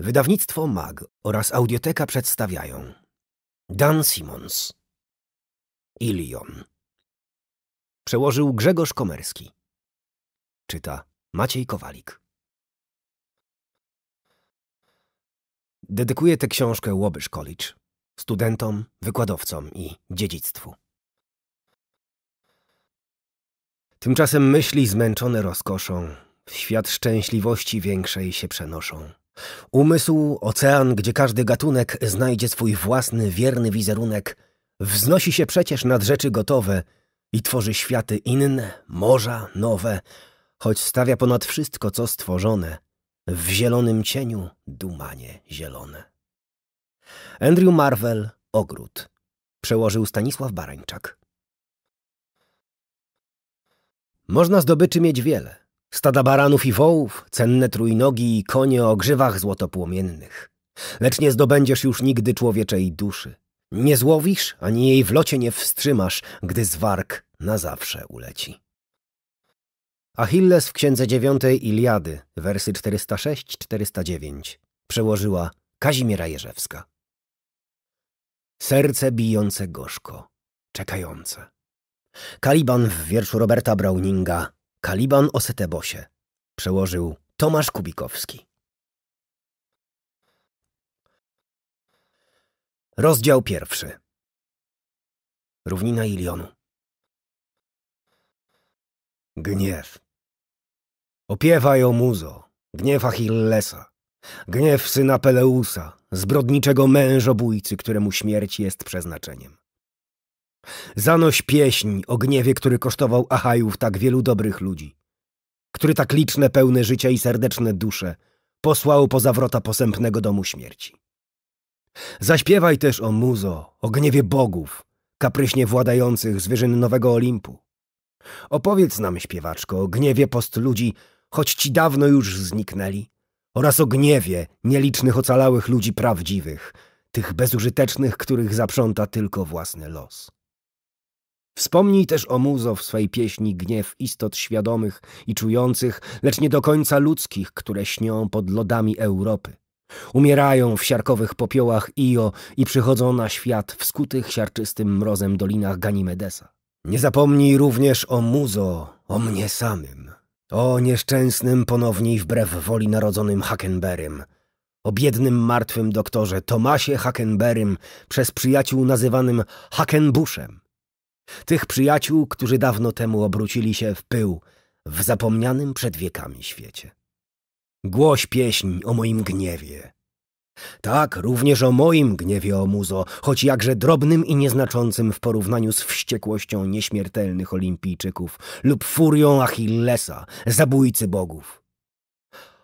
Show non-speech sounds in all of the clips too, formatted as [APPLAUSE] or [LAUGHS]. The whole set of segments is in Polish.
Wydawnictwo MAG oraz Audioteka przedstawiają Dan Simons Ilion Przełożył Grzegorz Komerski Czyta Maciej Kowalik Dedykuję tę książkę Łobysz College studentom, wykładowcom i dziedzictwu. Tymczasem myśli zmęczone rozkoszą w świat szczęśliwości większej się przenoszą Umysł, ocean, gdzie każdy gatunek znajdzie swój własny, wierny wizerunek, wznosi się przecież nad rzeczy gotowe i tworzy światy inne, morza, nowe, choć stawia ponad wszystko, co stworzone, w zielonym cieniu dumanie zielone. Andrew Marvel, Ogród. Przełożył Stanisław Barańczak. Można zdobyczy mieć wiele – Stada baranów i wołów, cenne trójnogi i konie o grzywach złotopłomiennych. Lecz nie zdobędziesz już nigdy człowieczej duszy. Nie złowisz, ani jej w locie nie wstrzymasz, gdy zwark na zawsze uleci. Achilles w Księdze Dziewiątej Iliady, wersy 406-409, przełożyła Kazimiera Jerzewska. Serce bijące gorzko, czekające. Kaliban w wierszu Roberta Browninga Kaliban Osetebosie, Przełożył Tomasz Kubikowski. Rozdział pierwszy. Równina Ilionu. Gniew. Opiewaj o muzo, gniew Achillesa, gniew syna Peleusa, zbrodniczego mężobójcy, któremu śmierć jest przeznaczeniem. Zanoś pieśń o gniewie, który kosztował Achajów tak wielu dobrych ludzi, który tak liczne, pełne życia i serdeczne dusze posłał po zawrota posępnego domu śmierci. Zaśpiewaj też o muzo, o gniewie bogów, kapryśnie władających zwierzyn Nowego Olimpu. Opowiedz nam, śpiewaczko, o gniewie post ludzi, choć ci dawno już zniknęli, oraz o gniewie nielicznych ocalałych ludzi prawdziwych, tych bezużytecznych, których zaprząta tylko własny los. Wspomnij też o muzo w swej pieśni gniew istot świadomych i czujących, lecz nie do końca ludzkich, które śnią pod lodami Europy. Umierają w siarkowych popiołach Io i przychodzą na świat w skutych siarczystym mrozem dolinach Ganimedesa. Nie zapomnij również o muzo, o mnie samym. O nieszczęsnym ponownie wbrew woli narodzonym Hakenberym, O biednym martwym doktorze Tomasie Hakenberym przez przyjaciół nazywanym Hakenbuszem. Tych przyjaciół, którzy dawno temu obrócili się w pył w zapomnianym przed wiekami świecie. Głoś pieśń o moim gniewie. Tak, również o moim gniewie o muzo, choć jakże drobnym i nieznaczącym w porównaniu z wściekłością nieśmiertelnych olimpijczyków lub furią Achillesa, zabójcy bogów.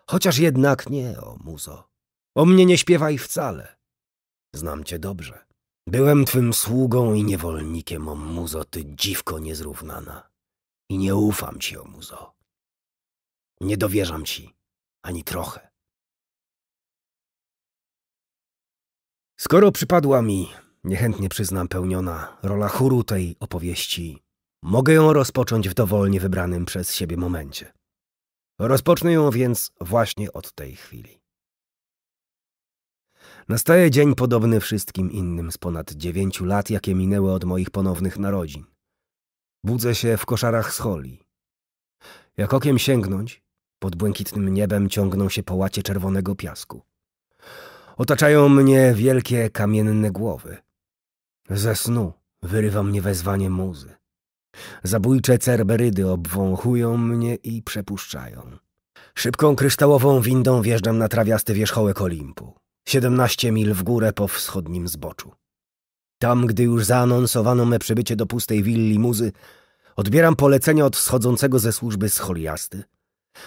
Chociaż jednak nie, o muzo. O mnie nie śpiewaj wcale. Znam cię dobrze. Byłem twym sługą i niewolnikiem, o muzo, ty dziwko niezrównana. I nie ufam ci, o muzo. Nie dowierzam ci, ani trochę. Skoro przypadła mi, niechętnie przyznam pełniona, rola chóru tej opowieści, mogę ją rozpocząć w dowolnie wybranym przez siebie momencie. Rozpocznę ją więc właśnie od tej chwili. Nastaje dzień podobny wszystkim innym z ponad dziewięciu lat, jakie minęły od moich ponownych narodzin. Budzę się w koszarach z holi. Jak okiem sięgnąć, pod błękitnym niebem ciągną się połacie czerwonego piasku. Otaczają mnie wielkie kamienne głowy. Ze snu wyrywa mnie wezwanie muzy. Zabójcze cerberydy obwąchują mnie i przepuszczają. Szybką kryształową windą wjeżdżam na trawiasty wierzchołek Olimpu siedemnaście mil w górę po wschodnim zboczu. Tam, gdy już zaanonsowano me przybycie do pustej willi muzy, odbieram polecenia od schodzącego ze służby scholiasty.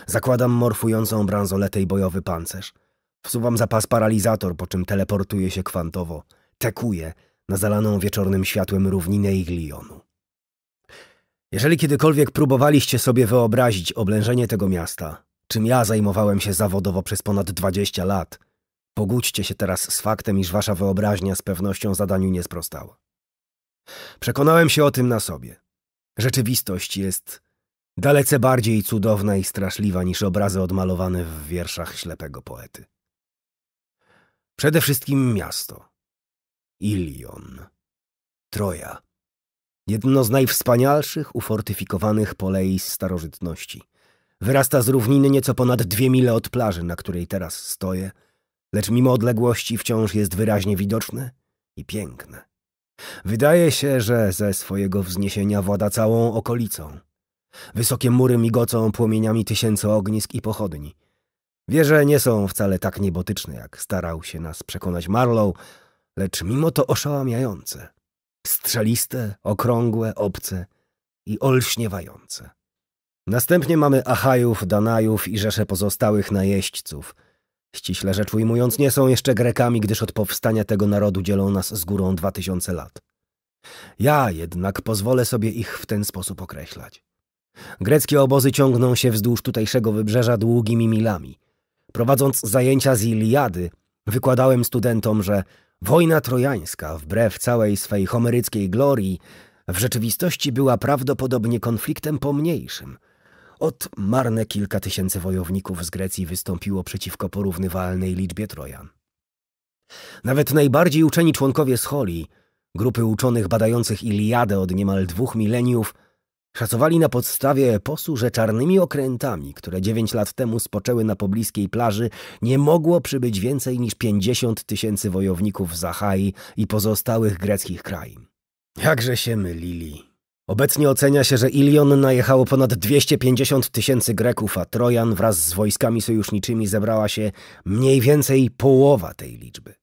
Zakładam morfującą bransoletę i bojowy pancerz. Wsuwam za pas paralizator, po czym teleportuję się kwantowo, tekuję na zalaną wieczornym światłem równinę Iglionu. Jeżeli kiedykolwiek próbowaliście sobie wyobrazić oblężenie tego miasta, czym ja zajmowałem się zawodowo przez ponad dwadzieścia lat – Pogódźcie się teraz z faktem, iż wasza wyobraźnia z pewnością zadaniu nie sprostała. Przekonałem się o tym na sobie. Rzeczywistość jest dalece bardziej cudowna i straszliwa niż obrazy odmalowane w wierszach ślepego poety. Przede wszystkim miasto. Ilion. Troja. Jedno z najwspanialszych ufortyfikowanych polei z starożytności. Wyrasta z równiny nieco ponad dwie mile od plaży, na której teraz stoję – lecz mimo odległości wciąż jest wyraźnie widoczne i piękne. Wydaje się, że ze swojego wzniesienia włada całą okolicą. Wysokie mury migocą płomieniami tysięcy ognisk i pochodni. Wieże nie są wcale tak niebotyczne, jak starał się nas przekonać Marlow, lecz mimo to oszałamiające. Strzeliste, okrągłe, obce i olśniewające. Następnie mamy Achajów, Danajów i rzesze pozostałych najeźdźców – Ściśle rzecz ujmując, nie są jeszcze Grekami, gdyż od powstania tego narodu dzielą nas z górą dwa tysiące lat. Ja jednak pozwolę sobie ich w ten sposób określać. Greckie obozy ciągną się wzdłuż tutejszego wybrzeża długimi milami. Prowadząc zajęcia z Iliady, wykładałem studentom, że wojna trojańska, wbrew całej swej homeryckiej glorii, w rzeczywistości była prawdopodobnie konfliktem pomniejszym – od marne kilka tysięcy wojowników z Grecji wystąpiło przeciwko porównywalnej liczbie Trojan. Nawet najbardziej uczeni członkowie Scholi, grupy uczonych badających Iliadę od niemal dwóch mileniów, szacowali na podstawie eposu, że czarnymi okrętami, które dziewięć lat temu spoczęły na pobliskiej plaży, nie mogło przybyć więcej niż pięćdziesiąt tysięcy wojowników z Achai i pozostałych greckich krain. Jakże się mylili. Obecnie ocenia się, że Ilion najechało ponad 250 tysięcy Greków, a Trojan wraz z wojskami sojuszniczymi zebrała się mniej więcej połowa tej liczby.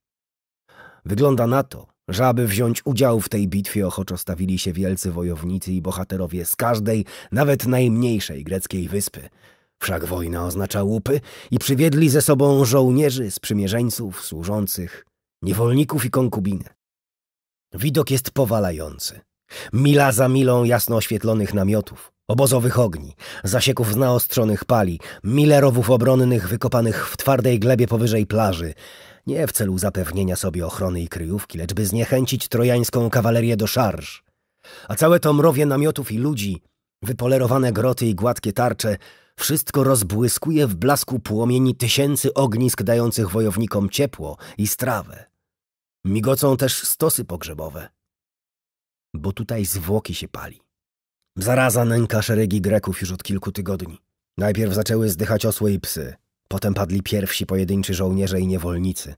Wygląda na to, że aby wziąć udział w tej bitwie ochoczo stawili się wielcy wojownicy i bohaterowie z każdej, nawet najmniejszej greckiej wyspy. Wszak wojna oznacza łupy i przywiedli ze sobą żołnierzy, sprzymierzeńców, służących, niewolników i konkubinę. Widok jest powalający. Mila za milą jasno oświetlonych namiotów, obozowych ogni, zasieków z naostrzonych pali, milerowów obronnych wykopanych w twardej glebie powyżej plaży, nie w celu zapewnienia sobie ochrony i kryjówki, lecz by zniechęcić trojańską kawalerię do szarż. A całe to mrowie namiotów i ludzi, wypolerowane groty i gładkie tarcze, wszystko rozbłyskuje w blasku płomieni tysięcy ognisk dających wojownikom ciepło i strawę. Migocą też stosy pogrzebowe bo tutaj zwłoki się pali. Zaraza nęka szeregi Greków już od kilku tygodni. Najpierw zaczęły zdychać osły i psy, potem padli pierwsi pojedynczy żołnierze i niewolnicy.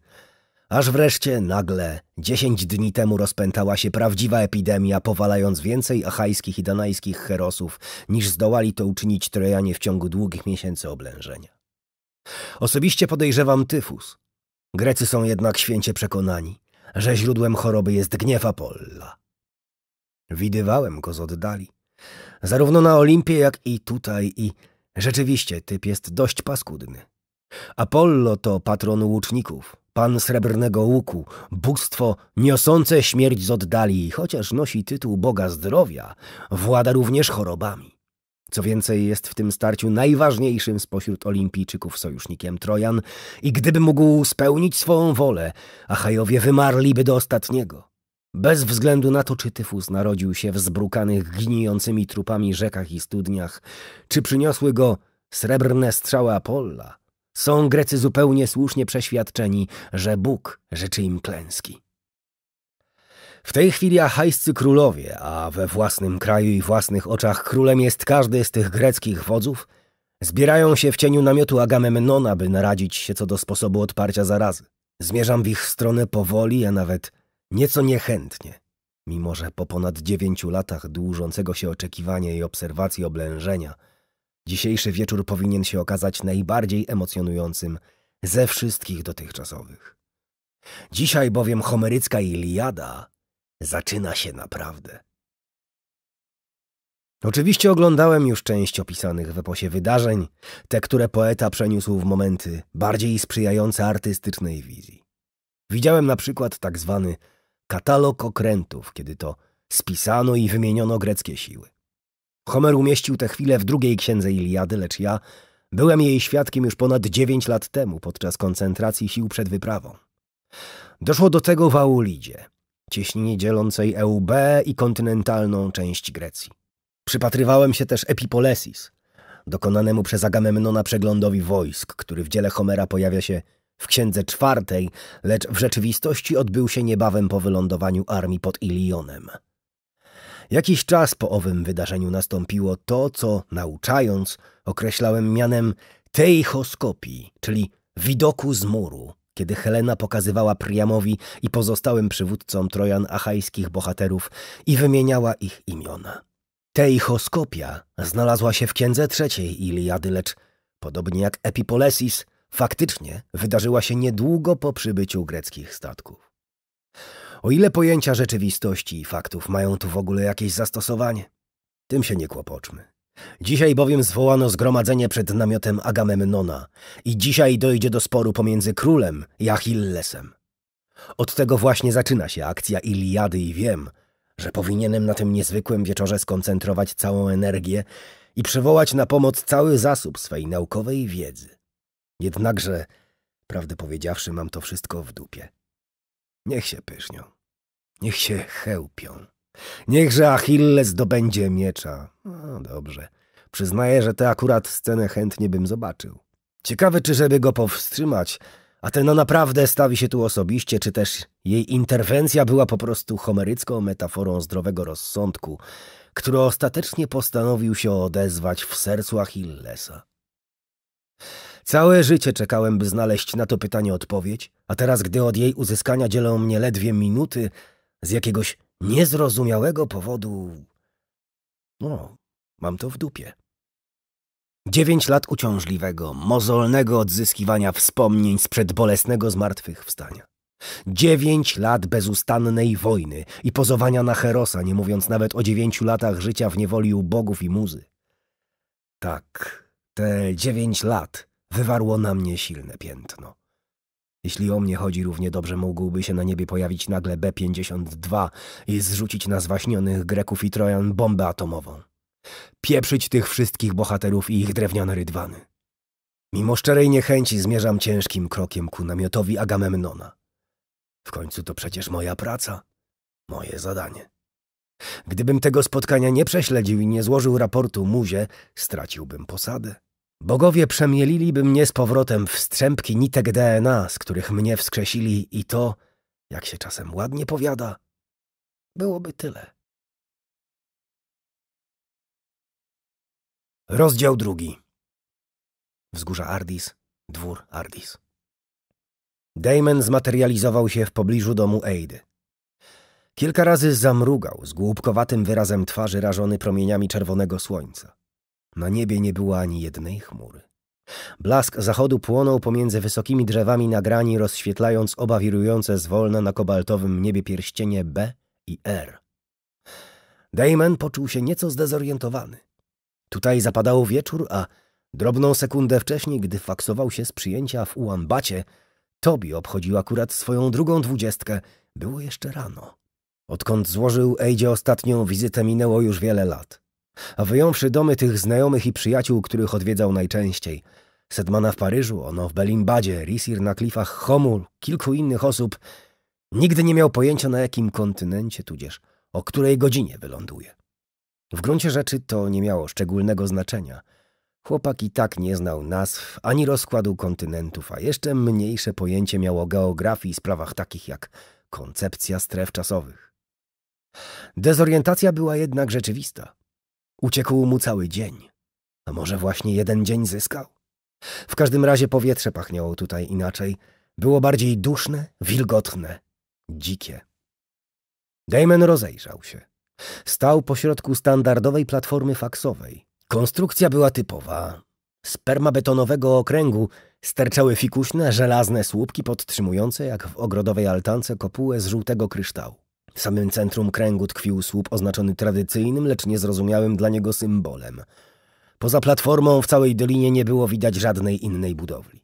Aż wreszcie, nagle, dziesięć dni temu rozpętała się prawdziwa epidemia, powalając więcej achajskich i danajskich herosów, niż zdołali to uczynić Trojanie w ciągu długich miesięcy oblężenia. Osobiście podejrzewam tyfus. Grecy są jednak święcie przekonani, że źródłem choroby jest gniew Apolla. Widywałem go z oddali. Zarówno na Olimpie, jak i tutaj i rzeczywiście typ jest dość paskudny. Apollo to patron łuczników, pan srebrnego łuku, bóstwo niosące śmierć z oddali, chociaż nosi tytuł Boga Zdrowia, włada również chorobami. Co więcej, jest w tym starciu najważniejszym spośród olimpijczyków sojusznikiem Trojan i gdyby mógł spełnić swoją wolę, Achajowie wymarliby do ostatniego. Bez względu na to, czy tyfus narodził się w zbrukanych gnijącymi trupami rzekach i studniach, czy przyniosły go srebrne strzały Apolla, są Grecy zupełnie słusznie przeświadczeni, że Bóg życzy im klęski. W tej chwili achajscy królowie, a we własnym kraju i własnych oczach królem jest każdy z tych greckich wodzów, zbierają się w cieniu namiotu Agamemnona, by naradzić się co do sposobu odparcia zarazy. Zmierzam w ich stronę powoli, a nawet Nieco niechętnie, mimo że po ponad dziewięciu latach dłużącego się oczekiwania i obserwacji oblężenia, dzisiejszy wieczór powinien się okazać najbardziej emocjonującym ze wszystkich dotychczasowych. Dzisiaj bowiem homerycka Iliada zaczyna się naprawdę. Oczywiście oglądałem już część opisanych w eposie wydarzeń, te, które poeta przeniósł w momenty bardziej sprzyjające artystycznej wizji. Widziałem na przykład tak zwany katalog okrętów, kiedy to spisano i wymieniono greckie siły. Homer umieścił tę chwilę w drugiej księdze Iliady, lecz ja byłem jej świadkiem już ponad dziewięć lat temu podczas koncentracji sił przed wyprawą. Doszło do tego w Aulidzie, cieśninie dzielącej EUB i kontynentalną część Grecji. Przypatrywałem się też Epipolesis, dokonanemu przez Agamemnona przeglądowi wojsk, który w dziele Homera pojawia się w księdze czwartej, lecz w rzeczywistości odbył się niebawem po wylądowaniu armii pod Ilionem. Jakiś czas po owym wydarzeniu nastąpiło to, co nauczając określałem mianem teichoskopii, czyli widoku z muru, kiedy Helena pokazywała Priamowi i pozostałym przywódcom Trojan achajskich bohaterów i wymieniała ich imiona. Teichoskopia znalazła się w księdze trzeciej Iliady, lecz podobnie jak Epipolesis – faktycznie wydarzyła się niedługo po przybyciu greckich statków. O ile pojęcia rzeczywistości i faktów mają tu w ogóle jakieś zastosowanie, tym się nie kłopoczmy. Dzisiaj bowiem zwołano zgromadzenie przed namiotem Agamemnona i dzisiaj dojdzie do sporu pomiędzy królem i Achillesem. Od tego właśnie zaczyna się akcja Iliady i wiem, że powinienem na tym niezwykłym wieczorze skoncentrować całą energię i przywołać na pomoc cały zasób swej naukowej wiedzy. Jednakże, prawdę powiedziawszy, mam to wszystko w dupie. Niech się pysznią. Niech się chełpią. Niechże Achilles zdobędzie miecza. No dobrze. Przyznaję, że tę akurat scenę chętnie bym zobaczył. Ciekawe, czy żeby go powstrzymać, a na no naprawdę stawi się tu osobiście, czy też jej interwencja była po prostu homerycką metaforą zdrowego rozsądku, który ostatecznie postanowił się odezwać w sercu Achillesa. Całe życie czekałem, by znaleźć na to pytanie odpowiedź, a teraz, gdy od jej uzyskania dzielą mnie ledwie minuty, z jakiegoś niezrozumiałego powodu... No, mam to w dupie. Dziewięć lat uciążliwego, mozolnego odzyskiwania wspomnień sprzed bolesnego zmartwychwstania. Dziewięć lat bezustannej wojny i pozowania na herosa, nie mówiąc nawet o dziewięciu latach życia w niewoli u bogów i muzy. Tak, te dziewięć lat wywarło na mnie silne piętno. Jeśli o mnie chodzi, równie dobrze mógłby się na niebie pojawić nagle B-52 i zrzucić na zwaśnionych Greków i Trojan bombę atomową. Pieprzyć tych wszystkich bohaterów i ich drewniane rydwany. Mimo szczerej niechęci zmierzam ciężkim krokiem ku namiotowi Agamemnona. W końcu to przecież moja praca, moje zadanie. Gdybym tego spotkania nie prześledził i nie złożył raportu muzie, straciłbym posadę. Bogowie przemieliliby mnie z powrotem w strzępki nitek DNA, z których mnie wskrzesili i to, jak się czasem ładnie powiada, byłoby tyle. Rozdział drugi. Wzgórza Ardis, dwór Ardis. Damon zmaterializował się w pobliżu domu Eidy. Kilka razy zamrugał z głupkowatym wyrazem twarzy rażony promieniami czerwonego słońca. Na niebie nie było ani jednej chmury. Blask zachodu płonął pomiędzy wysokimi drzewami na grani, rozświetlając oba wirujące zwolna na kobaltowym niebie pierścienie B i R. Damon poczuł się nieco zdezorientowany. Tutaj zapadał wieczór, a drobną sekundę wcześniej, gdy faksował się z przyjęcia w Ułambacie, Tobi obchodził akurat swoją drugą dwudziestkę. Było jeszcze rano. Odkąd złożył Ejdzie ostatnią wizytę, minęło już wiele lat a wyjąwszy domy tych znajomych i przyjaciół, których odwiedzał najczęściej. Sedmana w Paryżu, ono w Belimbadzie, Risir na klifach Homul, kilku innych osób. Nigdy nie miał pojęcia na jakim kontynencie, tudzież o której godzinie wyląduje. W gruncie rzeczy to nie miało szczególnego znaczenia. Chłopak i tak nie znał nazw ani rozkładu kontynentów, a jeszcze mniejsze pojęcie miał o geografii i sprawach takich jak koncepcja stref czasowych. Dezorientacja była jednak rzeczywista. Uciekł mu cały dzień. A może właśnie jeden dzień zyskał? W każdym razie powietrze pachniało tutaj inaczej. Było bardziej duszne, wilgotne, dzikie. Damon rozejrzał się. Stał pośrodku standardowej platformy faksowej. Konstrukcja była typowa. Z permabetonowego okręgu sterczały fikuśne, żelazne słupki podtrzymujące, jak w ogrodowej altance, kopułę z żółtego kryształu. W samym centrum kręgu tkwił słup oznaczony tradycyjnym, lecz niezrozumiałym dla niego symbolem. Poza platformą w całej dolinie nie było widać żadnej innej budowli.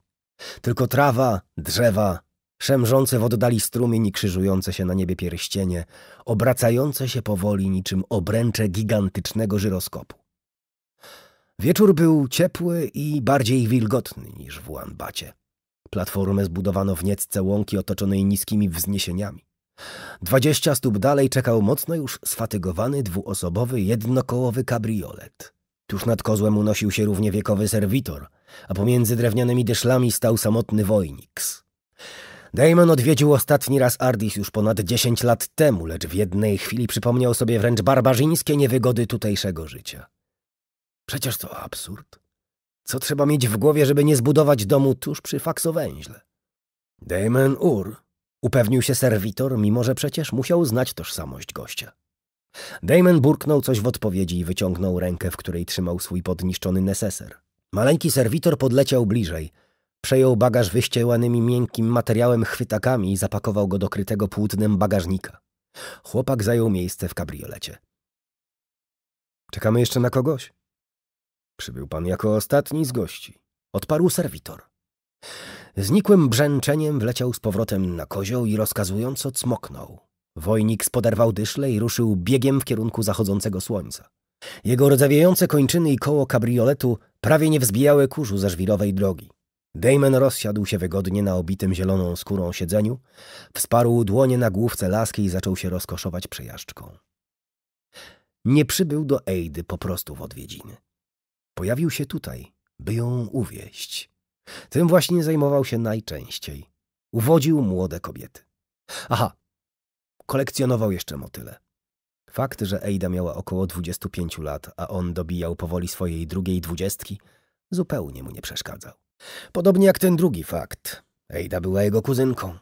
Tylko trawa, drzewa, szemrzące w oddali strumień i krzyżujące się na niebie pierścienie, obracające się powoli niczym obręcze gigantycznego żyroskopu. Wieczór był ciepły i bardziej wilgotny niż w Łanbacie. Platformę zbudowano w niecce łąki otoczonej niskimi wzniesieniami. Dwadzieścia stóp dalej czekał mocno już sfatygowany dwuosobowy, jednokołowy kabriolet. Tuż nad kozłem unosił się równie wiekowy serwitor, a pomiędzy drewnianymi dyszlami stał samotny wojniks. Damon odwiedził ostatni raz Ardis już ponad dziesięć lat temu, lecz w jednej chwili przypomniał sobie wręcz barbarzyńskie niewygody tutejszego życia. Przecież to absurd. Co trzeba mieć w głowie, żeby nie zbudować domu tuż przy faksowęźle? Damon Ur Upewnił się serwitor, mimo że przecież musiał znać tożsamość gościa. Damon burknął coś w odpowiedzi i wyciągnął rękę, w której trzymał swój podniszczony neseser. Maleńki serwitor podleciał bliżej. Przejął bagaż wyściełanymi miękkim materiałem chwytakami i zapakował go do krytego płótnem bagażnika. Chłopak zajął miejsce w kabriolecie. Czekamy jeszcze na kogoś? Przybył pan jako ostatni z gości. Odparł serwitor. Znikłym brzęczeniem wleciał z powrotem na kozioł i rozkazująco cmoknął. Wojnik spoderwał dyszle i ruszył biegiem w kierunku zachodzącego słońca. Jego rdzewiejące kończyny i koło kabrioletu prawie nie wzbijały kurzu ze żwirowej drogi. Damon rozsiadł się wygodnie na obitym zieloną skórą siedzeniu, wsparł dłonie na główce laski i zaczął się rozkoszować przejażdżką. Nie przybył do Ejdy po prostu w odwiedziny. Pojawił się tutaj, by ją uwieść. Tym właśnie zajmował się najczęściej. Uwodził młode kobiety. Aha, kolekcjonował jeszcze motyle. Fakt, że Ejda miała około 25 lat, a on dobijał powoli swojej drugiej dwudziestki, zupełnie mu nie przeszkadzał. Podobnie jak ten drugi fakt. Ejda była jego kuzynką.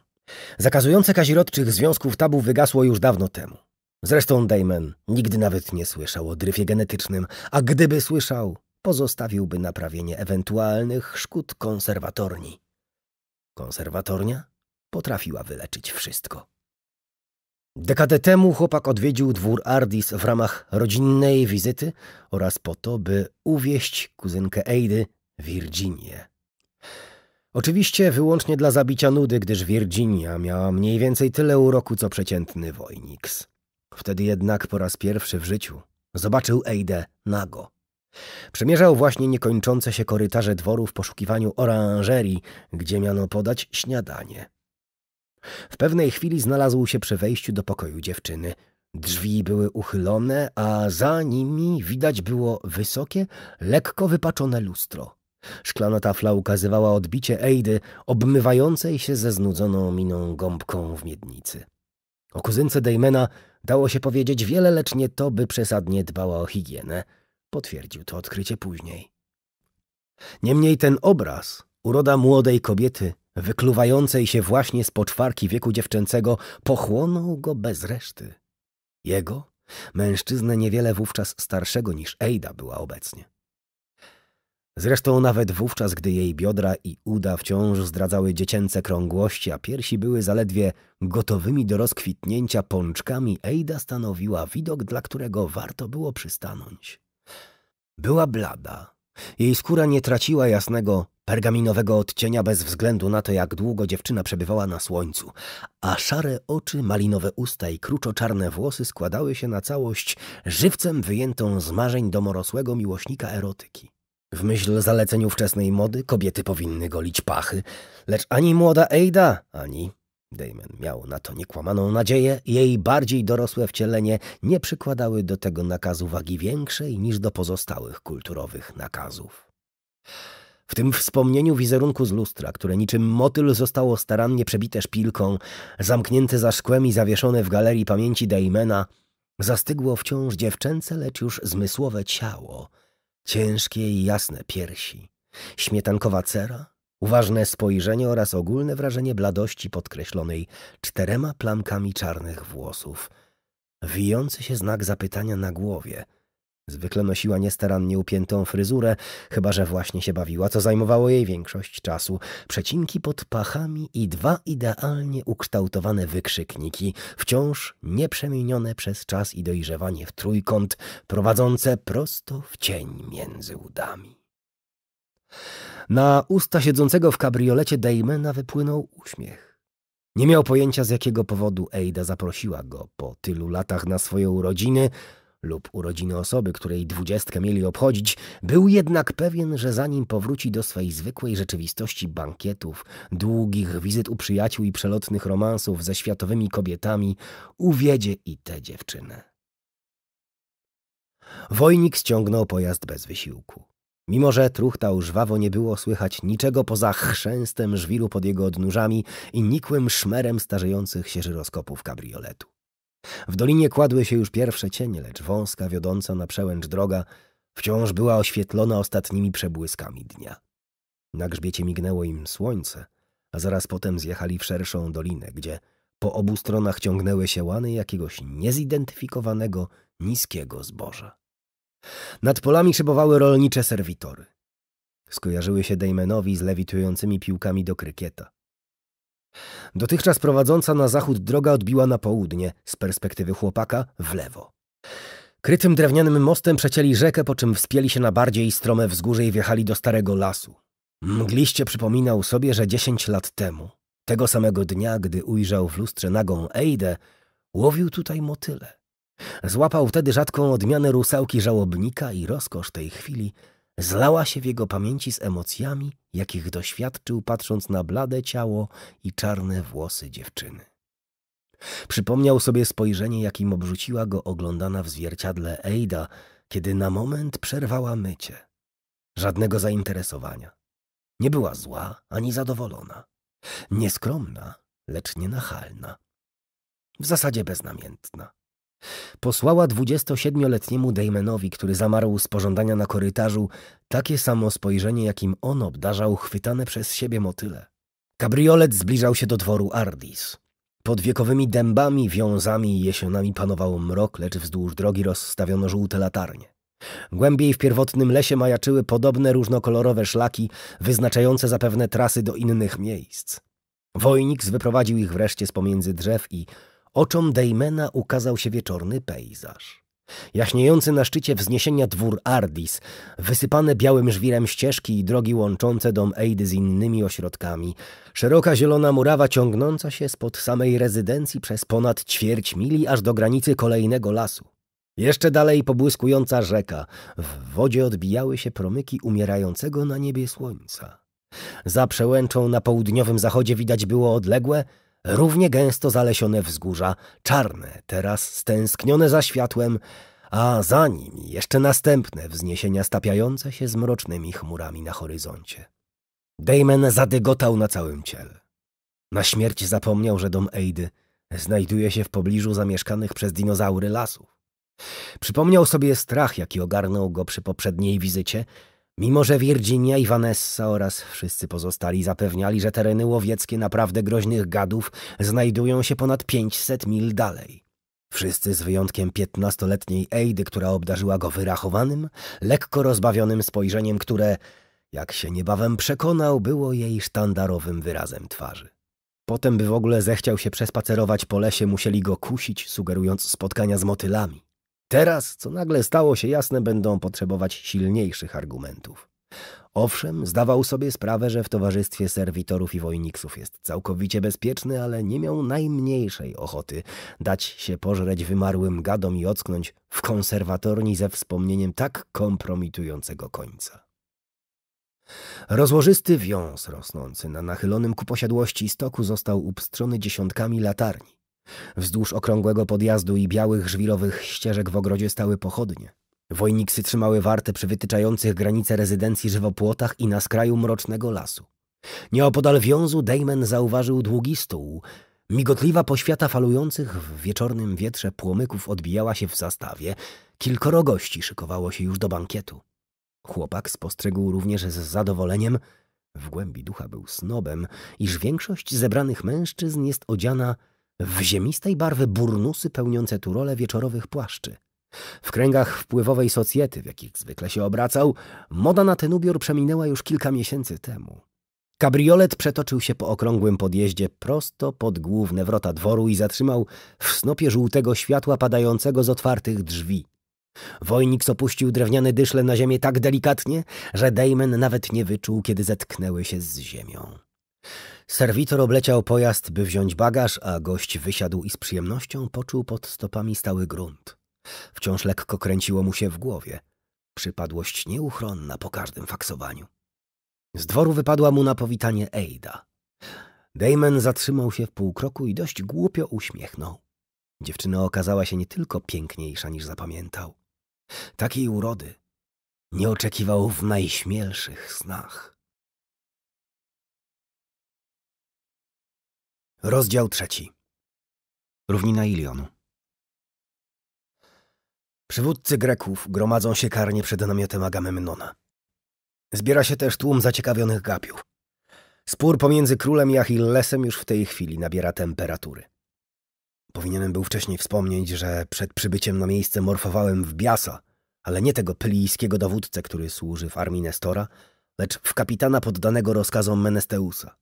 Zakazujące kazirodczych związków tabu wygasło już dawno temu. Zresztą Damon nigdy nawet nie słyszał o dryfie genetycznym, a gdyby słyszał, pozostawiłby naprawienie ewentualnych szkód konserwatorni. Konserwatornia potrafiła wyleczyć wszystko. Dekadę temu chłopak odwiedził dwór Ardis w ramach rodzinnej wizyty oraz po to, by uwieść kuzynkę Ejdy, Virginię. Oczywiście wyłącznie dla zabicia nudy, gdyż Virginia miała mniej więcej tyle uroku co przeciętny wojniks. Wtedy jednak po raz pierwszy w życiu zobaczył Ejdę nago. Przemierzał właśnie niekończące się korytarze dworu w poszukiwaniu oranżerii, gdzie miano podać śniadanie. W pewnej chwili znalazł się przy wejściu do pokoju dziewczyny. Drzwi były uchylone, a za nimi widać było wysokie, lekko wypaczone lustro. Szklana tafla ukazywała odbicie Ejdy, obmywającej się ze znudzoną miną gąbką w miednicy. O kuzynce Damona dało się powiedzieć wiele, lecz nie to, by przesadnie dbała o higienę. Potwierdził to odkrycie później. Niemniej ten obraz, uroda młodej kobiety, wykluwającej się właśnie z poczwarki wieku dziewczęcego, pochłonął go bez reszty. Jego, mężczyznę niewiele wówczas starszego niż Ejda była obecnie. Zresztą nawet wówczas, gdy jej biodra i uda wciąż zdradzały dziecięce krągłości, a piersi były zaledwie gotowymi do rozkwitnięcia pączkami, Ejda stanowiła widok, dla którego warto było przystanąć. Była blada. Jej skóra nie traciła jasnego, pergaminowego odcienia bez względu na to, jak długo dziewczyna przebywała na słońcu, a szare oczy, malinowe usta i kruczo włosy składały się na całość żywcem wyjętą z marzeń domorosłego miłośnika erotyki. W myśl zaleceniu wczesnej mody kobiety powinny golić pachy, lecz ani młoda Ejda, ani Damon miał na to niekłamaną nadzieję, jej bardziej dorosłe wcielenie nie przykładały do tego nakazu wagi większej niż do pozostałych kulturowych nakazów. W tym wspomnieniu wizerunku z lustra, które niczym motyl zostało starannie przebite szpilką, zamknięte za szkłem i zawieszone w galerii pamięci Damona, zastygło wciąż dziewczęce, lecz już zmysłowe ciało, ciężkie i jasne piersi, śmietankowa cera, uważne spojrzenie oraz ogólne wrażenie bladości podkreślonej czterema plamkami czarnych włosów. Wijący się znak zapytania na głowie. Zwykle nosiła niestarannie upiętą fryzurę, chyba że właśnie się bawiła, co zajmowało jej większość czasu. Przecinki pod pachami i dwa idealnie ukształtowane wykrzykniki, wciąż nieprzemienione przez czas i dojrzewanie w trójkąt, prowadzące prosto w cień między udami. Na usta siedzącego w kabriolecie Damona wypłynął uśmiech. Nie miał pojęcia, z jakiego powodu Ada zaprosiła go po tylu latach na swoje urodziny lub urodziny osoby, której dwudziestkę mieli obchodzić, był jednak pewien, że zanim powróci do swej zwykłej rzeczywistości bankietów, długich wizyt u przyjaciół i przelotnych romansów ze światowymi kobietami, uwiedzie i tę dziewczynę. Wojnik ściągnął pojazd bez wysiłku. Mimo, że truchtał żwawo, nie było słychać niczego poza chrzęstem żwiru pod jego odnóżami i nikłym szmerem starzejących się żyroskopów kabrioletu. W dolinie kładły się już pierwsze cienie, lecz wąska, wiodąca na przełęcz droga wciąż była oświetlona ostatnimi przebłyskami dnia. Na grzbiecie mignęło im słońce, a zaraz potem zjechali w szerszą dolinę, gdzie po obu stronach ciągnęły się łany jakiegoś niezidentyfikowanego, niskiego zboża. Nad polami szybowały rolnicze serwitory. Skojarzyły się Damonowi z lewitującymi piłkami do krykieta. Dotychczas prowadząca na zachód droga odbiła na południe, z perspektywy chłopaka, w lewo. Krytym drewnianym mostem przecięli rzekę, po czym wspięli się na bardziej strome wzgórze i wjechali do starego lasu. Mgliście przypominał sobie, że dziesięć lat temu, tego samego dnia, gdy ujrzał w lustrze nagą Eidę, łowił tutaj motyle. Złapał wtedy rzadką odmianę rusałki żałobnika i rozkosz tej chwili zlała się w jego pamięci z emocjami, jakich doświadczył patrząc na blade ciało i czarne włosy dziewczyny. Przypomniał sobie spojrzenie, jakim obrzuciła go oglądana w zwierciadle Ada, kiedy na moment przerwała mycie. Żadnego zainteresowania. Nie była zła ani zadowolona. Nieskromna, lecz nienachalna. W zasadzie beznamiętna. Posłała 27-letniemu Damonowi, który zamarł z pożądania na korytarzu, takie samo spojrzenie, jakim on obdarzał chwytane przez siebie motyle. Kabriolet zbliżał się do dworu Ardis. Pod wiekowymi dębami, wiązami i jesionami panował mrok, lecz wzdłuż drogi rozstawiono żółte latarnie. Głębiej w pierwotnym lesie majaczyły podobne różnokolorowe szlaki, wyznaczające zapewne trasy do innych miejsc. Wojnik wyprowadził ich wreszcie z pomiędzy drzew i Oczom Damena ukazał się wieczorny pejzaż. Jaśniejący na szczycie wzniesienia dwór Ardis, wysypane białym żwirem ścieżki i drogi łączące dom Ejdy z innymi ośrodkami, szeroka zielona murawa ciągnąca się spod samej rezydencji przez ponad ćwierć mili aż do granicy kolejnego lasu. Jeszcze dalej pobłyskująca rzeka, w wodzie odbijały się promyki umierającego na niebie słońca. Za przełęczą na południowym zachodzie widać było odległe, równie gęsto zalesione wzgórza, czarne, teraz stęsknione za światłem, a za nimi jeszcze następne wzniesienia stapiające się z mrocznymi chmurami na horyzoncie. Damon zadygotał na całym ciele. Na śmierć zapomniał, że dom Ejdy znajduje się w pobliżu zamieszkanych przez dinozaury lasów. Przypomniał sobie strach, jaki ogarnął go przy poprzedniej wizycie Mimo, że Virginia i Vanessa oraz wszyscy pozostali zapewniali, że tereny łowieckie naprawdę groźnych gadów znajdują się ponad 500 mil dalej. Wszyscy z wyjątkiem piętnastoletniej Ejdy, która obdarzyła go wyrachowanym, lekko rozbawionym spojrzeniem, które, jak się niebawem przekonał, było jej sztandarowym wyrazem twarzy. Potem, by w ogóle zechciał się przespacerować po lesie, musieli go kusić, sugerując spotkania z motylami. Teraz, co nagle stało się jasne, będą potrzebować silniejszych argumentów. Owszem, zdawał sobie sprawę, że w towarzystwie serwitorów i wojniksów jest całkowicie bezpieczny, ale nie miał najmniejszej ochoty dać się pożreć wymarłym gadom i ocknąć w konserwatorni ze wspomnieniem tak kompromitującego końca. Rozłożysty wiąz rosnący na nachylonym ku posiadłości stoku został upstrzony dziesiątkami latarni. Wzdłuż okrągłego podjazdu i białych żwirowych ścieżek w ogrodzie stały pochodnie. Wojniksy trzymały warte przy wytyczających granice rezydencji żywopłotach i na skraju mrocznego lasu. Nieopodal wiązu Damon zauważył długi stół. Migotliwa poświata falujących w wieczornym wietrze płomyków odbijała się w zastawie. Kilkoro gości szykowało się już do bankietu. Chłopak spostrzegł również z zadowoleniem, w głębi ducha był snobem, iż większość zebranych mężczyzn jest odziana w ziemistej barwy burnusy pełniące tu rolę wieczorowych płaszczy. W kręgach wpływowej socjety, w jakich zwykle się obracał, moda na ten ubiór przeminęła już kilka miesięcy temu. Kabriolet przetoczył się po okrągłym podjeździe prosto pod główne wrota dworu i zatrzymał w snopie żółtego światła padającego z otwartych drzwi. Wojnik opuścił drewniane dyszle na ziemię tak delikatnie, że Damon nawet nie wyczuł, kiedy zetknęły się z ziemią. Serwitor obleciał pojazd, by wziąć bagaż, a gość wysiadł i z przyjemnością poczuł pod stopami stały grunt. Wciąż lekko kręciło mu się w głowie. Przypadłość nieuchronna po każdym faksowaniu. Z dworu wypadła mu na powitanie Eida. Damon zatrzymał się w półkroku i dość głupio uśmiechnął. Dziewczyna okazała się nie tylko piękniejsza niż zapamiętał. Takiej urody nie oczekiwał w najśmielszych snach. Rozdział trzeci. Równina Ilionu. Przywódcy Greków gromadzą się karnie przed namiotem Agamemnona. Zbiera się też tłum zaciekawionych gapiów. Spór pomiędzy królem i Achillesem już w tej chwili nabiera temperatury. Powinienem był wcześniej wspomnieć, że przed przybyciem na miejsce morfowałem w Biasa, ale nie tego pylijskiego dowódcę, który służy w armii Nestora, lecz w kapitana poddanego rozkazom Menesteusa.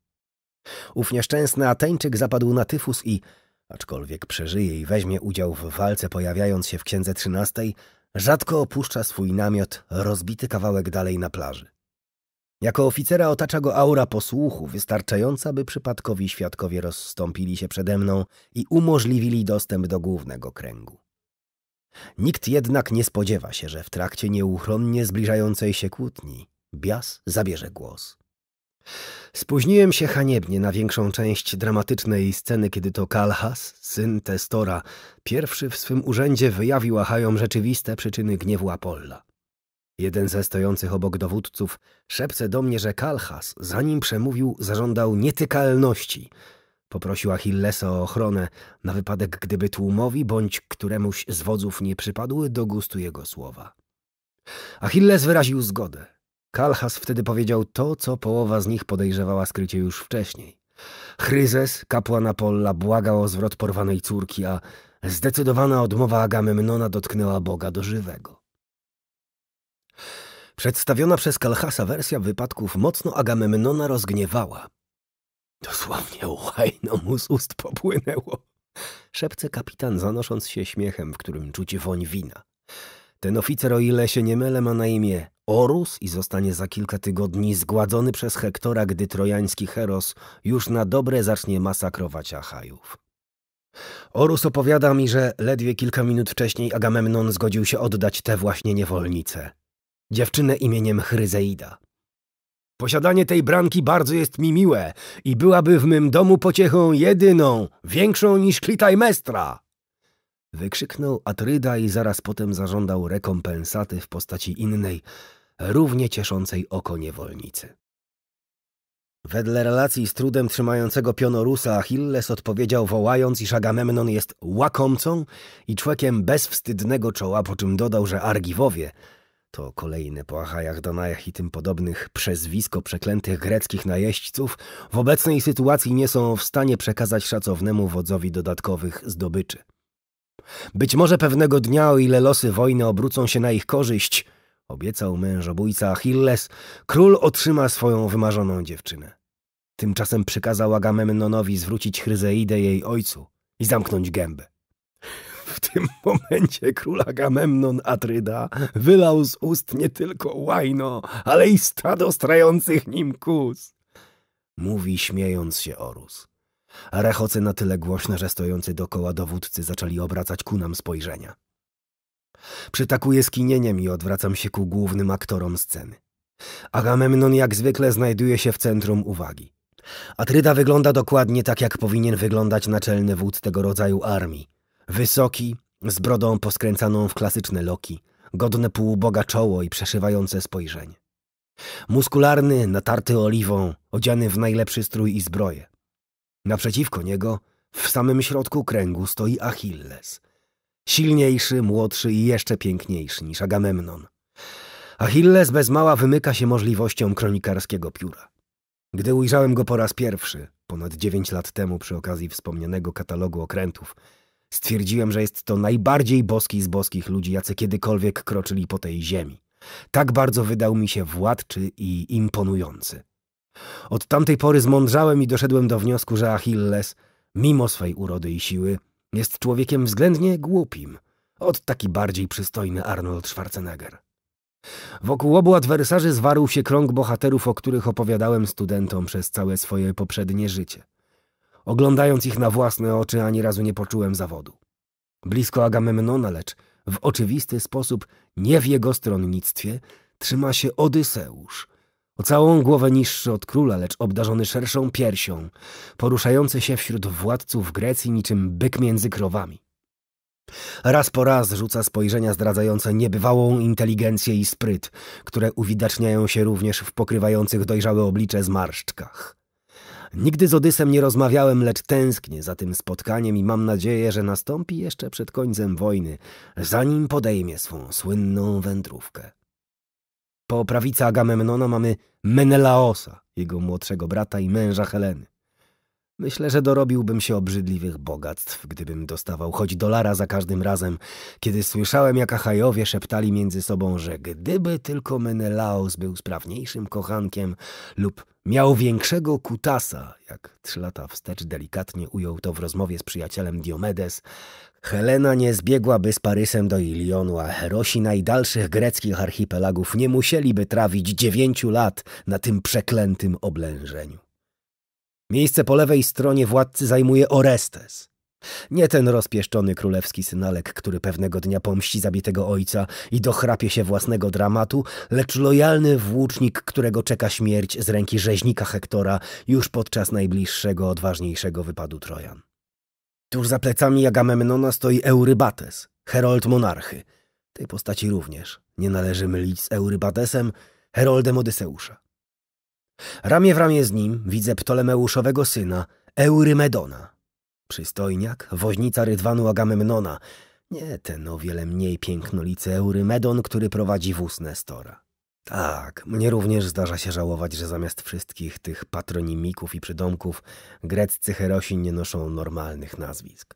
Ów nieszczęsny Ateńczyk zapadł na tyfus i, aczkolwiek przeżyje i weźmie udział w walce pojawiając się w księdze XIII, rzadko opuszcza swój namiot rozbity kawałek dalej na plaży. Jako oficera otacza go aura posłuchu, wystarczająca, by przypadkowi świadkowie rozstąpili się przede mną i umożliwili dostęp do głównego kręgu. Nikt jednak nie spodziewa się, że w trakcie nieuchronnie zbliżającej się kłótni Bias zabierze głos. Spóźniłem się haniebnie na większą część dramatycznej sceny, kiedy to Kalhas, syn Testora, pierwszy w swym urzędzie wyjawił Achajom rzeczywiste przyczyny gniewu Apolla. Jeden ze stojących obok dowódców szepce do mnie, że Kalhas, zanim przemówił, zażądał nietykalności. Poprosił Achillesa o ochronę na wypadek, gdyby tłumowi bądź któremuś z wodzów nie przypadły do gustu jego słowa. Achilles wyraził zgodę. Kalchas wtedy powiedział to, co połowa z nich podejrzewała skrycie już wcześniej. Chryzes, kapłan Apolla, błagał o zwrot porwanej córki, a zdecydowana odmowa Agamemnona dotknęła Boga do żywego. Przedstawiona przez Kalchasa wersja wypadków mocno Agamemnona rozgniewała. Dosłownie łajno mu z ust popłynęło, szepce kapitan zanosząc się śmiechem, w którym czuć woń wina. Ten oficer, o ile się nie mylę, ma na imię Orus i zostanie za kilka tygodni zgładzony przez Hektora, gdy trojański Heros już na dobre zacznie masakrować Achajów. Orus opowiada mi, że ledwie kilka minut wcześniej Agamemnon zgodził się oddać tę właśnie niewolnicę. Dziewczynę imieniem Chryzeida. Posiadanie tej branki bardzo jest mi miłe i byłaby w mym domu pociechą jedyną, większą niż klita mestra. Wykrzyknął Atryda i zaraz potem zażądał rekompensaty w postaci innej, równie cieszącej oko niewolnicy. Wedle relacji z trudem trzymającego pionorusa Achilles odpowiedział wołając, iż Agamemnon jest łakomcą i człekiem bezwstydnego czoła, po czym dodał, że Argiwowie to kolejne po Achajach, Danajach i tym podobnych przezwisko przeklętych greckich najeźdźców w obecnej sytuacji nie są w stanie przekazać szacownemu wodzowi dodatkowych zdobyczy. Być może pewnego dnia, o ile losy wojny obrócą się na ich korzyść, obiecał mężobójca Achilles, król otrzyma swoją wymarzoną dziewczynę. Tymczasem przykazał Agamemnonowi zwrócić Chryzeidę jej ojcu i zamknąć gębę. W tym momencie król Agamemnon Atryda wylał z ust nie tylko łajno, ale i stado strających nim kus. Mówi śmiejąc się Orus. Rechoce na tyle głośne, że stojący dokoła dowódcy zaczęli obracać ku nam spojrzenia. Przytakuję skinieniem i odwracam się ku głównym aktorom sceny. Agamemnon jak zwykle znajduje się w centrum uwagi. Atryda wygląda dokładnie tak, jak powinien wyglądać naczelny wódz tego rodzaju armii. Wysoki, z brodą poskręcaną w klasyczne loki, godne półboga czoło i przeszywające spojrzenie. Muskularny, natarty oliwą, odziany w najlepszy strój i zbroję. Naprzeciwko niego, w samym środku kręgu, stoi Achilles. Silniejszy, młodszy i jeszcze piękniejszy niż Agamemnon. Achilles bez mała wymyka się możliwością kronikarskiego pióra. Gdy ujrzałem go po raz pierwszy, ponad dziewięć lat temu przy okazji wspomnianego katalogu okrętów, stwierdziłem, że jest to najbardziej boski z boskich ludzi, jacy kiedykolwiek kroczyli po tej ziemi. Tak bardzo wydał mi się władczy i imponujący. Od tamtej pory zmądrzałem i doszedłem do wniosku, że Achilles, mimo swej urody i siły, jest człowiekiem względnie głupim. Od taki bardziej przystojny Arnold Schwarzenegger. Wokół obu adwersarzy zwarł się krąg bohaterów, o których opowiadałem studentom przez całe swoje poprzednie życie. Oglądając ich na własne oczy, ani razu nie poczułem zawodu. Blisko Agamemnona, lecz w oczywisty sposób, nie w jego stronnictwie, trzyma się Odyseusz – o całą głowę niższy od króla, lecz obdarzony szerszą piersią, poruszający się wśród władców Grecji niczym byk między krowami. Raz po raz rzuca spojrzenia zdradzające niebywałą inteligencję i spryt, które uwidaczniają się również w pokrywających dojrzałe oblicze zmarszczkach. Nigdy z Odysem nie rozmawiałem, lecz tęsknię za tym spotkaniem i mam nadzieję, że nastąpi jeszcze przed końcem wojny, zanim podejmie swą słynną wędrówkę. Po prawicy Agamemnona mamy Menelaosa, jego młodszego brata i męża Heleny. Myślę, że dorobiłbym się obrzydliwych bogactw, gdybym dostawał choć dolara za każdym razem, kiedy słyszałem, jak Achajowie szeptali między sobą, że gdyby tylko Menelaos był sprawniejszym kochankiem lub miał większego kutasa, jak trzy lata wstecz delikatnie ujął to w rozmowie z przyjacielem Diomedes, Helena nie zbiegłaby z Parysem do Ilionu, a Herosi najdalszych greckich archipelagów nie musieliby trawić dziewięciu lat na tym przeklętym oblężeniu. Miejsce po lewej stronie władcy zajmuje Orestes. Nie ten rozpieszczony królewski synalek, który pewnego dnia pomści zabitego ojca i dochrapie się własnego dramatu, lecz lojalny włócznik, którego czeka śmierć z ręki rzeźnika Hektora już podczas najbliższego, odważniejszego wypadu Trojan. Tuż za plecami Agamemnona stoi Eurybates, herold monarchy. Tej postaci również nie należy mylić z Eurybatesem, heroldem Odyseusza. Ramię w ramię z nim widzę Ptolemeuszowego syna, Eurymedona. Przystojniak, woźnica rydwanu Agamemnona. Nie ten o wiele mniej pięknolicy Eurymedon, który prowadzi wóz Nestora. Tak, mnie również zdarza się żałować, że zamiast wszystkich tych patronimików i przydomków greccy herosi nie noszą normalnych nazwisk.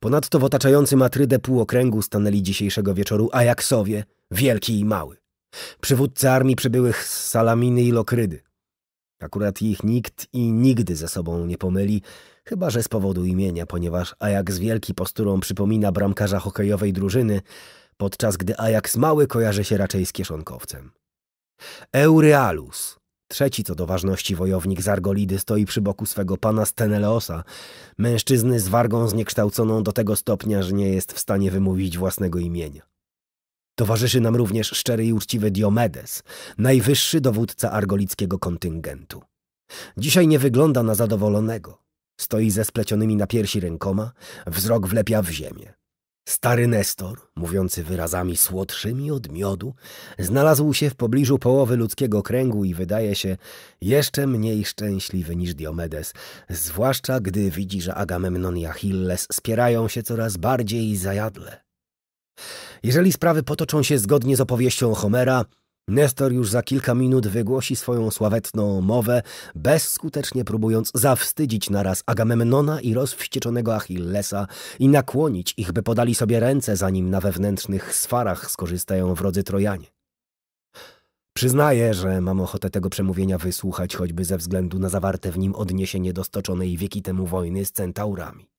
Ponadto w otaczającym Atrydę półokręgu stanęli dzisiejszego wieczoru Ajaksowie, wielki i mały. Przywódcy armii przybyłych z Salaminy i Lokrydy. Akurat ich nikt i nigdy ze sobą nie pomyli, chyba że z powodu imienia, ponieważ Ajax Wielki posturą przypomina bramkarza hokejowej drużyny, podczas gdy Ajax mały kojarzy się raczej z kieszonkowcem. Euryalus, trzeci co do ważności wojownik z Argolidy, stoi przy boku swego pana Steneleosa, mężczyzny z wargą zniekształconą do tego stopnia, że nie jest w stanie wymówić własnego imienia. Towarzyszy nam również szczery i uczciwy Diomedes, najwyższy dowódca argolickiego kontyngentu. Dzisiaj nie wygląda na zadowolonego. Stoi ze splecionymi na piersi rękoma, wzrok wlepia w ziemię. Stary Nestor, mówiący wyrazami słodszymi od miodu, znalazł się w pobliżu połowy ludzkiego kręgu i wydaje się jeszcze mniej szczęśliwy niż Diomedes, zwłaszcza gdy widzi, że Agamemnon i Achilles spierają się coraz bardziej zajadle. Jeżeli sprawy potoczą się zgodnie z opowieścią Homera, Nestor już za kilka minut wygłosi swoją sławetną mowę, bezskutecznie próbując zawstydzić naraz Agamemnona i rozwścieczonego Achillesa i nakłonić ich, by podali sobie ręce, zanim na wewnętrznych sfarach skorzystają wrodzy Trojanie. Przyznaję, że mam ochotę tego przemówienia wysłuchać choćby ze względu na zawarte w nim odniesienie do stoczonej wieki temu wojny z centaurami.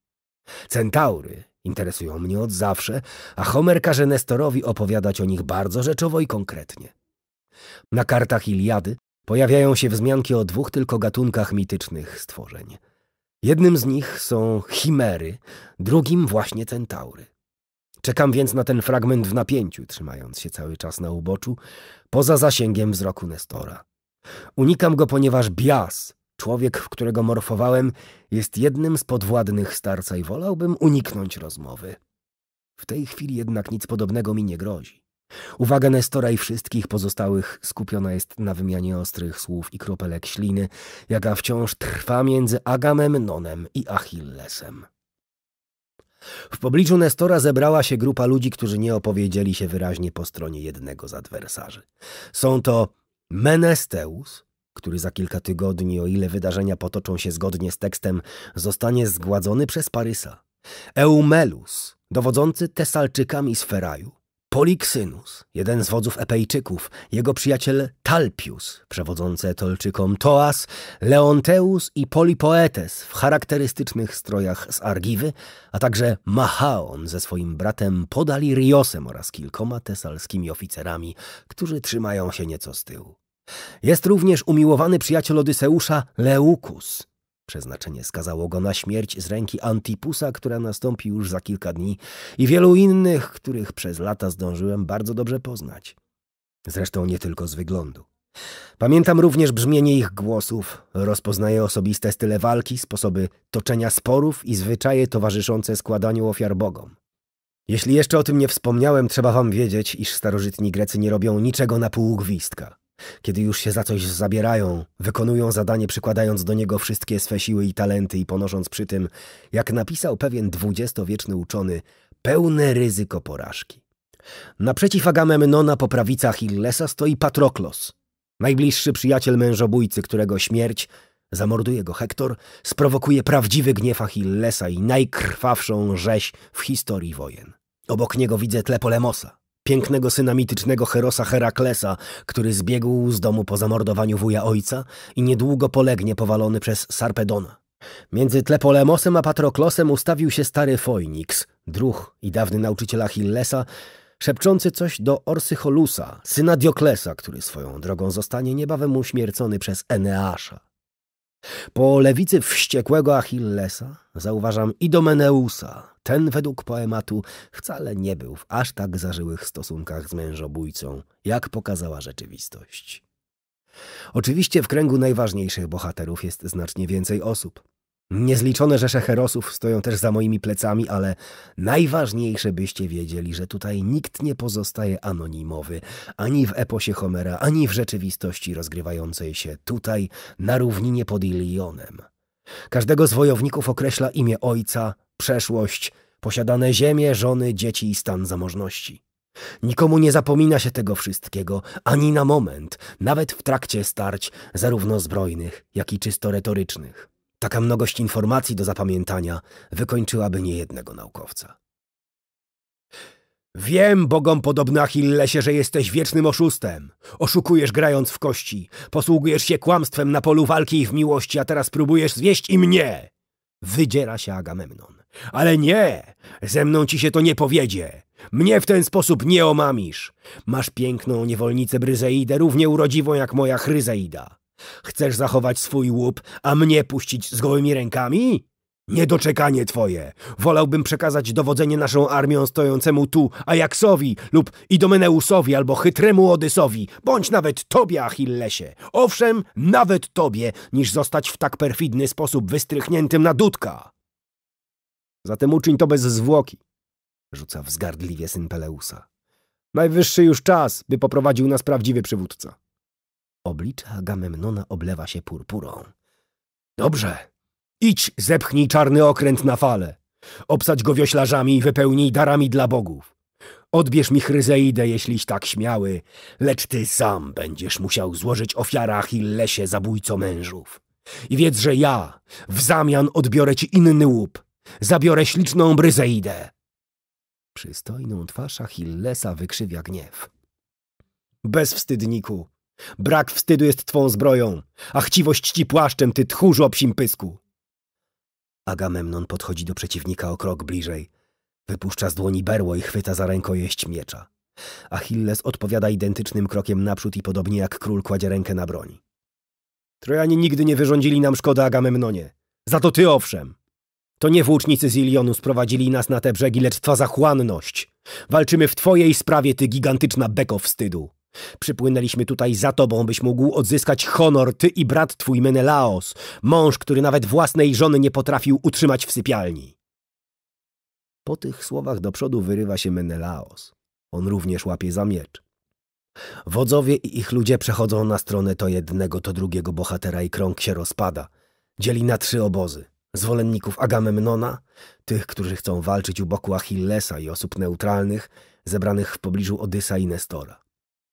Centaury interesują mnie od zawsze, a Homer każe Nestorowi opowiadać o nich bardzo rzeczowo i konkretnie. Na kartach Iliady pojawiają się wzmianki o dwóch tylko gatunkach mitycznych stworzeń. Jednym z nich są chimery, drugim właśnie centaury. Czekam więc na ten fragment w napięciu, trzymając się cały czas na uboczu, poza zasięgiem wzroku Nestora. Unikam go, ponieważ Bias, człowiek, w którego morfowałem, jest jednym z podwładnych starca i wolałbym uniknąć rozmowy. W tej chwili jednak nic podobnego mi nie grozi. Uwaga Nestora i wszystkich pozostałych skupiona jest na wymianie ostrych słów i kropelek śliny, jaka wciąż trwa między Agamemnonem i Achillesem. W pobliżu Nestora zebrała się grupa ludzi, którzy nie opowiedzieli się wyraźnie po stronie jednego z adwersarzy. Są to Menesteus, który za kilka tygodni, o ile wydarzenia potoczą się zgodnie z tekstem, zostanie zgładzony przez Parysa. Eumelus, dowodzący Tesalczykami z Feraju Poliksynus, jeden z wodzów Epejczyków, jego przyjaciel Talpius, przewodzący Etolczykom Toas, Leonteus i Polipoetes w charakterystycznych strojach z Argiwy, a także Machaon ze swoim bratem Podaliriosem oraz kilkoma tesalskimi oficerami, którzy trzymają się nieco z tyłu. Jest również umiłowany przyjaciel Odyseusza Leukus – Przeznaczenie skazało go na śmierć z ręki Antipusa, która nastąpi już za kilka dni i wielu innych, których przez lata zdążyłem bardzo dobrze poznać. Zresztą nie tylko z wyglądu. Pamiętam również brzmienie ich głosów, rozpoznaję osobiste style walki, sposoby toczenia sporów i zwyczaje towarzyszące składaniu ofiar bogom. Jeśli jeszcze o tym nie wspomniałem, trzeba wam wiedzieć, iż starożytni Grecy nie robią niczego na pół gwizdka kiedy już się za coś zabierają, wykonują zadanie przykładając do niego wszystkie swe siły i talenty i ponosząc przy tym, jak napisał pewien dwudziestowieczny uczony, pełne ryzyko porażki. Naprzeciw Agamemnona po prawicach Hillesa stoi Patroklos, najbliższy przyjaciel mężobójcy, którego śmierć, zamorduje go Hektor, sprowokuje prawdziwy gniew Achillesa i najkrwawszą rzeź w historii wojen. Obok niego widzę tle Polemosa, pięknego syna mitycznego Herosa Heraklesa, który zbiegł z domu po zamordowaniu wuja ojca i niedługo polegnie powalony przez Sarpedona. Między Tlepolemosem a Patroklosem ustawił się stary Fojniks, druh i dawny nauczyciel Achillesa, szepczący coś do Orsycholusa, syna Dioklesa, który swoją drogą zostanie niebawem uśmiercony przez Eneasza. Po lewicy wściekłego Achillesa zauważam Idomeneusa, ten według poematu wcale nie był w aż tak zażyłych stosunkach z mężobójcą, jak pokazała rzeczywistość. Oczywiście w kręgu najważniejszych bohaterów jest znacznie więcej osób. Niezliczone rzesze herosów stoją też za moimi plecami, ale najważniejsze byście wiedzieli, że tutaj nikt nie pozostaje anonimowy, ani w eposie Homera, ani w rzeczywistości rozgrywającej się tutaj na równinie pod Ilionem. Każdego z wojowników określa imię ojca, przeszłość, posiadane ziemie, żony, dzieci i stan zamożności. Nikomu nie zapomina się tego wszystkiego, ani na moment, nawet w trakcie starć, zarówno zbrojnych, jak i czysto retorycznych. Taka mnogość informacji do zapamiętania wykończyłaby niejednego naukowca. Wiem, bogom podobny Achillesie, że jesteś wiecznym oszustem. Oszukujesz grając w kości. Posługujesz się kłamstwem na polu walki i w miłości, a teraz próbujesz zwieść i mnie! Wydziera się Agamemnon. Ale nie! Ze mną ci się to nie powiedzie! Mnie w ten sposób nie omamisz! Masz piękną niewolnicę Bryzeidę, równie urodziwą jak moja Chryzeida. Chcesz zachować swój łup, a mnie puścić z gołymi rękami? Niedoczekanie twoje! Wolałbym przekazać dowodzenie naszą armią stojącemu tu Ajaxowi lub Idomeneusowi albo chytremu Odysowi, bądź nawet tobie, Achillesie! Owszem, nawet tobie, niż zostać w tak perfidny sposób wystrychniętym na dudka! Zatem uczyń to bez zwłoki, rzuca wzgardliwie syn Peleusa. Najwyższy już czas, by poprowadził nas prawdziwy przywódca. Oblicze Agamemnona oblewa się purpurą. Dobrze, idź zepchnij czarny okręt na fale. Obsadź go wioślarzami i wypełnij darami dla bogów. Odbierz mi Chryzeidę, jeśliś tak śmiały, lecz ty sam będziesz musiał złożyć ofiarach i lesie zabójco mężów. I wiedz, że ja w zamian odbiorę ci inny łup, Zabiorę śliczną Bryzeidę! Przystojną twarz Achillesa wykrzywia gniew. Bezwstydniku! Brak wstydu jest twą zbroją, a chciwość ci płaszczem, ty tchórzu psim pysku! Agamemnon podchodzi do przeciwnika o krok bliżej. Wypuszcza z dłoni berło i chwyta za rękojeść miecza. Achilles odpowiada identycznym krokiem naprzód i podobnie jak król kładzie rękę na broń. Trojanie nigdy nie wyrządzili nam szkody, Agamemnonie. Za to ty owszem. To nie włócznicy z Ilionu sprowadzili nas na te brzegi, lecz twa zachłanność. Walczymy w twojej sprawie, ty gigantyczna beko wstydu. Przypłynęliśmy tutaj za tobą, byś mógł odzyskać honor, ty i brat twój Menelaos, mąż, który nawet własnej żony nie potrafił utrzymać w sypialni. Po tych słowach do przodu wyrywa się Menelaos. On również łapie za miecz. Wodzowie i ich ludzie przechodzą na stronę to jednego, to drugiego bohatera i krąg się rozpada. Dzieli na trzy obozy zwolenników Agamemnona, tych, którzy chcą walczyć u boku Achillesa i osób neutralnych, zebranych w pobliżu Odysa i Nestora.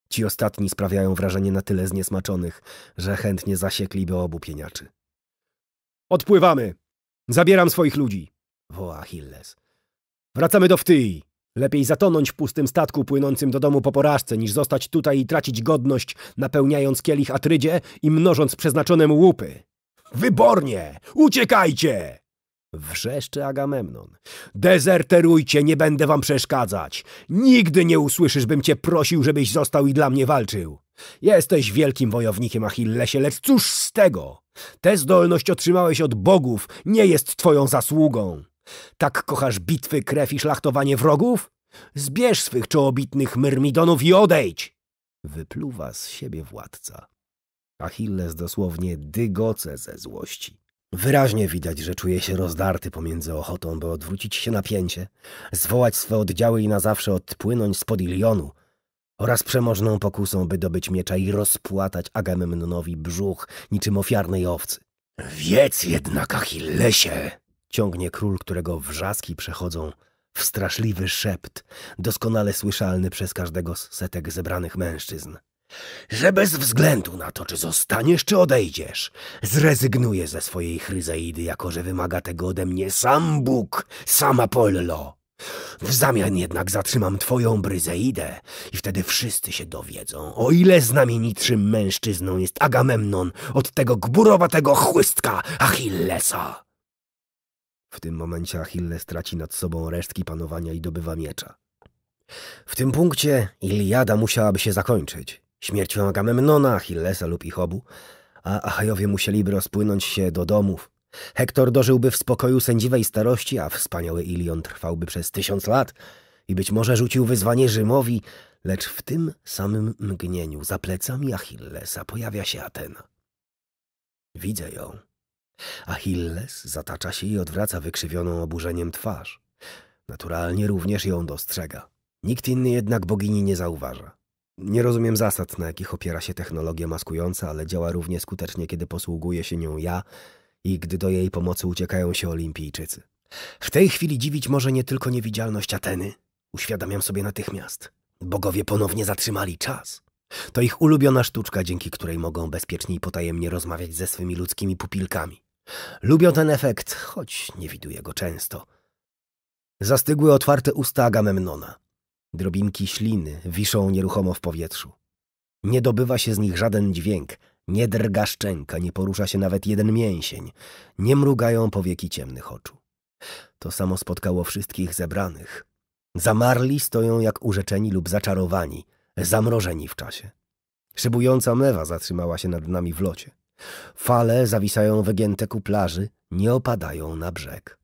Ci ostatni sprawiają wrażenie na tyle zniesmaczonych, że chętnie zasiekliby obu pieniaczy. Odpływamy! Zabieram swoich ludzi! woła Achilles. Wracamy do Wtyi! Lepiej zatonąć w pustym statku płynącym do domu po porażce, niż zostać tutaj i tracić godność, napełniając kielich Atrydzie i mnożąc przeznaczonemu łupy. Wybornie! Uciekajcie! Wrzeszczy Agamemnon. Dezerterujcie, nie będę wam przeszkadzać. Nigdy nie usłyszysz, bym cię prosił, żebyś został i dla mnie walczył. Jesteś wielkim wojownikiem, Achillesie, lecz cóż z tego? Tę zdolność otrzymałeś od bogów, nie jest twoją zasługą. Tak kochasz bitwy, krew i szlachtowanie wrogów? Zbierz swych czołobitnych myrmidonów i odejdź! Wypluwa z siebie władca. Achilles dosłownie dygoce ze złości. Wyraźnie widać, że czuje się rozdarty pomiędzy ochotą, by odwrócić się na pięcie, zwołać swe oddziały i na zawsze odpłynąć spod Ilionu, oraz przemożną pokusą, by dobyć miecza i rozpłatać Agamemnonowi brzuch niczym ofiarnej owcy. Wiedz jednak, Achillesie! ciągnie król, którego wrzaski przechodzą w straszliwy szept, doskonale słyszalny przez każdego z setek zebranych mężczyzn że bez względu na to, czy zostaniesz, czy odejdziesz, zrezygnuję ze swojej chryzeidy, jako że wymaga tego ode mnie sam Bóg, sama Pollo. W zamian jednak zatrzymam twoją Bryzeidę i wtedy wszyscy się dowiedzą, o ile znamienitszym mężczyzną jest Agamemnon od tego gburowatego chłystka Achillesa. W tym momencie Achilles traci nad sobą resztki panowania i dobywa miecza. W tym punkcie Iliada musiałaby się zakończyć. Śmiercią Agamemnona, Achillesa lub ich obu, a Achajowie musieliby rozpłynąć się do domów. Hektor dożyłby w spokoju sędziwej starości, a wspaniały Ilion trwałby przez tysiąc lat i być może rzucił wyzwanie Rzymowi, lecz w tym samym mgnieniu za plecami Achillesa pojawia się Atena. Widzę ją. Achilles zatacza się i odwraca wykrzywioną oburzeniem twarz. Naturalnie również ją dostrzega. Nikt inny jednak bogini nie zauważa. Nie rozumiem zasad, na jakich opiera się technologia maskująca, ale działa równie skutecznie, kiedy posługuje się nią ja i gdy do jej pomocy uciekają się olimpijczycy. W tej chwili dziwić może nie tylko niewidzialność Ateny. Uświadamiam sobie natychmiast. Bogowie ponownie zatrzymali czas. To ich ulubiona sztuczka, dzięki której mogą bezpiecznie i potajemnie rozmawiać ze swymi ludzkimi pupilkami. Lubią ten efekt, choć nie widuję go często. Zastygły otwarte usta Agamemnona. Drobinki śliny wiszą nieruchomo w powietrzu. Nie dobywa się z nich żaden dźwięk, nie drga szczęka, nie porusza się nawet jeden mięsień, nie mrugają powieki ciemnych oczu. To samo spotkało wszystkich zebranych. Zamarli stoją jak urzeczeni lub zaczarowani, zamrożeni w czasie. Szybująca mewa zatrzymała się nad nami w locie. Fale zawisają wygięte ku plaży, nie opadają na brzeg.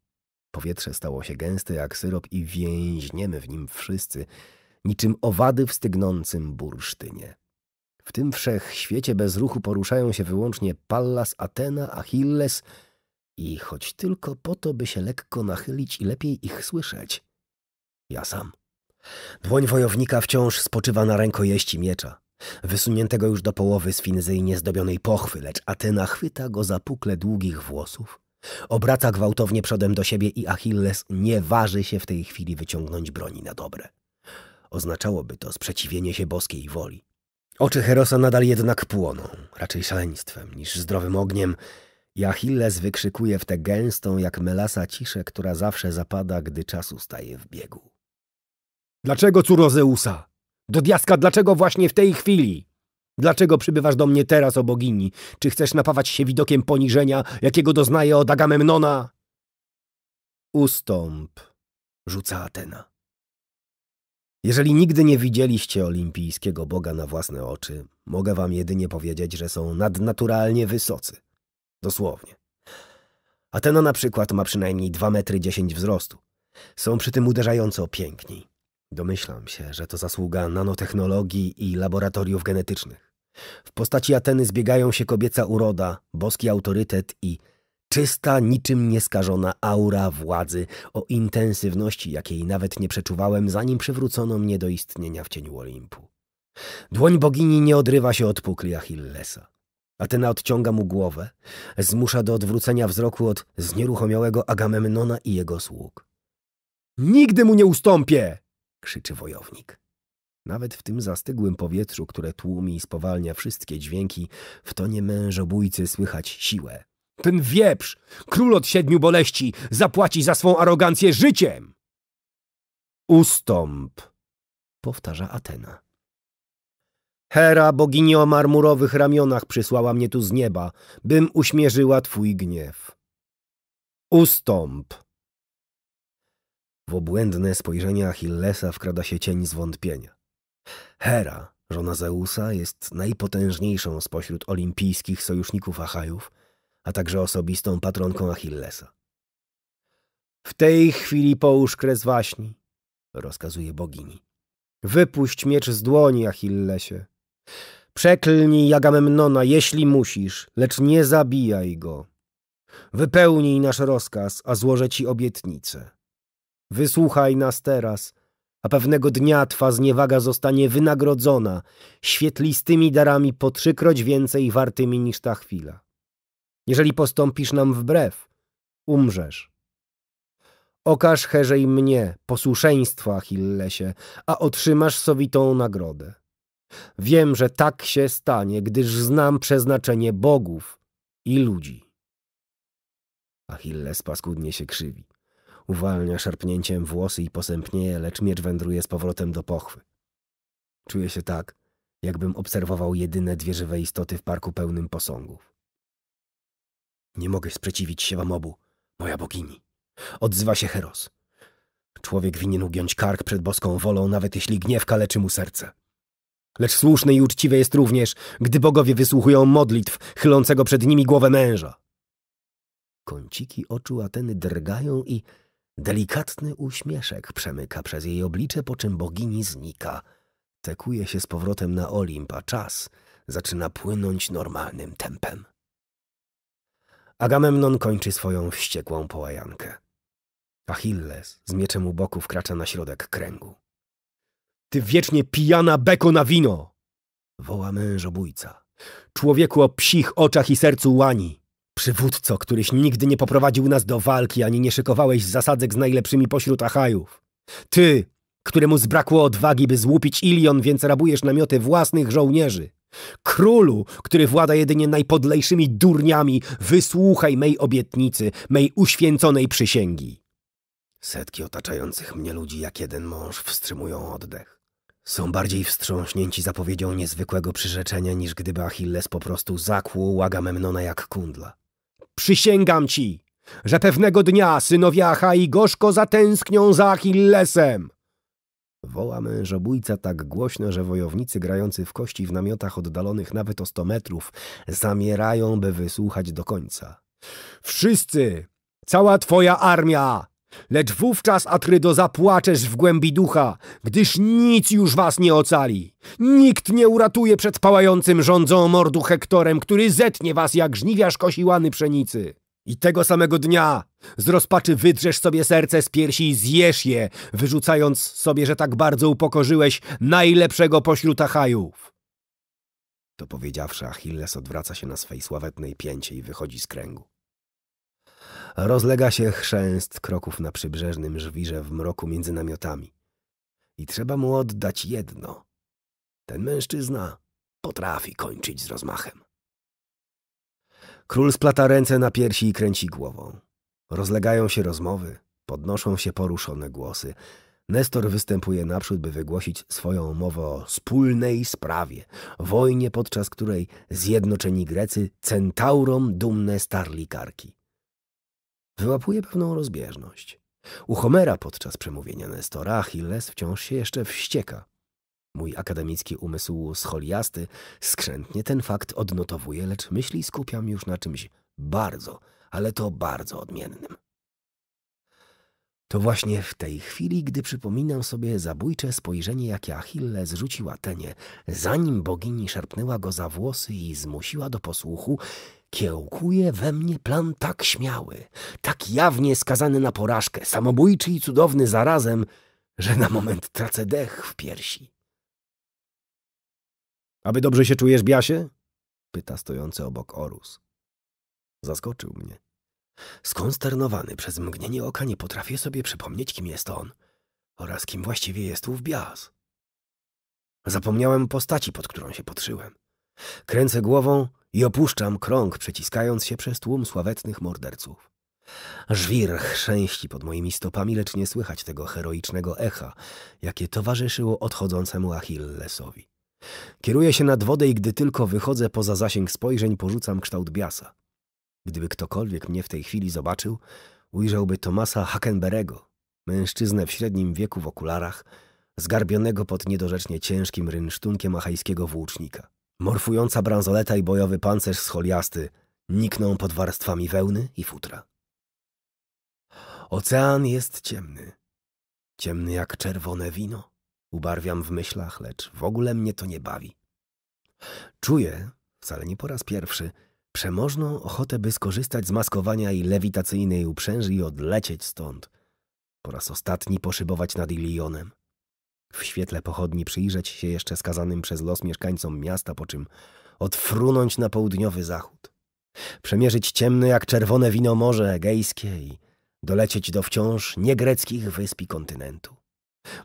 Powietrze stało się gęste jak syrop i więźniemy w nim wszyscy, niczym owady w stygnącym bursztynie. W tym wszechświecie bez ruchu poruszają się wyłącznie Pallas, Atena, Achilles i choć tylko po to, by się lekko nachylić i lepiej ich słyszeć. Ja sam. Dłoń wojownika wciąż spoczywa na rękojeści miecza, wysuniętego już do połowy z sfinzyjnie zdobionej pochwy, lecz Atena chwyta go za pukle długich włosów Obraca gwałtownie przodem do siebie i Achilles nie waży się w tej chwili wyciągnąć broni na dobre. Oznaczałoby to sprzeciwienie się boskiej woli. Oczy Herosa nadal jednak płoną, raczej szaleństwem niż zdrowym ogniem, i Achilles wykrzykuje w tę gęstą jak melasa ciszę, która zawsze zapada, gdy czasu staje w biegu. Dlaczego, córo Zeusa? Do diaska, dlaczego właśnie w tej chwili? Dlaczego przybywasz do mnie teraz, o bogini? Czy chcesz napawać się widokiem poniżenia, jakiego doznaje od Agamemnona? Ustąp, rzuca Atena. Jeżeli nigdy nie widzieliście olimpijskiego boga na własne oczy, mogę wam jedynie powiedzieć, że są nadnaturalnie wysocy. Dosłownie. Atena na przykład ma przynajmniej 2 metry 10 wzrostu. Są przy tym uderzająco piękni. Domyślam się, że to zasługa nanotechnologii i laboratoriów genetycznych. W postaci Ateny zbiegają się kobieca uroda, boski autorytet i czysta, niczym nieskażona aura władzy o intensywności, jakiej nawet nie przeczuwałem, zanim przywrócono mnie do istnienia w cieniu Olimpu. Dłoń bogini nie odrywa się od pukli Achillesa. Atena odciąga mu głowę, zmusza do odwrócenia wzroku od znieruchomiałego Agamemnona i jego sług. Nigdy mu nie ustąpię! krzyczy wojownik. Nawet w tym zastygłym powietrzu, które tłumi i spowalnia wszystkie dźwięki, w tonie mężobójcy słychać siłę. Ten wieprz, król od siedmiu boleści, zapłaci za swą arogancję życiem! Ustąp! powtarza Atena. Hera, bogini o marmurowych ramionach, przysłała mnie tu z nieba, bym uśmierzyła twój gniew. Ustąp! W obłędne spojrzenie Achillesa wkrada się cień zwątpienia. Hera, żona Zeusa, jest najpotężniejszą spośród olimpijskich sojuszników Achajów, a także osobistą patronką Achillesa. W tej chwili połóż kres waśni, rozkazuje bogini. Wypuść miecz z dłoni, Achillesie. Przeklnij Agamemnona, jeśli musisz, lecz nie zabijaj go. Wypełnij nasz rozkaz, a złożę ci obietnicę. Wysłuchaj nas teraz, a pewnego dnia twa zniewaga zostanie wynagrodzona świetlistymi darami po trzykroć więcej wartymi niż ta chwila. Jeżeli postąpisz nam wbrew, umrzesz. Okaż herzej mnie posłuszeństwa, Achillesie, a otrzymasz sowitą nagrodę. Wiem, że tak się stanie, gdyż znam przeznaczenie bogów i ludzi. Achilles paskudnie się krzywi. Uwalnia szarpnięciem włosy i posępnieje, lecz miecz wędruje z powrotem do pochwy. Czuję się tak, jakbym obserwował jedyne dwie żywe istoty w parku pełnym posągów. Nie mogę sprzeciwić się wam obu, moja bogini. Odzywa się Heros. Człowiek winien ugiąć kark przed boską wolą, nawet jeśli gniew kaleczy mu serce. Lecz słuszne i uczciwe jest również, gdy bogowie wysłuchują modlitw chylącego przed nimi głowę męża. Kąciki oczu Ateny drgają i Delikatny uśmieszek przemyka przez jej oblicze, po czym bogini znika. Tekuje się z powrotem na Olimp, a czas zaczyna płynąć normalnym tempem. Agamemnon kończy swoją wściekłą połajankę. Achilles z mieczem u boku wkracza na środek kręgu. Ty wiecznie pijana beko na wino! Woła mężobójca. Człowieku o psich oczach i sercu łani. Przywódco, któryś nigdy nie poprowadził nas do walki, ani nie szykowałeś zasadzek z najlepszymi pośród Achajów. Ty, któremu zbrakło odwagi, by złupić Ilion, więc rabujesz namioty własnych żołnierzy. Królu, który włada jedynie najpodlejszymi durniami, wysłuchaj mej obietnicy, mej uświęconej przysięgi. Setki otaczających mnie ludzi, jak jeden mąż, wstrzymują oddech. Są bardziej wstrząśnięci zapowiedzią niezwykłego przyrzeczenia, niż gdyby Achilles po prostu zakłuł Agamemnona jak kundla. Przysięgam ci, że pewnego dnia synowie Achai gorzko zatęsknią za Achillesem. Woła mężobójca tak głośno, że wojownicy grający w kości w namiotach oddalonych nawet o sto metrów zamierają, by wysłuchać do końca. Wszyscy! Cała twoja armia! Lecz wówczas, Atrydo, zapłaczesz w głębi ducha, gdyż nic już was nie ocali. Nikt nie uratuje przed pałającym rządzą mordu Hektorem, który zetnie was jak żniwiarz kosiłany pszenicy. I tego samego dnia z rozpaczy wydrzesz sobie serce z piersi i zjesz je, wyrzucając sobie, że tak bardzo upokorzyłeś najlepszego pośród Achajów. To powiedziawszy, Achilles odwraca się na swej sławetnej pięcie i wychodzi z kręgu. Rozlega się chrzęst kroków na przybrzeżnym żwirze w mroku między namiotami. I trzeba mu oddać jedno. Ten mężczyzna potrafi kończyć z rozmachem. Król splata ręce na piersi i kręci głową. Rozlegają się rozmowy, podnoszą się poruszone głosy. Nestor występuje naprzód, by wygłosić swoją mowę o wspólnej sprawie, wojnie, podczas której zjednoczeni Grecy centaurom dumne starli karki wyłapuje pewną rozbieżność. U Homera podczas przemówienia Nestora Achilles wciąż się jeszcze wścieka. Mój akademicki umysł scholiasty skrzętnie ten fakt odnotowuje, lecz myśli skupiam już na czymś bardzo, ale to bardzo odmiennym. To właśnie w tej chwili, gdy przypominam sobie zabójcze spojrzenie, jakie Achille zrzucił Atenie, zanim bogini szarpnęła go za włosy i zmusiła do posłuchu, Kiełkuje we mnie plan tak śmiały, tak jawnie skazany na porażkę, samobójczy i cudowny zarazem, że na moment tracę dech w piersi. — Aby dobrze się czujesz, Biasie? — pyta stojący obok Orus. Zaskoczył mnie. Skonsternowany przez mgnienie oka nie potrafię sobie przypomnieć, kim jest on oraz kim właściwie jest ów Bias. Zapomniałem postaci, pod którą się podszyłem. Kręcę głową i opuszczam krąg, przeciskając się przez tłum sławetnych morderców. Żwir chrzęści pod moimi stopami, lecz nie słychać tego heroicznego echa, jakie towarzyszyło odchodzącemu Achillesowi. Kieruję się nad wodę i gdy tylko wychodzę poza zasięg spojrzeń, porzucam kształt biasa. Gdyby ktokolwiek mnie w tej chwili zobaczył, ujrzałby Tomasa Hackenberego, mężczyznę w średnim wieku w okularach, zgarbionego pod niedorzecznie ciężkim rynsztunkiem achajskiego włócznika. Morfująca bransoleta i bojowy pancerz scholiasty nikną pod warstwami wełny i futra. Ocean jest ciemny. Ciemny jak czerwone wino. Ubarwiam w myślach, lecz w ogóle mnie to nie bawi. Czuję, wcale nie po raz pierwszy, przemożną ochotę, by skorzystać z maskowania i lewitacyjnej uprzęży i odlecieć stąd. Po raz ostatni poszybować nad Ilionem w świetle pochodni przyjrzeć się jeszcze skazanym przez los mieszkańcom miasta, po czym odfrunąć na południowy zachód. Przemierzyć ciemne jak czerwone wino morze egejskie i dolecieć do wciąż niegreckich wysp i kontynentu.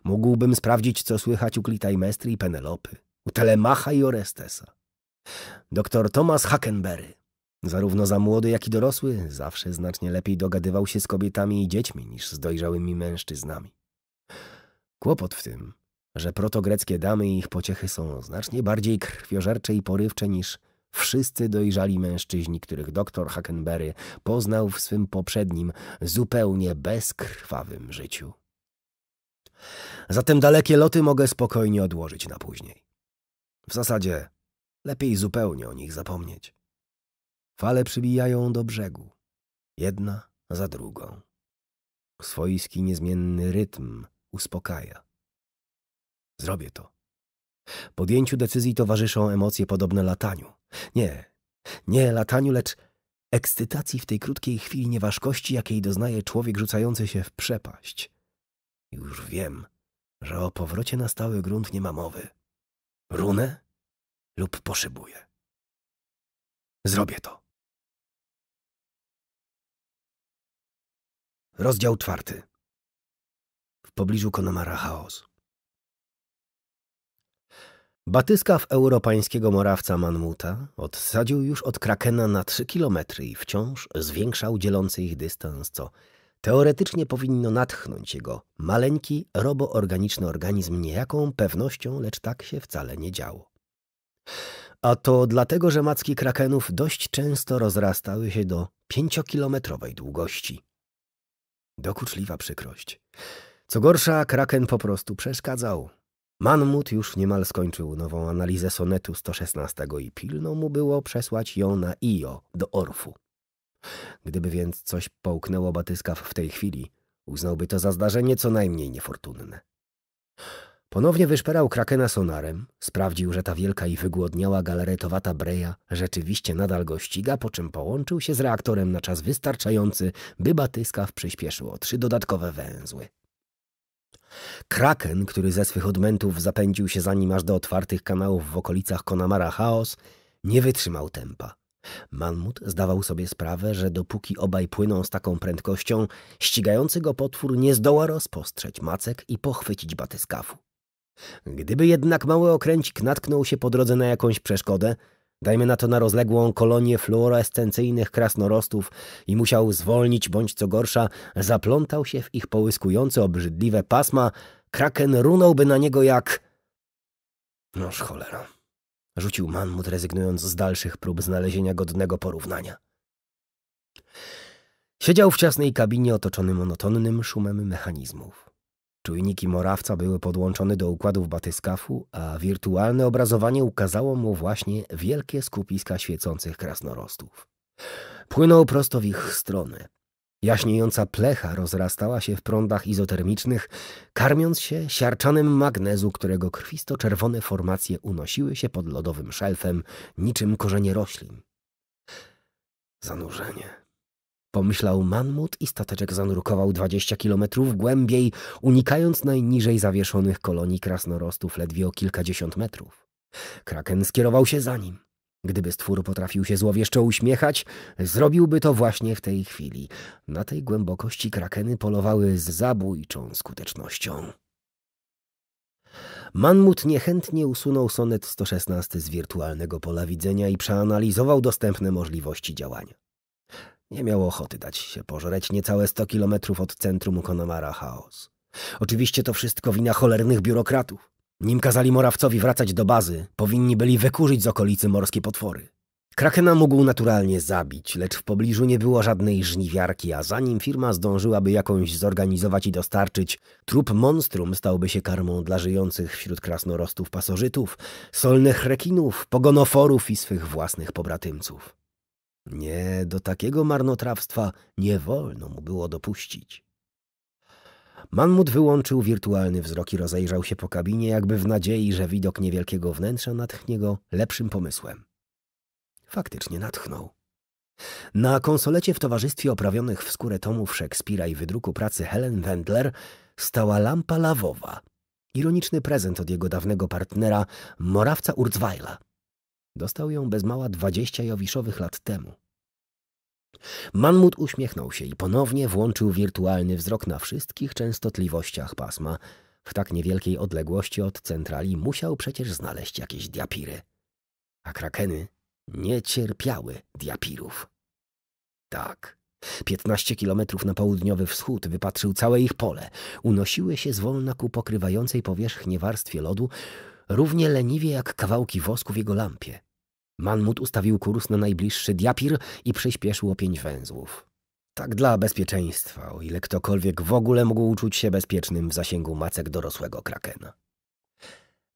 Mógłbym sprawdzić, co słychać u Klitajmestry i Penelopy, u Telemacha i Orestesa. Doktor Thomas Hackenberry, zarówno za młody, jak i dorosły, zawsze znacznie lepiej dogadywał się z kobietami i dziećmi niż z dojrzałymi mężczyznami. Kłopot w tym, że protogreckie damy i ich pociechy są znacznie bardziej krwiożercze i porywcze niż wszyscy dojrzali mężczyźni, których doktor Hackenberry poznał w swym poprzednim, zupełnie bezkrwawym życiu. Zatem dalekie loty mogę spokojnie odłożyć na później. W zasadzie lepiej zupełnie o nich zapomnieć. Fale przybijają do brzegu, jedna za drugą. Swojski niezmienny rytm uspokaja. Zrobię to. Podjęciu decyzji towarzyszą emocje podobne lataniu. Nie, nie lataniu, lecz ekscytacji w tej krótkiej chwili nieważkości, jakiej doznaje człowiek rzucający się w przepaść. Już wiem, że o powrocie na stały grunt nie ma mowy. Runę lub poszybuję. Zrobię to. Rozdział czwarty. W pobliżu Konomara chaos. Batyskaw europańskiego morawca Manmuta odsadził już od Krakena na trzy kilometry i wciąż zwiększał dzielący ich dystans, co teoretycznie powinno natchnąć jego maleńki, roboorganiczny organizm niejaką pewnością, lecz tak się wcale nie działo. A to dlatego, że macki krakenów dość często rozrastały się do pięciokilometrowej długości. Dokuczliwa przykrość. Co gorsza, kraken po prostu przeszkadzał. Manmut już niemal skończył nową analizę sonetu 116 i pilno mu było przesłać ją na Io, do Orfu. Gdyby więc coś połknęło Batyskaw w tej chwili, uznałby to za zdarzenie co najmniej niefortunne. Ponownie wyszperał krakena sonarem, sprawdził, że ta wielka i wygłodniała galaretowata breja rzeczywiście nadal go ściga, po czym połączył się z reaktorem na czas wystarczający, by Batyskaw przyspieszył o trzy dodatkowe węzły. Kraken, który ze swych odmętów zapędził się za nim aż do otwartych kanałów w okolicach Konamara Chaos, nie wytrzymał tempa. Manmut zdawał sobie sprawę, że dopóki obaj płyną z taką prędkością, ścigający go potwór nie zdoła rozpostrzeć macek i pochwycić batyskafu. Gdyby jednak mały okręcik natknął się po drodze na jakąś przeszkodę, Dajmy na to na rozległą kolonię fluorescencyjnych krasnorostów i musiał zwolnić bądź co gorsza, zaplątał się w ich połyskujące obrzydliwe pasma, kraken runąłby na niego jak... Noż cholera. Rzucił Manmut, rezygnując z dalszych prób znalezienia godnego porównania. Siedział w ciasnej kabinie otoczony monotonnym szumem mechanizmów. Czujniki Morawca były podłączone do układów batyskafu, a wirtualne obrazowanie ukazało mu właśnie wielkie skupiska świecących krasnorostów. Płynął prosto w ich stronę. Jaśniejąca plecha rozrastała się w prądach izotermicznych, karmiąc się siarczanym magnezu, którego krwisto-czerwone formacje unosiły się pod lodowym szelfem niczym korzenie roślin. Zanurzenie. Pomyślał Manmut i stateczek zanurkował 20 kilometrów głębiej, unikając najniżej zawieszonych kolonii krasnorostów ledwie o kilkadziesiąt metrów. Kraken skierował się za nim. Gdyby stwór potrafił się złowieszczo uśmiechać, zrobiłby to właśnie w tej chwili. Na tej głębokości krakeny polowały z zabójczą skutecznością. Manmut niechętnie usunął sonet 116 z wirtualnego pola widzenia i przeanalizował dostępne możliwości działania. Nie miał ochoty dać się pożreć niecałe sto kilometrów od centrum Konomara Chaos. Oczywiście to wszystko wina cholernych biurokratów. Nim kazali Morawcowi wracać do bazy, powinni byli wykurzyć z okolicy morskie potwory. Krakena mógł naturalnie zabić, lecz w pobliżu nie było żadnej żniwiarki, a zanim firma zdążyłaby jakąś zorganizować i dostarczyć, trup monstrum stałby się karmą dla żyjących wśród krasnorostów pasożytów, solnych rekinów, pogonoforów i swych własnych pobratymców. Nie, do takiego marnotrawstwa nie wolno mu było dopuścić. Manmut wyłączył wirtualny wzrok i rozejrzał się po kabinie, jakby w nadziei, że widok niewielkiego wnętrza natchnie go lepszym pomysłem. Faktycznie natchnął. Na konsolecie w towarzystwie oprawionych w skórę tomów Szekspira i wydruku pracy Helen Wendler stała lampa lawowa. Ironiczny prezent od jego dawnego partnera, Morawca Urzweila. Dostał ją bez mała dwadzieścia jowiszowych lat temu. Manmut uśmiechnął się i ponownie włączył wirtualny wzrok na wszystkich częstotliwościach pasma. W tak niewielkiej odległości od centrali musiał przecież znaleźć jakieś diapiry. A krakeny nie cierpiały diapirów. Tak. Piętnaście kilometrów na południowy wschód wypatrzył całe ich pole. Unosiły się zwolna ku pokrywającej powierzchnię warstwie lodu, równie leniwie jak kawałki wosku w jego lampie. Manmut ustawił kurs na najbliższy diapir i przyspieszył o pięć węzłów. Tak dla bezpieczeństwa, o ile ktokolwiek w ogóle mógł uczuć się bezpiecznym w zasięgu macek dorosłego krakena.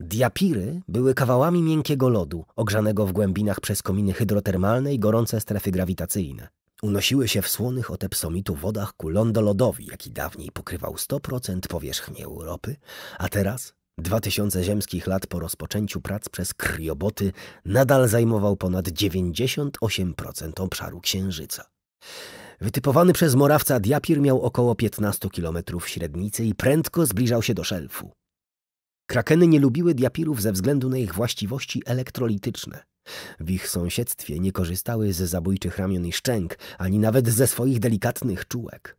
Diapiry były kawałami miękkiego lodu, ogrzanego w głębinach przez kominy hydrotermalne i gorące strefy grawitacyjne. Unosiły się w słonych od epsomitu wodach ku lądolodowi, jaki dawniej pokrywał 100% powierzchni Europy, a teraz Dwa tysiące ziemskich lat po rozpoczęciu prac przez krioboty nadal zajmował ponad 98% obszaru Księżyca. Wytypowany przez Morawca diapir miał około 15 km średnicy i prędko zbliżał się do szelfu. Krakeny nie lubiły diapirów ze względu na ich właściwości elektrolityczne. W ich sąsiedztwie nie korzystały ze zabójczych ramion i szczęk, ani nawet ze swoich delikatnych czułek.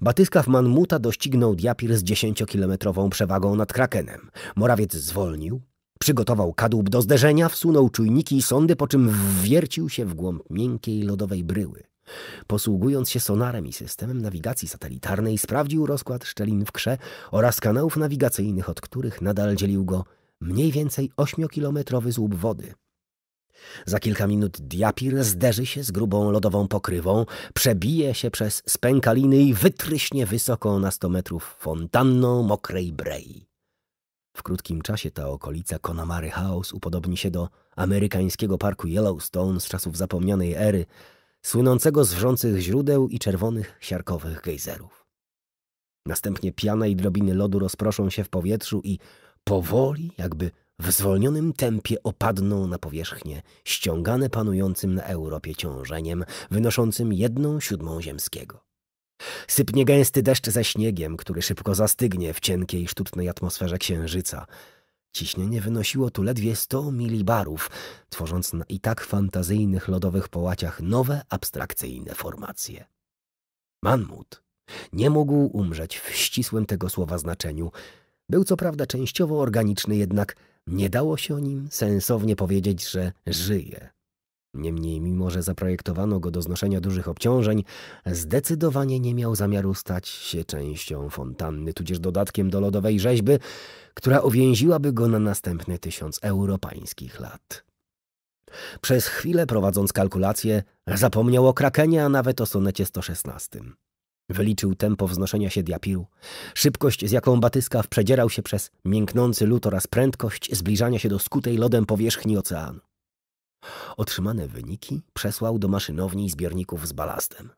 Batyskaw Manmuta doścignął Diapir z dziesięciokilometrową przewagą nad Krakenem. Morawiec zwolnił, przygotował kadłub do zderzenia, wsunął czujniki i sondy, po czym wwiercił się w głąb miękkiej lodowej bryły. Posługując się sonarem i systemem nawigacji satelitarnej, sprawdził rozkład szczelin w krze oraz kanałów nawigacyjnych, od których nadal dzielił go mniej więcej ośmiokilometrowy złup wody. Za kilka minut diapir zderzy się z grubą lodową pokrywą, przebije się przez spękaliny i wytryśnie wysoko na sto metrów fontanną mokrej brei. W krótkim czasie ta okolica Konamary House upodobni się do amerykańskiego parku Yellowstone z czasów zapomnianej ery, słynącego z wrzących źródeł i czerwonych siarkowych gejzerów. Następnie piana i drobiny lodu rozproszą się w powietrzu i powoli, jakby w zwolnionym tempie opadną na powierzchnię, ściągane panującym na Europie ciążeniem, wynoszącym jedną siódmą ziemskiego. Sypnie gęsty deszcz ze śniegiem, który szybko zastygnie w cienkiej, sztucznej atmosferze księżyca. Ciśnienie wynosiło tu ledwie 100 milibarów, tworząc na i tak fantazyjnych lodowych połaciach nowe, abstrakcyjne formacje. Manmut nie mógł umrzeć w ścisłym tego słowa znaczeniu. Był co prawda częściowo organiczny, jednak nie dało się o nim sensownie powiedzieć, że żyje. Niemniej, mimo że zaprojektowano go do znoszenia dużych obciążeń, zdecydowanie nie miał zamiaru stać się częścią fontanny, tudzież dodatkiem do lodowej rzeźby, która uwięziłaby go na następne tysiąc europańskich lat. Przez chwilę, prowadząc kalkulacje, zapomniał o Krakenie, a nawet o sonecie 116. Wyliczył tempo wznoszenia się diapiru, szybkość, z jaką batyskaw przedzierał się przez mięknący lód oraz prędkość zbliżania się do skutej lodem powierzchni oceanu. Otrzymane wyniki przesłał do maszynowni i zbiorników z balastem.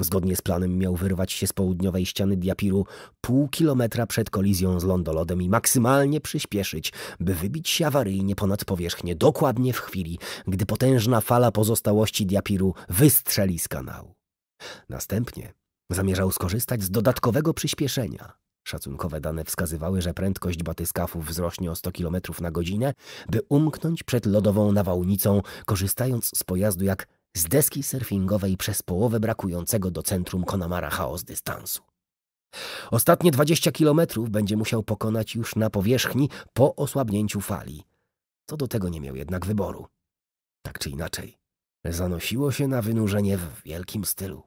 Zgodnie z planem miał wyrwać się z południowej ściany diapiru pół kilometra przed kolizją z lądolodem i maksymalnie przyspieszyć, by wybić się awaryjnie ponad powierzchnię dokładnie w chwili, gdy potężna fala pozostałości diapiru wystrzeli z kanału. Następnie Zamierzał skorzystać z dodatkowego przyspieszenia. Szacunkowe dane wskazywały, że prędkość batyskafu wzrośnie o 100 km na godzinę, by umknąć przed lodową nawałnicą, korzystając z pojazdu jak z deski surfingowej przez połowę brakującego do centrum Konamara chaos dystansu. Ostatnie 20 kilometrów będzie musiał pokonać już na powierzchni po osłabnięciu fali. Co do tego nie miał jednak wyboru. Tak czy inaczej, zanosiło się na wynurzenie w wielkim stylu.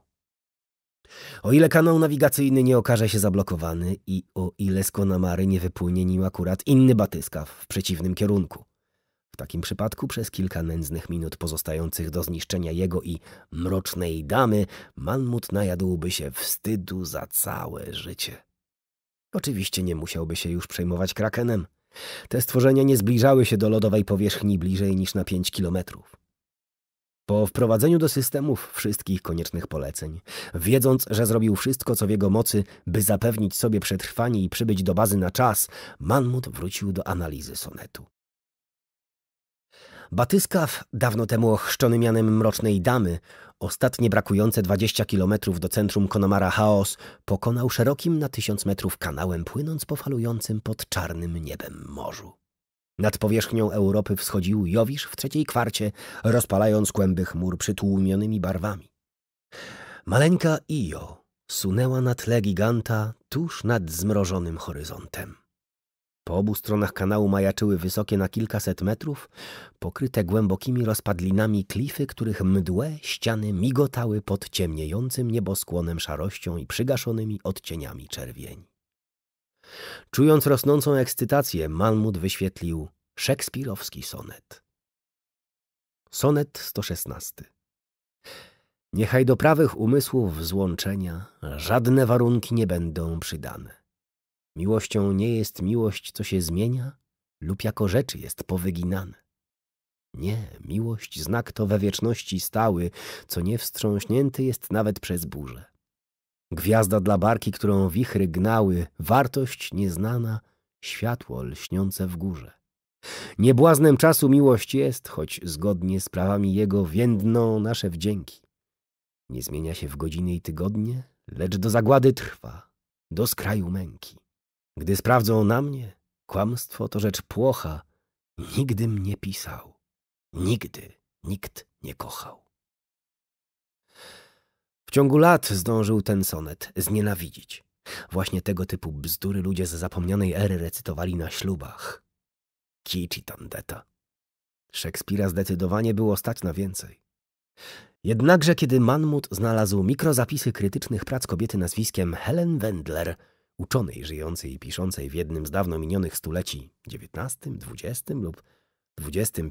O ile kanał nawigacyjny nie okaże się zablokowany i o ile z Konamary nie wypłynie nim akurat inny batyskaw w przeciwnym kierunku. W takim przypadku przez kilka nędznych minut pozostających do zniszczenia jego i mrocznej damy Manmut najadłby się wstydu za całe życie. Oczywiście nie musiałby się już przejmować krakenem. Te stworzenia nie zbliżały się do lodowej powierzchni bliżej niż na pięć kilometrów. Po wprowadzeniu do systemów wszystkich koniecznych poleceń, wiedząc, że zrobił wszystko, co w jego mocy, by zapewnić sobie przetrwanie i przybyć do bazy na czas, Manmut wrócił do analizy sonetu. Batyskaw, dawno temu ochrzczony mianem Mrocznej Damy, ostatnie brakujące 20 kilometrów do centrum Konomara Chaos, pokonał szerokim na tysiąc metrów kanałem płynąc po falującym pod czarnym niebem morzu. Nad powierzchnią Europy wschodził Jowisz w trzeciej kwarcie, rozpalając kłęby chmur przytłumionymi barwami. Maleńka Io sunęła na tle giganta tuż nad zmrożonym horyzontem. Po obu stronach kanału majaczyły wysokie na kilkaset metrów, pokryte głębokimi rozpadlinami klify, których mdłe ściany migotały pod ciemniejącym nieboskłonem szarością i przygaszonymi odcieniami czerwieni. Czując rosnącą ekscytację, Malmut wyświetlił szekspirowski sonet. Sonet 116 Niechaj do prawych umysłów złączenia żadne warunki nie będą przydane. Miłością nie jest miłość, co się zmienia lub jako rzeczy jest powyginane. Nie, miłość znak to we wieczności stały, co nie wstrząśnięty jest nawet przez burzę. Gwiazda dla barki, którą wichry gnały, wartość nieznana, światło lśniące w górze. Niebłaznem czasu miłość jest, choć zgodnie z prawami jego więdną nasze wdzięki. Nie zmienia się w godziny i tygodnie, lecz do zagłady trwa, do skraju męki. Gdy sprawdzą na mnie, kłamstwo to rzecz płocha, nigdy mnie pisał, nigdy nikt nie kochał. W ciągu lat zdążył ten sonet znienawidzić. Właśnie tego typu bzdury ludzie z zapomnianej ery recytowali na ślubach. Kici tandeta. Szekspira zdecydowanie było stać na więcej. Jednakże kiedy Manmut znalazł mikrozapisy krytycznych prac kobiety nazwiskiem Helen Wendler, uczonej żyjącej i piszącej w jednym z dawno minionych stuleci XIX, XX lub XXI,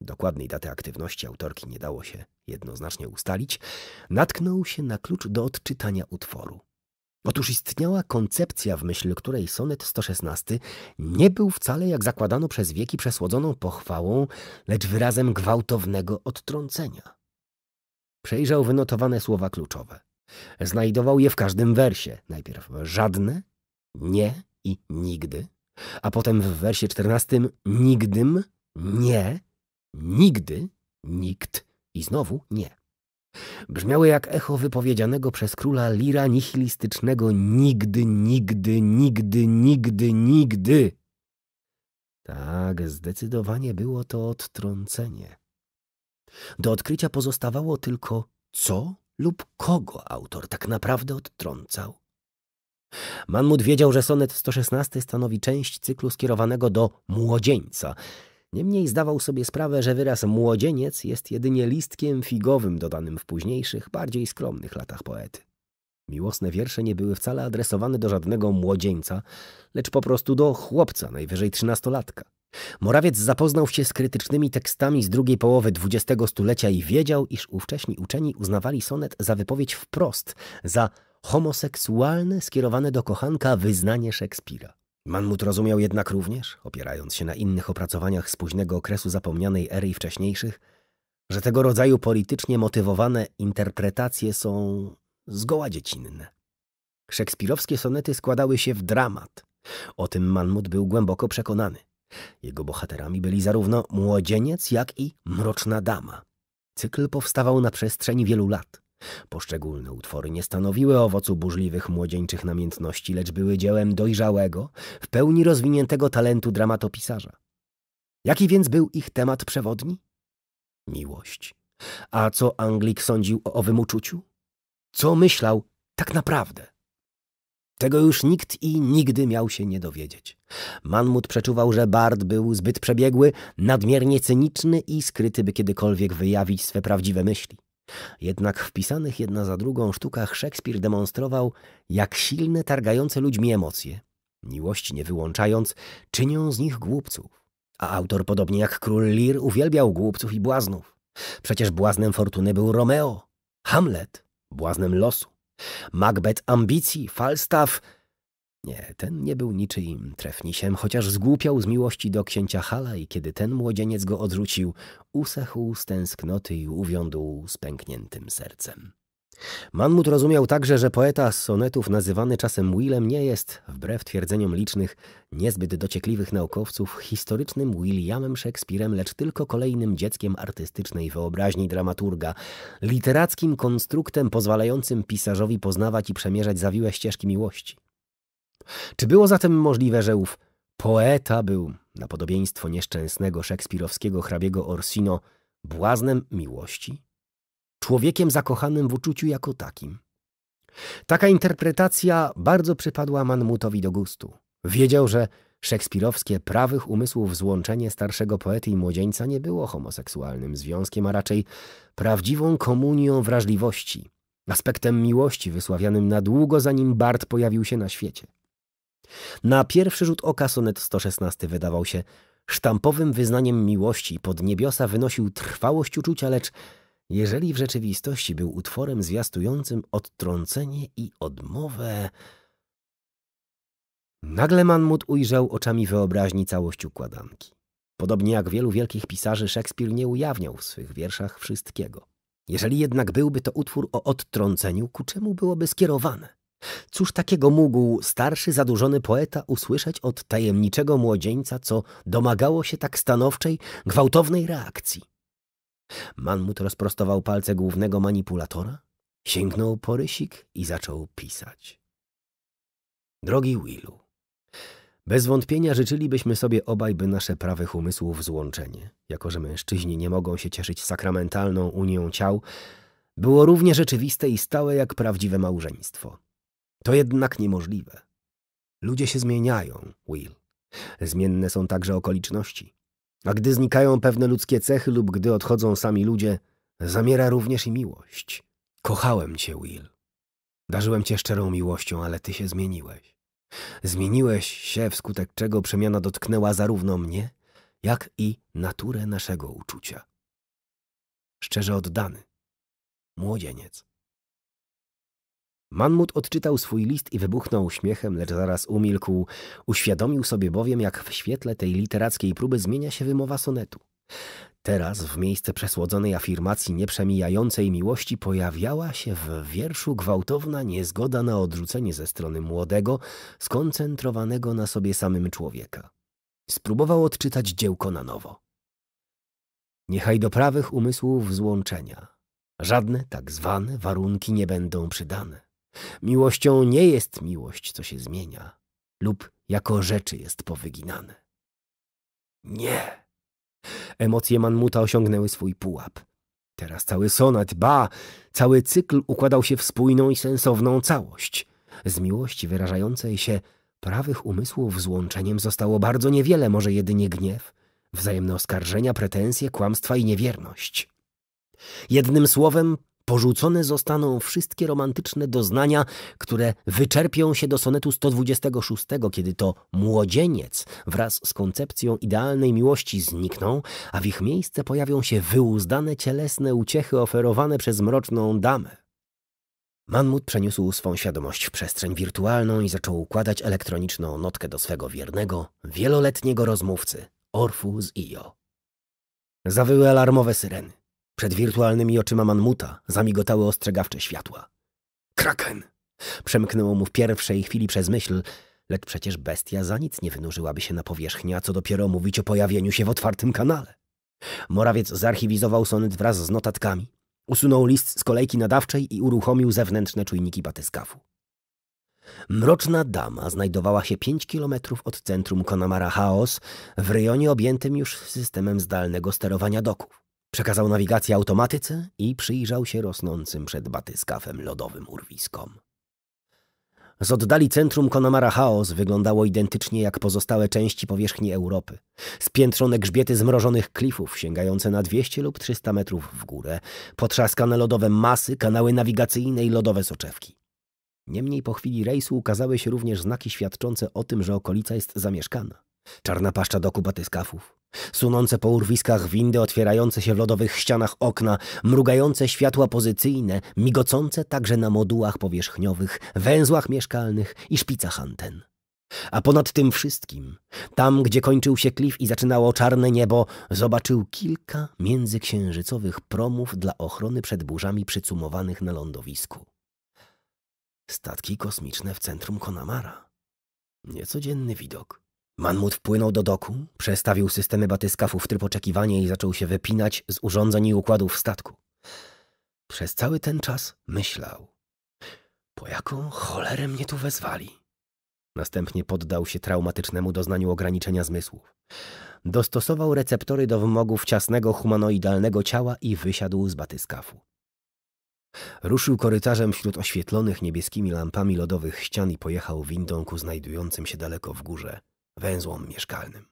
dokładnej daty aktywności autorki nie dało się jednoznacznie ustalić, natknął się na klucz do odczytania utworu. Otóż istniała koncepcja, w myśl której sonet 116 nie był wcale, jak zakładano przez wieki, przesłodzoną pochwałą, lecz wyrazem gwałtownego odtrącenia. Przejrzał wynotowane słowa kluczowe. Znajdował je w każdym wersie. Najpierw żadne, nie i nigdy, a potem w wersie 14 nigdym, nie Nigdy, nikt i znowu nie. Brzmiały jak echo wypowiedzianego przez króla lira nihilistycznego nigdy, nigdy, nigdy, nigdy, nigdy. Tak, zdecydowanie było to odtrącenie. Do odkrycia pozostawało tylko co lub kogo autor tak naprawdę odtrącał. Manmut wiedział, że sonet 116 stanowi część cyklu skierowanego do młodzieńca – Niemniej zdawał sobie sprawę, że wyraz młodzieniec jest jedynie listkiem figowym dodanym w późniejszych, bardziej skromnych latach poety. Miłosne wiersze nie były wcale adresowane do żadnego młodzieńca, lecz po prostu do chłopca, najwyżej trzynastolatka. Morawiec zapoznał się z krytycznymi tekstami z drugiej połowy XX stulecia i wiedział, iż ówcześni uczeni uznawali sonet za wypowiedź wprost, za homoseksualne skierowane do kochanka wyznanie Szekspira. Manmut rozumiał jednak również, opierając się na innych opracowaniach z późnego okresu zapomnianej ery i wcześniejszych, że tego rodzaju politycznie motywowane interpretacje są zgoła dziecinne. Szekspirowskie sonety składały się w dramat. O tym Manmut był głęboko przekonany. Jego bohaterami byli zarówno młodzieniec, jak i mroczna dama. Cykl powstawał na przestrzeni wielu lat. Poszczególne utwory nie stanowiły owocu burzliwych młodzieńczych namiętności, lecz były dziełem dojrzałego, w pełni rozwiniętego talentu dramatopisarza. Jaki więc był ich temat przewodni? Miłość. A co Anglik sądził o owym uczuciu? Co myślał tak naprawdę? Tego już nikt i nigdy miał się nie dowiedzieć. Manmut przeczuwał, że Bard był zbyt przebiegły, nadmiernie cyniczny i skryty, by kiedykolwiek wyjawić swe prawdziwe myśli. Jednak w pisanych jedna za drugą sztukach Szekspir demonstrował, jak silne targające ludźmi emocje, miłości nie wyłączając, czynią z nich głupców. A autor, podobnie jak król Lir, uwielbiał głupców i błaznów. Przecież błaznem fortuny był Romeo, Hamlet, błaznem losu, Macbeth ambicji, Falstaff nie, ten nie był niczyim trefnisiem, chociaż zgłupiał z miłości do księcia Hala i kiedy ten młodzieniec go odrzucił, usechł z tęsknoty i uwiądł z pękniętym sercem. Manmut rozumiał także, że poeta z sonetów nazywany czasem Willem nie jest, wbrew twierdzeniom licznych, niezbyt dociekliwych naukowców, historycznym Williamem Szekspirem, lecz tylko kolejnym dzieckiem artystycznej wyobraźni dramaturga, literackim konstruktem pozwalającym pisarzowi poznawać i przemierzać zawiłe ścieżki miłości. Czy było zatem możliwe, że ów poeta był, na podobieństwo nieszczęsnego szekspirowskiego hrabiego Orsino, błaznem miłości? Człowiekiem zakochanym w uczuciu jako takim? Taka interpretacja bardzo przypadła Manmutowi do gustu. Wiedział, że szekspirowskie prawych umysłów złączenie starszego poety i młodzieńca nie było homoseksualnym związkiem, a raczej prawdziwą komunią wrażliwości, aspektem miłości wysławianym na długo zanim Bart pojawił się na świecie. Na pierwszy rzut oka sonet 116 wydawał się sztampowym wyznaniem miłości. Pod niebiosa wynosił trwałość uczucia, lecz jeżeli w rzeczywistości był utworem zwiastującym odtrącenie i odmowę... Nagle Manmut ujrzał oczami wyobraźni całość układanki. Podobnie jak wielu wielkich pisarzy, Szekspir nie ujawniał w swych wierszach wszystkiego. Jeżeli jednak byłby to utwór o odtrąceniu, ku czemu byłoby skierowane? Cóż takiego mógł starszy, zadłużony poeta usłyszeć od tajemniczego młodzieńca, co domagało się tak stanowczej, gwałtownej reakcji? Manmut rozprostował palce głównego manipulatora, sięgnął po rysik i zaczął pisać. Drogi Willu, bez wątpienia życzylibyśmy sobie obaj, by nasze prawych umysłów złączenie, jako że mężczyźni nie mogą się cieszyć sakramentalną unią ciał, było równie rzeczywiste i stałe jak prawdziwe małżeństwo. To jednak niemożliwe. Ludzie się zmieniają, Will. Zmienne są także okoliczności. A gdy znikają pewne ludzkie cechy lub gdy odchodzą sami ludzie, zamiera również i miłość. Kochałem cię, Will. Darzyłem cię szczerą miłością, ale ty się zmieniłeś. Zmieniłeś się, wskutek czego przemiana dotknęła zarówno mnie, jak i naturę naszego uczucia. Szczerze oddany. Młodzieniec. Manmut odczytał swój list i wybuchnął śmiechem, lecz zaraz umilkł. Uświadomił sobie bowiem, jak w świetle tej literackiej próby zmienia się wymowa sonetu. Teraz w miejsce przesłodzonej afirmacji nieprzemijającej miłości pojawiała się w wierszu gwałtowna niezgoda na odrzucenie ze strony młodego, skoncentrowanego na sobie samym człowieka. Spróbował odczytać dziełko na nowo. Niechaj do prawych umysłów złączenia. Żadne tak zwane warunki nie będą przydane. Miłością nie jest miłość, co się zmienia, lub jako rzeczy jest powyginane. Nie! Emocje Manmuta osiągnęły swój pułap. Teraz cały sonat, ba, cały cykl układał się w spójną i sensowną całość. Z miłości wyrażającej się prawych umysłów złączeniem zostało bardzo niewiele, może jedynie gniew, wzajemne oskarżenia, pretensje, kłamstwa i niewierność. Jednym słowem Porzucone zostaną wszystkie romantyczne doznania, które wyczerpią się do sonetu 126, kiedy to młodzieniec wraz z koncepcją idealnej miłości znikną, a w ich miejsce pojawią się wyuzdane cielesne uciechy oferowane przez mroczną damę. Manmut przeniósł swą świadomość w przestrzeń wirtualną i zaczął układać elektroniczną notkę do swego wiernego, wieloletniego rozmówcy, Orfu z Io. Zawyły alarmowe syreny. Przed wirtualnymi oczyma Manmuta zamigotały ostrzegawcze światła. Kraken! Przemknęło mu w pierwszej chwili przez myśl, lecz przecież bestia za nic nie wynurzyłaby się na powierzchnię, a co dopiero mówić o pojawieniu się w otwartym kanale. Morawiec zarchiwizował sonet wraz z notatkami, usunął list z kolejki nadawczej i uruchomił zewnętrzne czujniki batyskafu. Mroczna dama znajdowała się pięć kilometrów od centrum Konamara Chaos, w rejonie objętym już systemem zdalnego sterowania doków. Przekazał nawigację automatyce i przyjrzał się rosnącym przed batyskafem lodowym urwiskom. Z oddali centrum Konamara Chaos wyglądało identycznie jak pozostałe części powierzchni Europy. Spiętrzone grzbiety zmrożonych klifów sięgające na 200 lub 300 metrów w górę, potrzaskane lodowe masy, kanały nawigacyjne i lodowe soczewki. Niemniej po chwili rejsu ukazały się również znaki świadczące o tym, że okolica jest zamieszkana. Czarna paszcza doku batyskafów, Sunące po urwiskach windy, otwierające się w lodowych ścianach okna, mrugające światła pozycyjne, migocące także na modułach powierzchniowych, węzłach mieszkalnych i szpicach anten. A ponad tym wszystkim, tam gdzie kończył się klif i zaczynało czarne niebo, zobaczył kilka międzyksiężycowych promów dla ochrony przed burzami przycumowanych na lądowisku. Statki kosmiczne w centrum Konamara. Niecodzienny widok. Manmut wpłynął do doku, przestawił systemy batyskafu w tryb oczekiwania i zaczął się wypinać z urządzeń i układów statku. Przez cały ten czas myślał. Po jaką cholerę mnie tu wezwali? Następnie poddał się traumatycznemu doznaniu ograniczenia zmysłów. Dostosował receptory do wymogów ciasnego humanoidalnego ciała i wysiadł z batyskafu. Ruszył korytarzem wśród oświetlonych niebieskimi lampami lodowych ścian i pojechał windą ku znajdującym się daleko w górze węzłom mieszkalnym.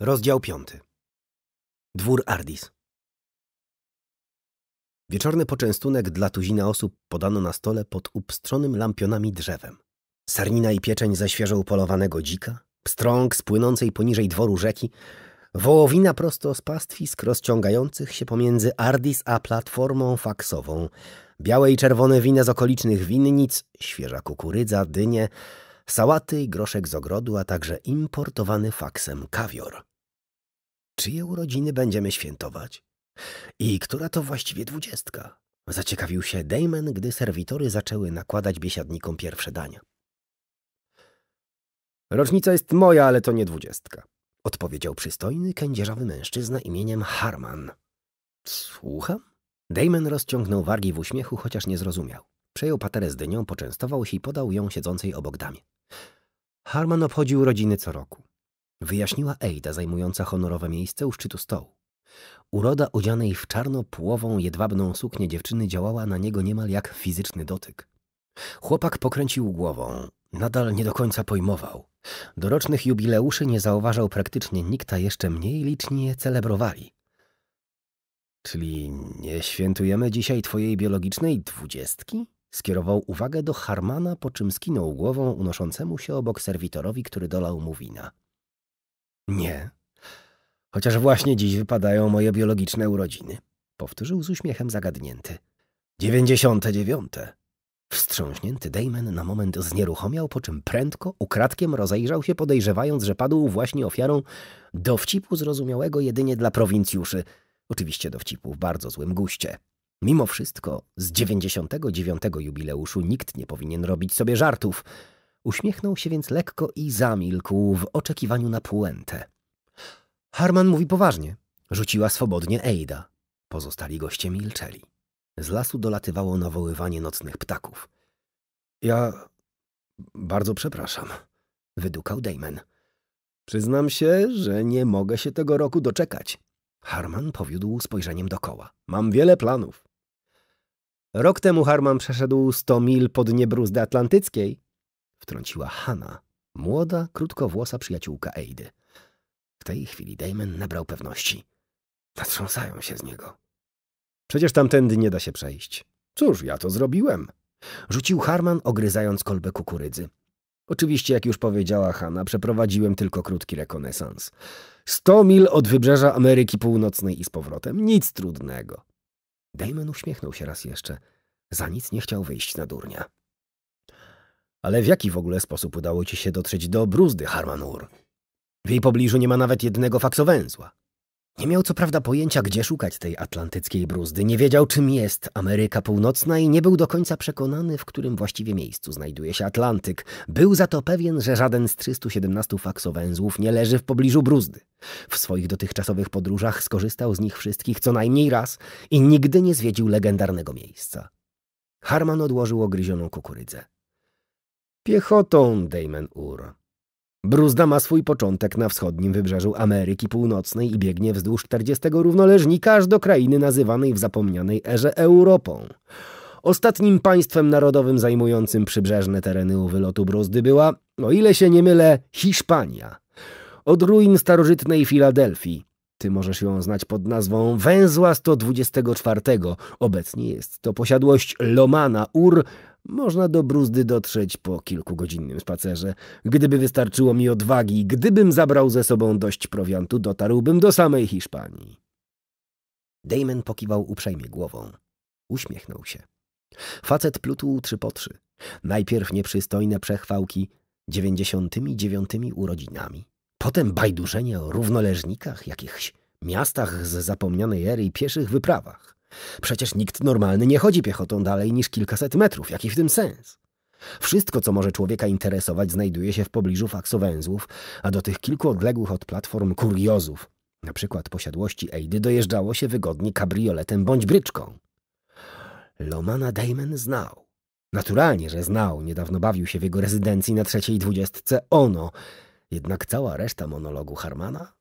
Rozdział 5. Dwór Ardis. Wieczorny poczęstunek dla tuzina osób podano na stole pod upstrzonym lampionami drzewem. Sarnina i pieczeń ze świeżo upolowanego dzika, pstrąg płynącej poniżej dworu rzeki, wołowina prosto z pastwisk rozciągających się pomiędzy Ardis a platformą faksową, białe i czerwone wina z okolicznych winnic, świeża kukurydza, dynie, sałaty i groszek z ogrodu, a także importowany faksem kawior. Czyje urodziny będziemy świętować? I która to właściwie dwudziestka? Zaciekawił się Damon, gdy serwitory zaczęły nakładać biesiadnikom pierwsze dania. Rocznica jest moja, ale to nie dwudziestka, odpowiedział przystojny, kędzierzawy mężczyzna imieniem Harman. Słucham? Damon rozciągnął wargi w uśmiechu, chociaż nie zrozumiał. Przejął paterę z dynią, poczęstował się i podał ją siedzącej obok damie. Harman obchodził rodziny co roku. Wyjaśniła Ejda, zajmująca honorowe miejsce u szczytu stołu. Uroda odzianej w czarno-płową, jedwabną suknię dziewczyny działała na niego niemal jak fizyczny dotyk. Chłopak pokręcił głową. Nadal nie do końca pojmował. Dorocznych jubileuszy nie zauważał praktycznie nikt, a jeszcze mniej liczni je celebrowali. Czyli nie świętujemy dzisiaj twojej biologicznej dwudziestki? Skierował uwagę do Harmana, po czym skinął głową unoszącemu się obok serwitorowi, który dolał mu wina. Nie. Chociaż właśnie dziś wypadają moje biologiczne urodziny. Powtórzył z uśmiechem zagadnięty. Dziewięćdziesiąte dziewiąte. Wstrząśnięty Damon na moment znieruchomiał, po czym prędko, ukradkiem rozejrzał się, podejrzewając, że padł właśnie ofiarą dowcipu zrozumiałego jedynie dla prowincjuszy – Oczywiście dowcipu w bardzo złym guście. Mimo wszystko, z 99 jubileuszu nikt nie powinien robić sobie żartów. Uśmiechnął się więc lekko i zamilkł w oczekiwaniu na puentę. Harman mówi poważnie, rzuciła swobodnie Ejda. Pozostali goście milczeli. Z lasu dolatywało nawoływanie nocnych ptaków. Ja bardzo przepraszam, wydukał Damon. Przyznam się, że nie mogę się tego roku doczekać. Harman powiódł spojrzeniem dokoła. Mam wiele planów. Rok temu Harman przeszedł sto mil pod niebruzdę atlantyckiej. Wtrąciła Hanna, młoda, krótkowłosa przyjaciółka Eidy. W tej chwili Damon nabrał pewności. Natrząsają się z niego. Przecież tamtędy nie da się przejść. Cóż, ja to zrobiłem. Rzucił Harman, ogryzając kolbę kukurydzy. Oczywiście, jak już powiedziała Hanna, przeprowadziłem tylko krótki rekonesans. 100 mil od wybrzeża Ameryki Północnej i z powrotem. Nic trudnego. Damon uśmiechnął się raz jeszcze. Za nic nie chciał wyjść na durnia. Ale w jaki w ogóle sposób udało ci się dotrzeć do bruzdy, Harmanur? W jej pobliżu nie ma nawet jednego faksowęzła. Nie miał co prawda pojęcia, gdzie szukać tej atlantyckiej bruzdy, nie wiedział czym jest Ameryka Północna i nie był do końca przekonany, w którym właściwie miejscu znajduje się Atlantyk. Był za to pewien, że żaden z 317 faksowęzłów nie leży w pobliżu bruzdy. W swoich dotychczasowych podróżach skorzystał z nich wszystkich co najmniej raz i nigdy nie zwiedził legendarnego miejsca. Harman odłożył ogryzioną kukurydzę. Piechotą, Damon Ur. Bruzda ma swój początek na wschodnim wybrzeżu Ameryki Północnej i biegnie wzdłuż 40 równoleżnika aż do krainy nazywanej w zapomnianej erze Europą. Ostatnim państwem narodowym zajmującym przybrzeżne tereny u wylotu bruzdy była, o ile się nie mylę, Hiszpania. Od ruin starożytnej Filadelfii, ty możesz ją znać pod nazwą Węzła 124. Obecnie jest to posiadłość Lomana Ur, można do bruzdy dotrzeć po kilkugodzinnym spacerze. Gdyby wystarczyło mi odwagi, gdybym zabrał ze sobą dość prowiantu, dotarłbym do samej Hiszpanii. Damon pokiwał uprzejmie głową. Uśmiechnął się. Facet plutuł trzy po trzy. Najpierw nieprzystojne przechwałki dziewięćdziesiątymi dziewiątymi urodzinami. Potem bajdurzenie o równoleżnikach, jakichś miastach z zapomnianej ery i pieszych wyprawach. Przecież nikt normalny nie chodzi piechotą dalej niż kilkaset metrów. Jaki w tym sens? Wszystko, co może człowieka interesować, znajduje się w pobliżu faksowęzłów, a do tych kilku odległych od platform kuriozów, na przykład posiadłości Ejdy, dojeżdżało się wygodnie kabrioletem bądź bryczką. Lomana Damon znał. Naturalnie, że znał, niedawno bawił się w jego rezydencji na trzeciej dwudziestce ono, jednak cała reszta monologu Harmana?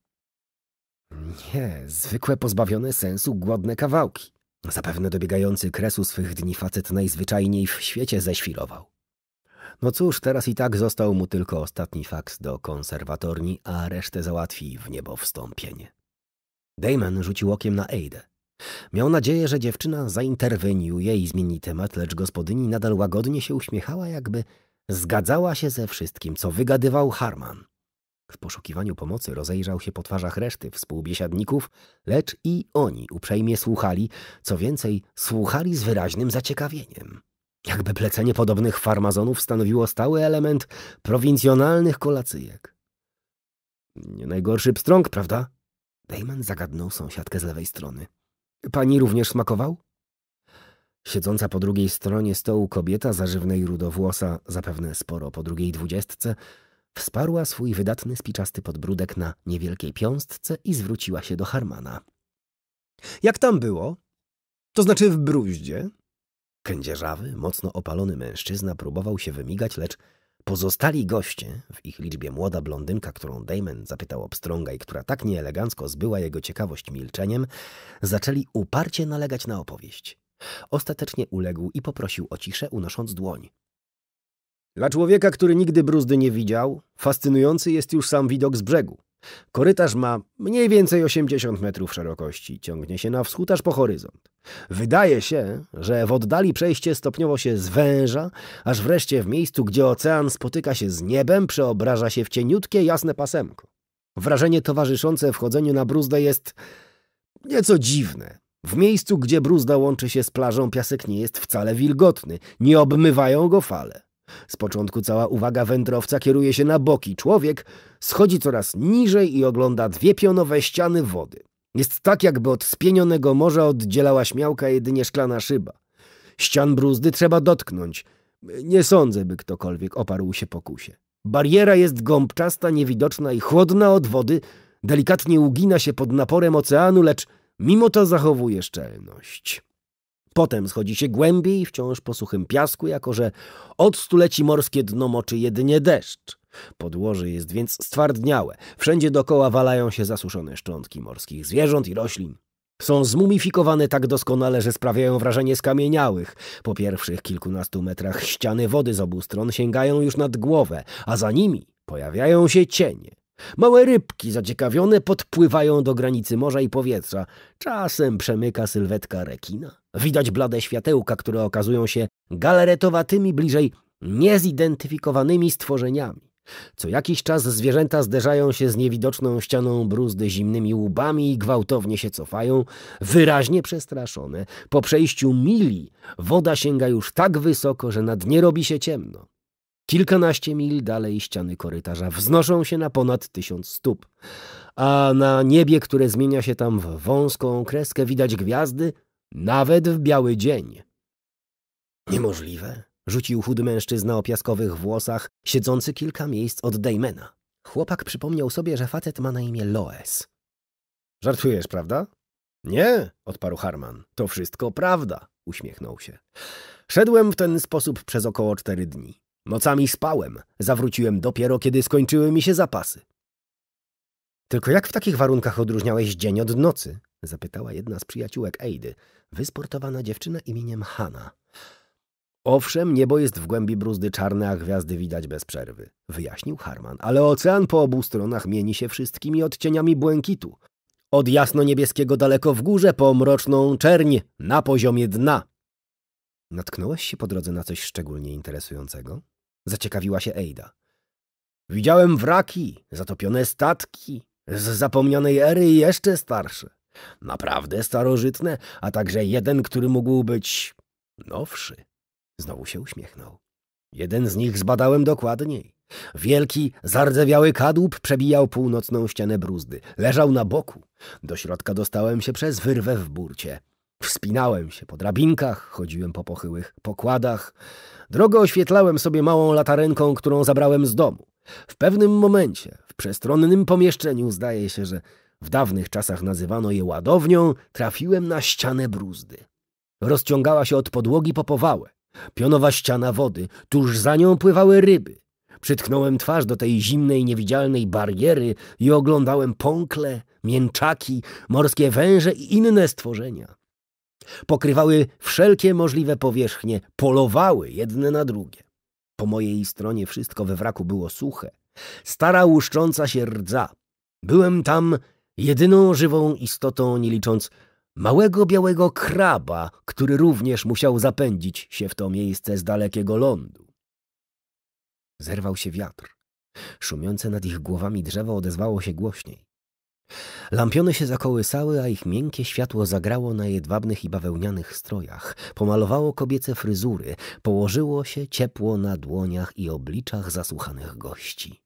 Nie, zwykłe pozbawione sensu głodne kawałki. Zapewne dobiegający kresu swych dni facet najzwyczajniej w świecie ześwirował. No cóż, teraz i tak został mu tylko ostatni faks do konserwatorni, a resztę załatwi w niebo wstąpienie. Damon rzucił okiem na Aidę. Miał nadzieję, że dziewczyna zainterweniuje i zmieni temat, lecz gospodyni nadal łagodnie się uśmiechała, jakby zgadzała się ze wszystkim, co wygadywał Harman. W poszukiwaniu pomocy rozejrzał się po twarzach reszty współbiesiadników, lecz i oni uprzejmie słuchali, co więcej, słuchali z wyraźnym zaciekawieniem. Jakby plecenie podobnych farmazonów stanowiło stały element prowincjonalnych kolacyjek. Nie najgorszy pstrąg, prawda? Damon zagadnął sąsiadkę z lewej strony. Pani również smakował? Siedząca po drugiej stronie stołu kobieta zażywnej rudowłosa, zapewne sporo po drugiej dwudziestce, Wsparła swój wydatny spiczasty podbródek na niewielkiej piąstce i zwróciła się do Harmana. Jak tam było? To znaczy w bruździe? Kędzierzawy, mocno opalony mężczyzna próbował się wymigać, lecz pozostali goście, w ich liczbie młoda blondynka, którą Damon zapytał obstrąga i która tak nieelegancko zbyła jego ciekawość milczeniem, zaczęli uparcie nalegać na opowieść. Ostatecznie uległ i poprosił o ciszę, unosząc dłoń. Dla człowieka, który nigdy bruzdy nie widział, fascynujący jest już sam widok z brzegu. Korytarz ma mniej więcej 80 metrów szerokości, ciągnie się na wschód aż po horyzont. Wydaje się, że w oddali przejście stopniowo się zwęża, aż wreszcie w miejscu, gdzie ocean spotyka się z niebem, przeobraża się w cieniutkie, jasne pasemko. Wrażenie towarzyszące wchodzeniu na bruzdę jest nieco dziwne. W miejscu, gdzie bruzda łączy się z plażą, piasek nie jest wcale wilgotny, nie obmywają go fale. Z początku cała uwaga wędrowca kieruje się na boki. Człowiek schodzi coraz niżej i ogląda dwie pionowe ściany wody. Jest tak, jakby od spienionego morza oddzielała śmiałka jedynie szklana szyba. Ścian bruzdy trzeba dotknąć. Nie sądzę, by ktokolwiek oparł się pokusie. Bariera jest gąbczasta, niewidoczna i chłodna od wody, delikatnie ugina się pod naporem oceanu, lecz mimo to zachowuje szczelność. Potem schodzi się głębiej, wciąż po suchym piasku, jako że od stuleci morskie dno moczy jedynie deszcz. Podłoże jest więc stwardniałe. Wszędzie dokoła walają się zasuszone szczątki morskich zwierząt i roślin. Są zmumifikowane tak doskonale, że sprawiają wrażenie skamieniałych. Po pierwszych kilkunastu metrach ściany wody z obu stron sięgają już nad głowę, a za nimi pojawiają się cienie. Małe rybki zaciekawione podpływają do granicy morza i powietrza. Czasem przemyka sylwetka rekina. Widać blade światełka, które okazują się galaretowatymi, bliżej niezidentyfikowanymi stworzeniami. Co jakiś czas zwierzęta zderzają się z niewidoczną ścianą bruzdy zimnymi łbami i gwałtownie się cofają, wyraźnie przestraszone. Po przejściu mili woda sięga już tak wysoko, że na dnie robi się ciemno. Kilkanaście mil dalej ściany korytarza wznoszą się na ponad tysiąc stóp, a na niebie, które zmienia się tam w wąską kreskę, widać gwiazdy nawet w biały dzień. Niemożliwe, rzucił chudy mężczyzna o piaskowych włosach, siedzący kilka miejsc od Daymana. Chłopak przypomniał sobie, że facet ma na imię Loes. Żartujesz, prawda? Nie, odparł Harman. To wszystko prawda, uśmiechnął się. Szedłem w ten sposób przez około cztery dni. Nocami spałem, zawróciłem dopiero kiedy skończyły mi się zapasy. Tylko jak w takich warunkach odróżniałeś dzień od nocy? Zapytała jedna z przyjaciółek Eidy, wysportowana dziewczyna imieniem Hanna. Owszem, niebo jest w głębi bruzdy czarne, a gwiazdy widać bez przerwy, wyjaśnił Harman, ale ocean po obu stronach mieni się wszystkimi odcieniami błękitu. Od jasno-niebieskiego daleko w górze po mroczną czerń na poziomie dna. Natknąłeś się po drodze na coś szczególnie interesującego? Zaciekawiła się Ejda. Widziałem wraki, zatopione statki z zapomnianej ery i jeszcze starsze. Naprawdę starożytne, a także jeden, który mógł być nowszy. Znowu się uśmiechnął. Jeden z nich zbadałem dokładniej. Wielki, zardzewiały kadłub przebijał północną ścianę bruzdy. Leżał na boku. Do środka dostałem się przez wyrwę w burcie. Wspinałem się po drabinkach, chodziłem po pochyłych pokładach. Drogę oświetlałem sobie małą latarenką, którą zabrałem z domu. W pewnym momencie, w przestronnym pomieszczeniu, zdaje się, że w dawnych czasach nazywano je ładownią, trafiłem na ścianę bruzdy. Rozciągała się od podłogi po powałę. Pionowa ściana wody, tuż za nią pływały ryby. Przytknąłem twarz do tej zimnej, niewidzialnej bariery i oglądałem pąkle, mięczaki, morskie węże i inne stworzenia. Pokrywały wszelkie możliwe powierzchnie, polowały jedne na drugie. Po mojej stronie wszystko we wraku było suche. Stara łuszcząca się rdza. Byłem tam jedyną żywą istotą, nie licząc małego białego kraba, który również musiał zapędzić się w to miejsce z dalekiego lądu. Zerwał się wiatr. Szumiące nad ich głowami drzewo odezwało się głośniej. Lampiony się zakołysały, a ich miękkie światło zagrało na jedwabnych i bawełnianych strojach, pomalowało kobiece fryzury, położyło się ciepło na dłoniach i obliczach zasłuchanych gości.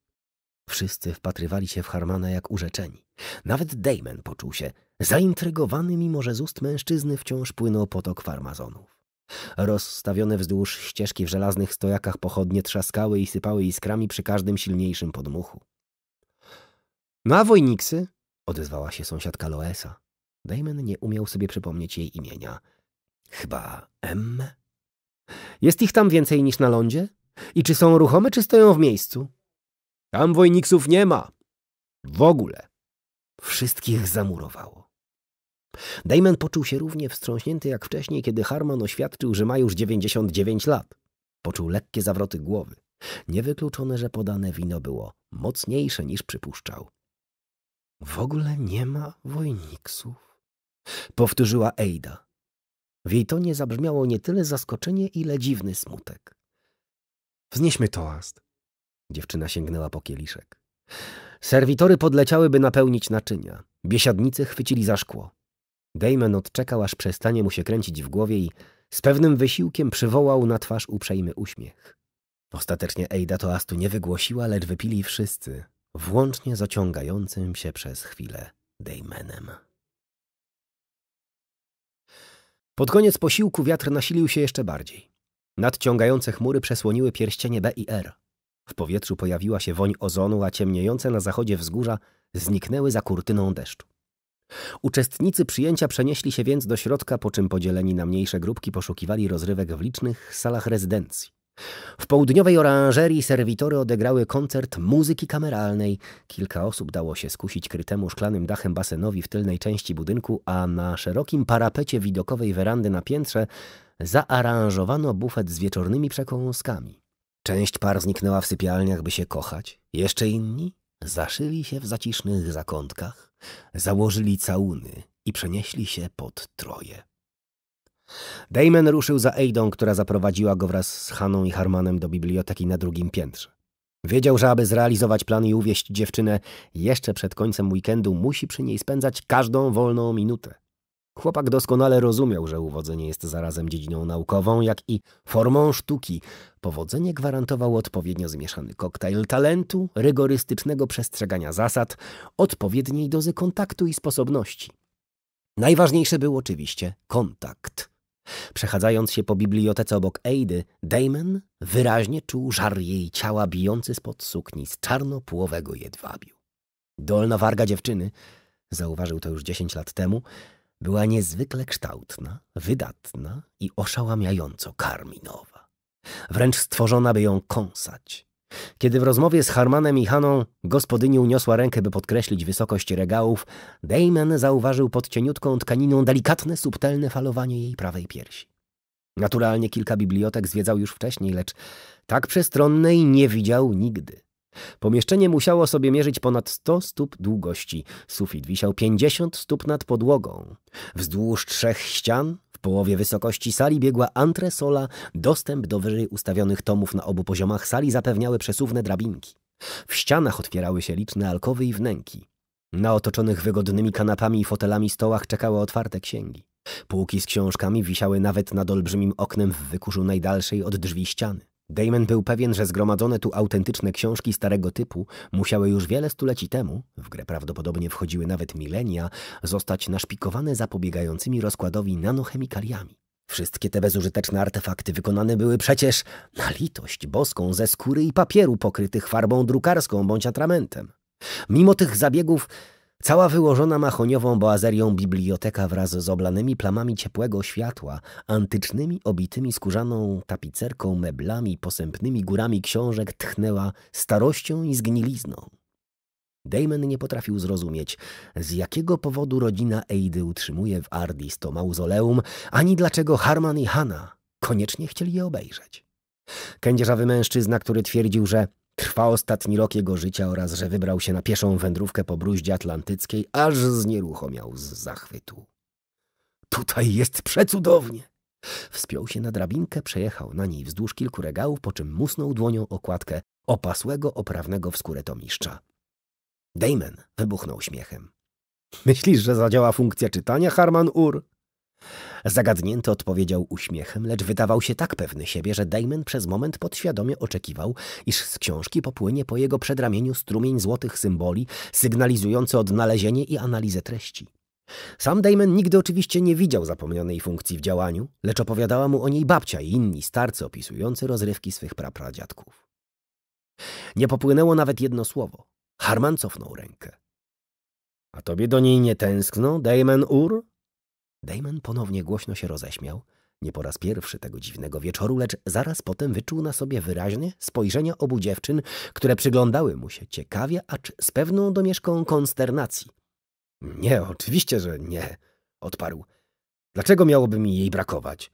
Wszyscy wpatrywali się w Harmana jak urzeczeni. Nawet Damon poczuł się zaintrygowany, mimo że z ust mężczyzny wciąż płynął potok farmazonów. Rozstawione wzdłuż ścieżki w żelaznych stojakach pochodnie trzaskały i sypały iskrami przy każdym silniejszym podmuchu. No a wojniksy? odezwała się sąsiadka Loesa. Damon nie umiał sobie przypomnieć jej imienia. Chyba M? Jest ich tam więcej niż na lądzie? I czy są ruchome, czy stoją w miejscu? Tam wojniksów nie ma. W ogóle. Wszystkich zamurowało. Damon poczuł się równie wstrząśnięty jak wcześniej, kiedy Harmon oświadczył, że ma już 99 lat. Poczuł lekkie zawroty głowy. Niewykluczone, że podane wino było mocniejsze niż przypuszczał. W ogóle nie ma wojniksów, powtórzyła Ejda. W jej tonie zabrzmiało nie tyle zaskoczenie, ile dziwny smutek. Wznieśmy toast. Dziewczyna sięgnęła po kieliszek. Serwitory podleciałyby napełnić naczynia. Biesiadnicy chwycili za szkło. Damon odczekał, aż przestanie mu się kręcić w głowie i z pewnym wysiłkiem przywołał na twarz uprzejmy uśmiech. Ostatecznie Ejda toastu nie wygłosiła, lecz wypili wszyscy, włącznie zaciągającym się przez chwilę Dejmenem. Pod koniec posiłku wiatr nasilił się jeszcze bardziej. Nadciągające chmury przesłoniły pierścienie B i R. W powietrzu pojawiła się woń ozonu, a ciemniejące na zachodzie wzgórza zniknęły za kurtyną deszczu. Uczestnicy przyjęcia przenieśli się więc do środka, po czym podzieleni na mniejsze grupki poszukiwali rozrywek w licznych salach rezydencji. W południowej oranżerii serwitory odegrały koncert muzyki kameralnej. Kilka osób dało się skusić krytemu szklanym dachem basenowi w tylnej części budynku, a na szerokim parapecie widokowej werandy na piętrze zaaranżowano bufet z wieczornymi przekąskami. Część par zniknęła w sypialniach, by się kochać. Jeszcze inni zaszyli się w zacisznych zakątkach, założyli całuny i przenieśli się pod troje. Damon ruszył za Aidą, która zaprowadziła go wraz z Haną i Harmanem do biblioteki na drugim piętrze. Wiedział, że aby zrealizować plan i uwieść dziewczynę jeszcze przed końcem weekendu, musi przy niej spędzać każdą wolną minutę. Chłopak doskonale rozumiał, że uwodzenie jest zarazem dziedziną naukową, jak i formą sztuki. Powodzenie gwarantował odpowiednio zmieszany koktajl talentu, rygorystycznego przestrzegania zasad, odpowiedniej dozy kontaktu i sposobności. Najważniejszy był oczywiście kontakt. Przechadzając się po bibliotece obok Eidy, Damon wyraźnie czuł żar jej ciała bijący spod sukni z czarnopłowego jedwabiu. Dolna warga dziewczyny, zauważył to już dziesięć lat temu, była niezwykle kształtna, wydatna i oszałamiająco karminowa. Wręcz stworzona, by ją kąsać. Kiedy w rozmowie z Harmanem i Haną gospodyni uniosła rękę, by podkreślić wysokość regałów, Damon zauważył pod cieniutką tkaniną delikatne, subtelne falowanie jej prawej piersi. Naturalnie kilka bibliotek zwiedzał już wcześniej, lecz tak przestronnej nie widział nigdy. Pomieszczenie musiało sobie mierzyć ponad 100 stóp długości. Sufit wisiał 50 stóp nad podłogą. Wzdłuż trzech ścian w połowie wysokości sali biegła antresola, dostęp do wyżej ustawionych tomów na obu poziomach sali zapewniały przesuwne drabinki. W ścianach otwierały się liczne alkowy i wnęki. Na otoczonych wygodnymi kanapami i fotelami stołach czekały otwarte księgi. Półki z książkami wisiały nawet nad olbrzymim oknem w wykurzu najdalszej od drzwi ściany. Damon był pewien, że zgromadzone tu autentyczne książki starego typu musiały już wiele stuleci temu, w grę prawdopodobnie wchodziły nawet milenia, zostać naszpikowane zapobiegającymi rozkładowi nanochemikaliami. Wszystkie te bezużyteczne artefakty wykonane były przecież, na litość boską, ze skóry i papieru pokrytych farbą drukarską bądź atramentem. Mimo tych zabiegów Cała wyłożona mahoniową boazerią biblioteka wraz z oblanymi plamami ciepłego światła, antycznymi, obitymi skórzaną tapicerką, meblami, posępnymi górami książek tchnęła starością i zgnilizną. Damon nie potrafił zrozumieć, z jakiego powodu rodzina Eidy utrzymuje w Ardis to mauzoleum, ani dlaczego Harman i Hanna koniecznie chcieli je obejrzeć. Kędzierzawy mężczyzna, który twierdził, że Trwa ostatni rok jego życia oraz że wybrał się na pieszą wędrówkę po bruździe atlantyckiej, aż znieruchomiał z zachwytu. Tutaj jest przecudownie! Wspiął się na drabinkę, przejechał na niej wzdłuż kilku regałów, po czym musnął dłonią okładkę opasłego, oprawnego w skórę tomiszcza. Damon wybuchnął śmiechem. Myślisz, że zadziała funkcja czytania, Harman Ur? Zagadnięty odpowiedział uśmiechem, lecz wydawał się tak pewny siebie, że Damon przez moment podświadomie oczekiwał, iż z książki popłynie po jego przedramieniu strumień złotych symboli, sygnalizujący odnalezienie i analizę treści. Sam Damon nigdy oczywiście nie widział zapomnianej funkcji w działaniu, lecz opowiadała mu o niej babcia i inni starcy opisujący rozrywki swych prapradziadków. Nie popłynęło nawet jedno słowo. Harman cofnął rękę. A tobie do niej nie tęskno, Damon Ur? Damon ponownie głośno się roześmiał, nie po raz pierwszy tego dziwnego wieczoru, lecz zaraz potem wyczuł na sobie wyraźnie spojrzenia obu dziewczyn, które przyglądały mu się ciekawie, acz z pewną domieszką konsternacji. Nie, oczywiście, że nie, odparł. Dlaczego miałoby mi jej brakować?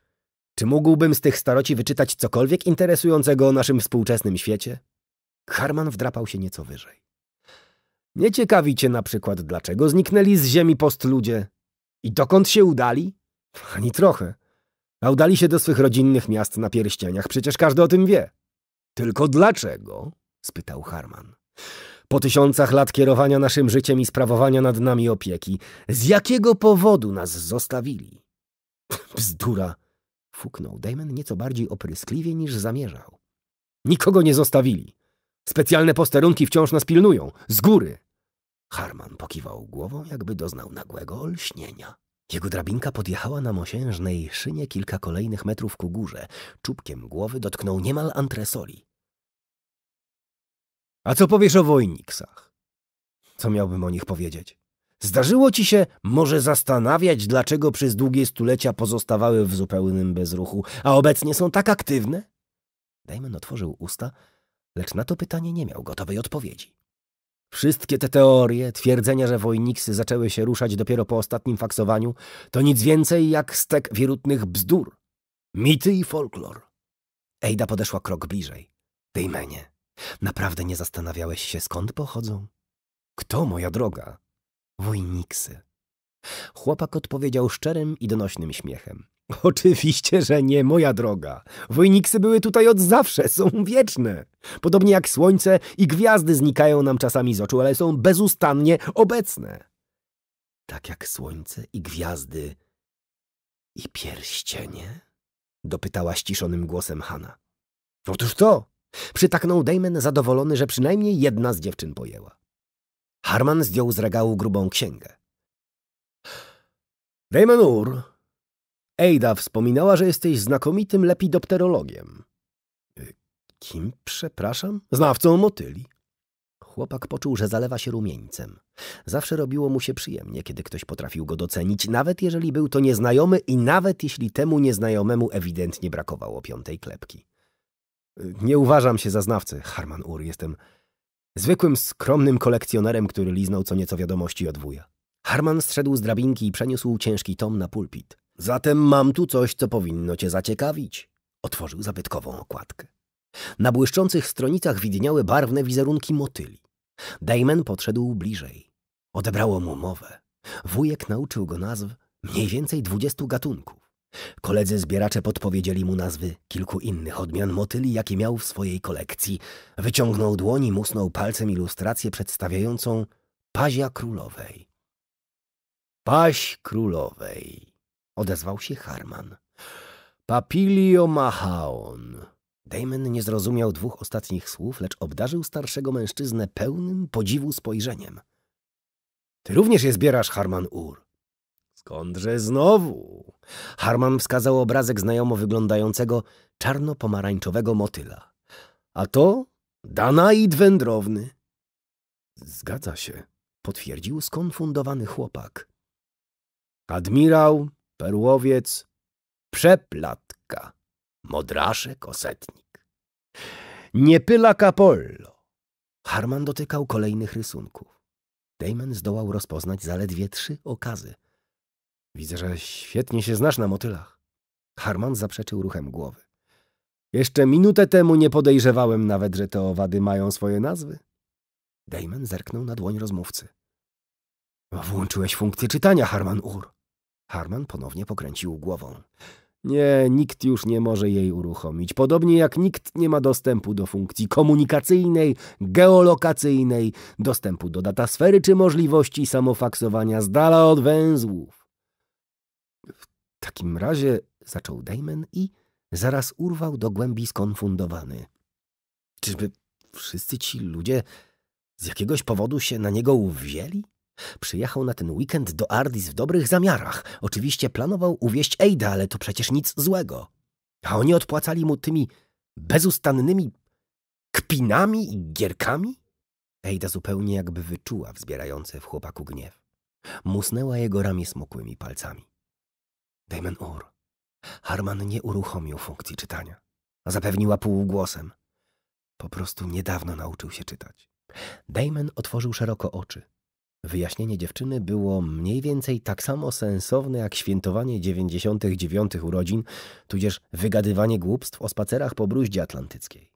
Czy mógłbym z tych staroci wyczytać cokolwiek interesującego o naszym współczesnym świecie? Harman wdrapał się nieco wyżej. Nie ciekawi cię na przykład, dlaczego zniknęli z ziemi postludzie, i dokąd się udali? Ani trochę. A udali się do swych rodzinnych miast na pierścieniach, przecież każdy o tym wie. Tylko dlaczego? spytał Harman. Po tysiącach lat kierowania naszym życiem i sprawowania nad nami opieki, z jakiego powodu nas zostawili? [LAUGHS] Bzdura! Fuknął Damon nieco bardziej opryskliwie niż zamierzał. Nikogo nie zostawili. Specjalne posterunki wciąż nas pilnują. Z góry. Harman pokiwał głową, jakby doznał nagłego olśnienia. Jego drabinka podjechała na mosiężnej szynie kilka kolejnych metrów ku górze. Czubkiem głowy dotknął niemal antresoli. A co powiesz o wojniksach? Co miałbym o nich powiedzieć? Zdarzyło ci się może zastanawiać, dlaczego przez długie stulecia pozostawały w zupełnym bezruchu, a obecnie są tak aktywne? Damon otworzył usta, lecz na to pytanie nie miał gotowej odpowiedzi. Wszystkie te teorie, twierdzenia, że wojniksy zaczęły się ruszać dopiero po ostatnim faksowaniu, to nic więcej jak stek wirutnych bzdur. Mity i folklor. Ejda podeszła krok bliżej. Dejmenie, naprawdę nie zastanawiałeś się, skąd pochodzą? Kto, moja droga? Wojniksy. Chłopak odpowiedział szczerym i donośnym śmiechem. [LAUGHS] Oczywiście, że nie, moja droga. Wojniksy były tutaj od zawsze, są wieczne. Podobnie jak słońce i gwiazdy znikają nam czasami z oczu, ale są bezustannie obecne. Tak jak słońce i gwiazdy i pierścienie? Dopytała ściszonym głosem Hanna. Otóż to! Przytaknął Damon zadowolony, że przynajmniej jedna z dziewczyn pojęła. Harman zdjął z regału grubą księgę. Damon Ur Ejda wspominała, że jesteś znakomitym lepidopterologiem. Y, kim, przepraszam? Znawcą motyli. Chłopak poczuł, że zalewa się rumieńcem. Zawsze robiło mu się przyjemnie, kiedy ktoś potrafił go docenić, nawet jeżeli był to nieznajomy i nawet jeśli temu nieznajomemu ewidentnie brakowało piątej klepki. Y, nie uważam się za znawcę, Harman Ur. Jestem zwykłym, skromnym kolekcjonerem, który liznął co nieco wiadomości od wuja. Harman zszedł z drabinki i przeniósł ciężki tom na pulpit. Zatem mam tu coś, co powinno cię zaciekawić. Otworzył zabytkową okładkę. Na błyszczących stronicach widniały barwne wizerunki motyli. Damon podszedł bliżej. Odebrało mu mowę. Wujek nauczył go nazw mniej więcej dwudziestu gatunków. Koledzy zbieracze podpowiedzieli mu nazwy kilku innych odmian motyli, jakie miał w swojej kolekcji. Wyciągnął dłoni, musnął palcem ilustrację przedstawiającą pazia królowej. Paź królowej. Odezwał się Harman. Papilio Mahaon. Damon nie zrozumiał dwóch ostatnich słów, lecz obdarzył starszego mężczyznę pełnym podziwu spojrzeniem. Ty również je zbierasz, Harman Ur. Skądże znowu? Harman wskazał obrazek znajomo wyglądającego czarno-pomarańczowego motyla. A to Danaid wędrowny. Zgadza się, potwierdził skonfundowany chłopak. Admirał perłowiec, przeplatka, modraszek, osetnik. Nie pyla kapollo. Harman dotykał kolejnych rysunków. Damon zdołał rozpoznać zaledwie trzy okazy. Widzę, że świetnie się znasz na motylach. Harman zaprzeczył ruchem głowy. Jeszcze minutę temu nie podejrzewałem nawet, że te owady mają swoje nazwy. Damon zerknął na dłoń rozmówcy. Włączyłeś funkcję czytania, Harman Ur. Harman ponownie pokręcił głową. Nie, nikt już nie może jej uruchomić. Podobnie jak nikt nie ma dostępu do funkcji komunikacyjnej, geolokacyjnej, dostępu do datasfery czy możliwości samofaksowania z dala od węzłów. W takim razie zaczął Damon i zaraz urwał do głębi skonfundowany. Czyżby wszyscy ci ludzie z jakiegoś powodu się na niego uwzięli? Przyjechał na ten weekend do Ardis w dobrych zamiarach. Oczywiście planował uwieść Ejda, ale to przecież nic złego. A oni odpłacali mu tymi bezustannymi kpinami i gierkami? Ejda zupełnie jakby wyczuła wzbierający w chłopaku gniew. Musnęła jego ramię smukłymi palcami. Damon Ur. Harman nie uruchomił funkcji czytania. Zapewniła półgłosem. Po prostu niedawno nauczył się czytać. Damon otworzył szeroko oczy. Wyjaśnienie dziewczyny było mniej więcej tak samo sensowne jak świętowanie 99 urodzin, tudzież wygadywanie głupstw o spacerach po bruździe atlantyckiej.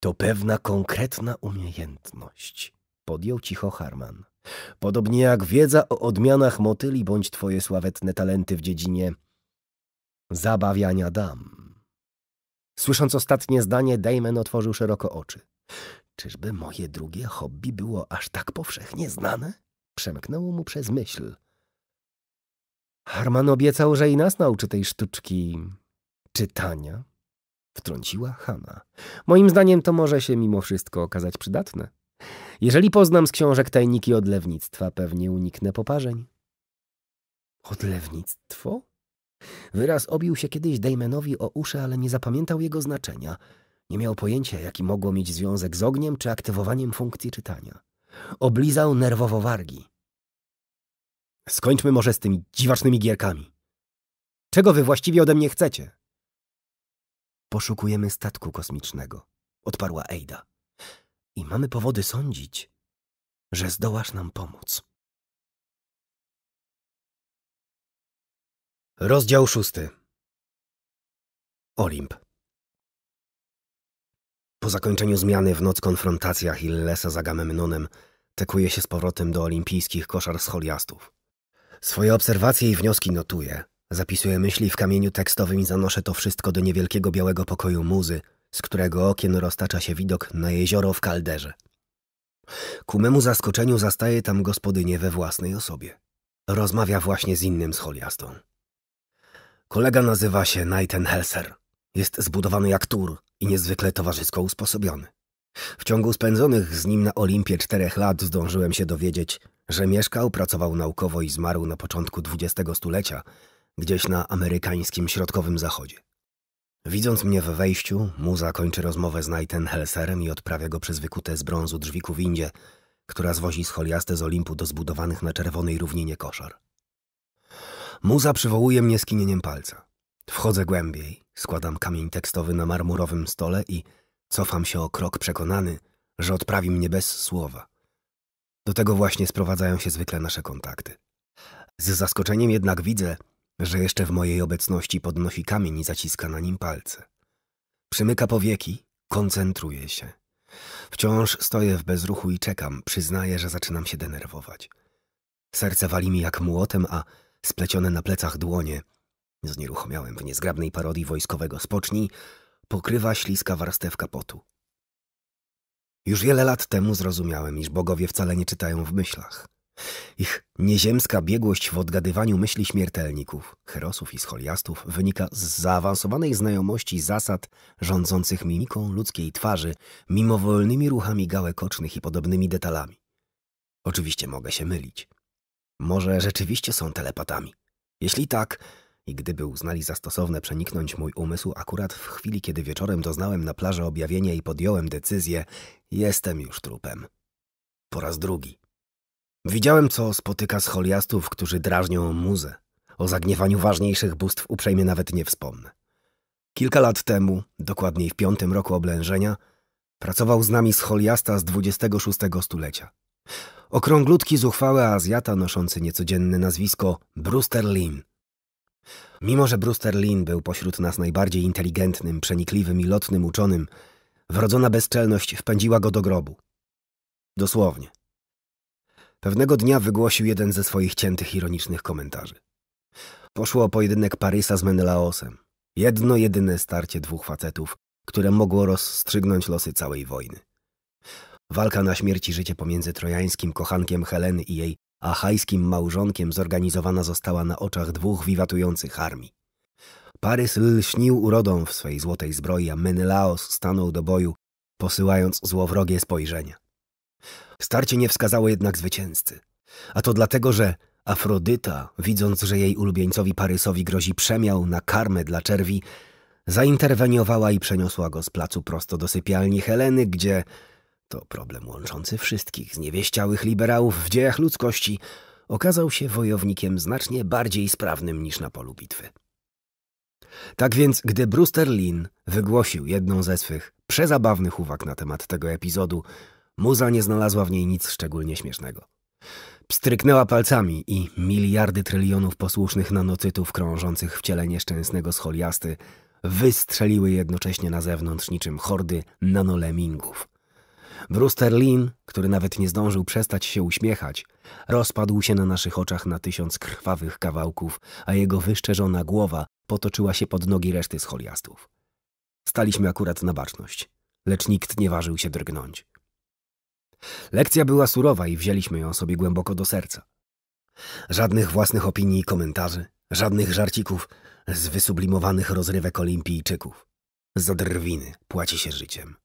To pewna konkretna umiejętność, podjął cicho Harman. Podobnie jak wiedza o odmianach motyli bądź twoje sławetne talenty w dziedzinie zabawiania dam. Słysząc ostatnie zdanie, Damon otworzył szeroko oczy. Czyżby moje drugie hobby było aż tak powszechnie znane? Przemknęło mu przez myśl. Harman obiecał, że i nas nauczy tej sztuczki czytania. Wtrąciła Hanna. Moim zdaniem to może się mimo wszystko okazać przydatne. Jeżeli poznam z książek tajniki odlewnictwa, pewnie uniknę poparzeń. Odlewnictwo? Wyraz obił się kiedyś Damonowi o uszy, ale nie zapamiętał jego znaczenia – nie miał pojęcia, jaki mogło mieć związek z ogniem czy aktywowaniem funkcji czytania. Oblizał nerwowo wargi. Skończmy może z tymi dziwacznymi gierkami. Czego wy właściwie ode mnie chcecie? Poszukujemy statku kosmicznego, odparła Ejda. I mamy powody sądzić, że zdołasz nam pomóc. Rozdział szósty. Olimp. Po zakończeniu zmiany w noc konfrontacja Hillesa z Agamemnonem tekuje się z powrotem do olimpijskich koszar scholiastów. Swoje obserwacje i wnioski notuję. Zapisuję myśli w kamieniu tekstowym i zanoszę to wszystko do niewielkiego białego pokoju muzy, z którego okien roztacza się widok na jezioro w kalderze. Ku memu zaskoczeniu zastaje tam gospodynię we własnej osobie. Rozmawia właśnie z innym scholiastą. Kolega nazywa się Nathan Helser. Jest zbudowany jak tur i niezwykle towarzysko usposobiony. W ciągu spędzonych z nim na Olimpie czterech lat zdążyłem się dowiedzieć, że mieszkał, pracował naukowo i zmarł na początku XX stulecia, gdzieś na amerykańskim środkowym zachodzie. Widząc mnie we wejściu, muza kończy rozmowę z Knightem Helserem i odprawia go przez wykute z brązu drzwi ku windzie, która zwozi scholiastę z Olimpu do zbudowanych na czerwonej równinie koszar. Muza przywołuje mnie skinieniem palca. Wchodzę głębiej, składam kamień tekstowy na marmurowym stole i cofam się o krok przekonany, że odprawi mnie bez słowa. Do tego właśnie sprowadzają się zwykle nasze kontakty. Z zaskoczeniem jednak widzę, że jeszcze w mojej obecności podnosi kamień i zaciska na nim palce. Przymyka powieki, koncentruje się. Wciąż stoję w bezruchu i czekam, przyznaję, że zaczynam się denerwować. Serce wali mi jak młotem, a splecione na plecach dłonie – Znieruchomiałem w niezgrabnej parodii wojskowego spoczni, pokrywa śliska warstewka potu. Już wiele lat temu zrozumiałem, iż bogowie wcale nie czytają w myślach. Ich nieziemska biegłość w odgadywaniu myśli śmiertelników, herosów i scholiastów wynika z zaawansowanej znajomości zasad rządzących mimiką ludzkiej twarzy, mimowolnymi ruchami gałek ocznych i podobnymi detalami. Oczywiście mogę się mylić. Może rzeczywiście są telepatami. Jeśli tak, i gdyby uznali za stosowne przeniknąć mój umysł akurat w chwili, kiedy wieczorem doznałem na plaży objawienia i podjąłem decyzję, jestem już trupem. Po raz drugi. Widziałem, co spotyka scholiastów, którzy drażnią muzę. O zagniewaniu ważniejszych bóstw uprzejmie nawet nie wspomnę. Kilka lat temu, dokładniej w piątym roku oblężenia, pracował z nami scholiasta z 26 stulecia. Okrąglutki zuchwały Azjata noszący niecodzienne nazwisko Brewster Lin Mimo, że Brewster Lin był pośród nas najbardziej inteligentnym, przenikliwym i lotnym uczonym, wrodzona bezczelność wpędziła go do grobu. Dosłownie. Pewnego dnia wygłosił jeden ze swoich ciętych, ironicznych komentarzy. Poszło o pojedynek Parysa z Menelaosem. Jedno jedyne starcie dwóch facetów, które mogło rozstrzygnąć losy całej wojny. Walka na śmierć i życie pomiędzy trojańskim kochankiem Heleny i jej a hajskim małżonkiem zorganizowana została na oczach dwóch wiwatujących armii. Parys lśnił urodą w swej złotej zbroi, a Menelaos stanął do boju, posyłając złowrogie spojrzenia. Starcie nie wskazało jednak zwycięzcy, a to dlatego, że Afrodyta, widząc, że jej ulubieńcowi Parysowi grozi przemiał na karmę dla czerwi, zainterweniowała i przeniosła go z placu prosto do sypialni Heleny, gdzie to problem łączący wszystkich zniewieściałych liberałów w dziejach ludzkości, okazał się wojownikiem znacznie bardziej sprawnym niż na polu bitwy. Tak więc, gdy Brewster Lin wygłosił jedną ze swych przezabawnych uwag na temat tego epizodu, muza nie znalazła w niej nic szczególnie śmiesznego. Pstryknęła palcami i miliardy trylionów posłusznych nanocytów krążących w ciele nieszczęsnego scholiasty wystrzeliły jednocześnie na zewnątrz niczym hordy nanolemmingów. Brewster Lin, który nawet nie zdążył przestać się uśmiechać, rozpadł się na naszych oczach na tysiąc krwawych kawałków, a jego wyszczerzona głowa potoczyła się pod nogi reszty scholiastów. Staliśmy akurat na baczność, lecz nikt nie ważył się drgnąć. Lekcja była surowa i wzięliśmy ją sobie głęboko do serca. Żadnych własnych opinii i komentarzy, żadnych żarcików z wysublimowanych rozrywek olimpijczyków. Za drwiny płaci się życiem.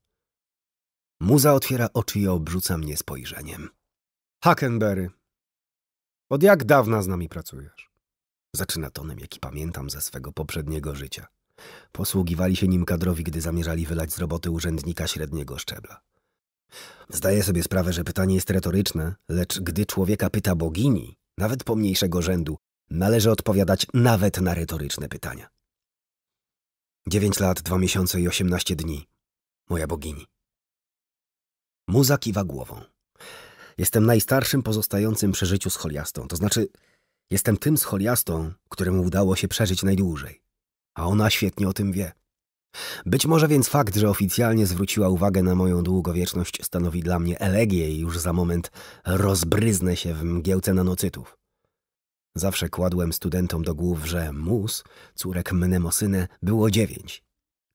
Muza otwiera oczy i obrzuca mnie spojrzeniem. Hackenberry, od jak dawna z nami pracujesz? Zaczyna tonem, jaki pamiętam ze swego poprzedniego życia. Posługiwali się nim kadrowi, gdy zamierzali wylać z roboty urzędnika średniego szczebla. Zdaję sobie sprawę, że pytanie jest retoryczne, lecz gdy człowieka pyta bogini, nawet pomniejszego rzędu, należy odpowiadać nawet na retoryczne pytania. Dziewięć lat, dwa miesiące i osiemnaście dni. Moja bogini. Muza kiwa głową. Jestem najstarszym pozostającym przy życiu scholiastą, to znaczy jestem tym scholiastą, któremu udało się przeżyć najdłużej. A ona świetnie o tym wie. Być może więc fakt, że oficjalnie zwróciła uwagę na moją długowieczność stanowi dla mnie elegię i już za moment rozbryznę się w mgiełce nanocytów. Zawsze kładłem studentom do głów, że mus, córek mnemosyne było dziewięć.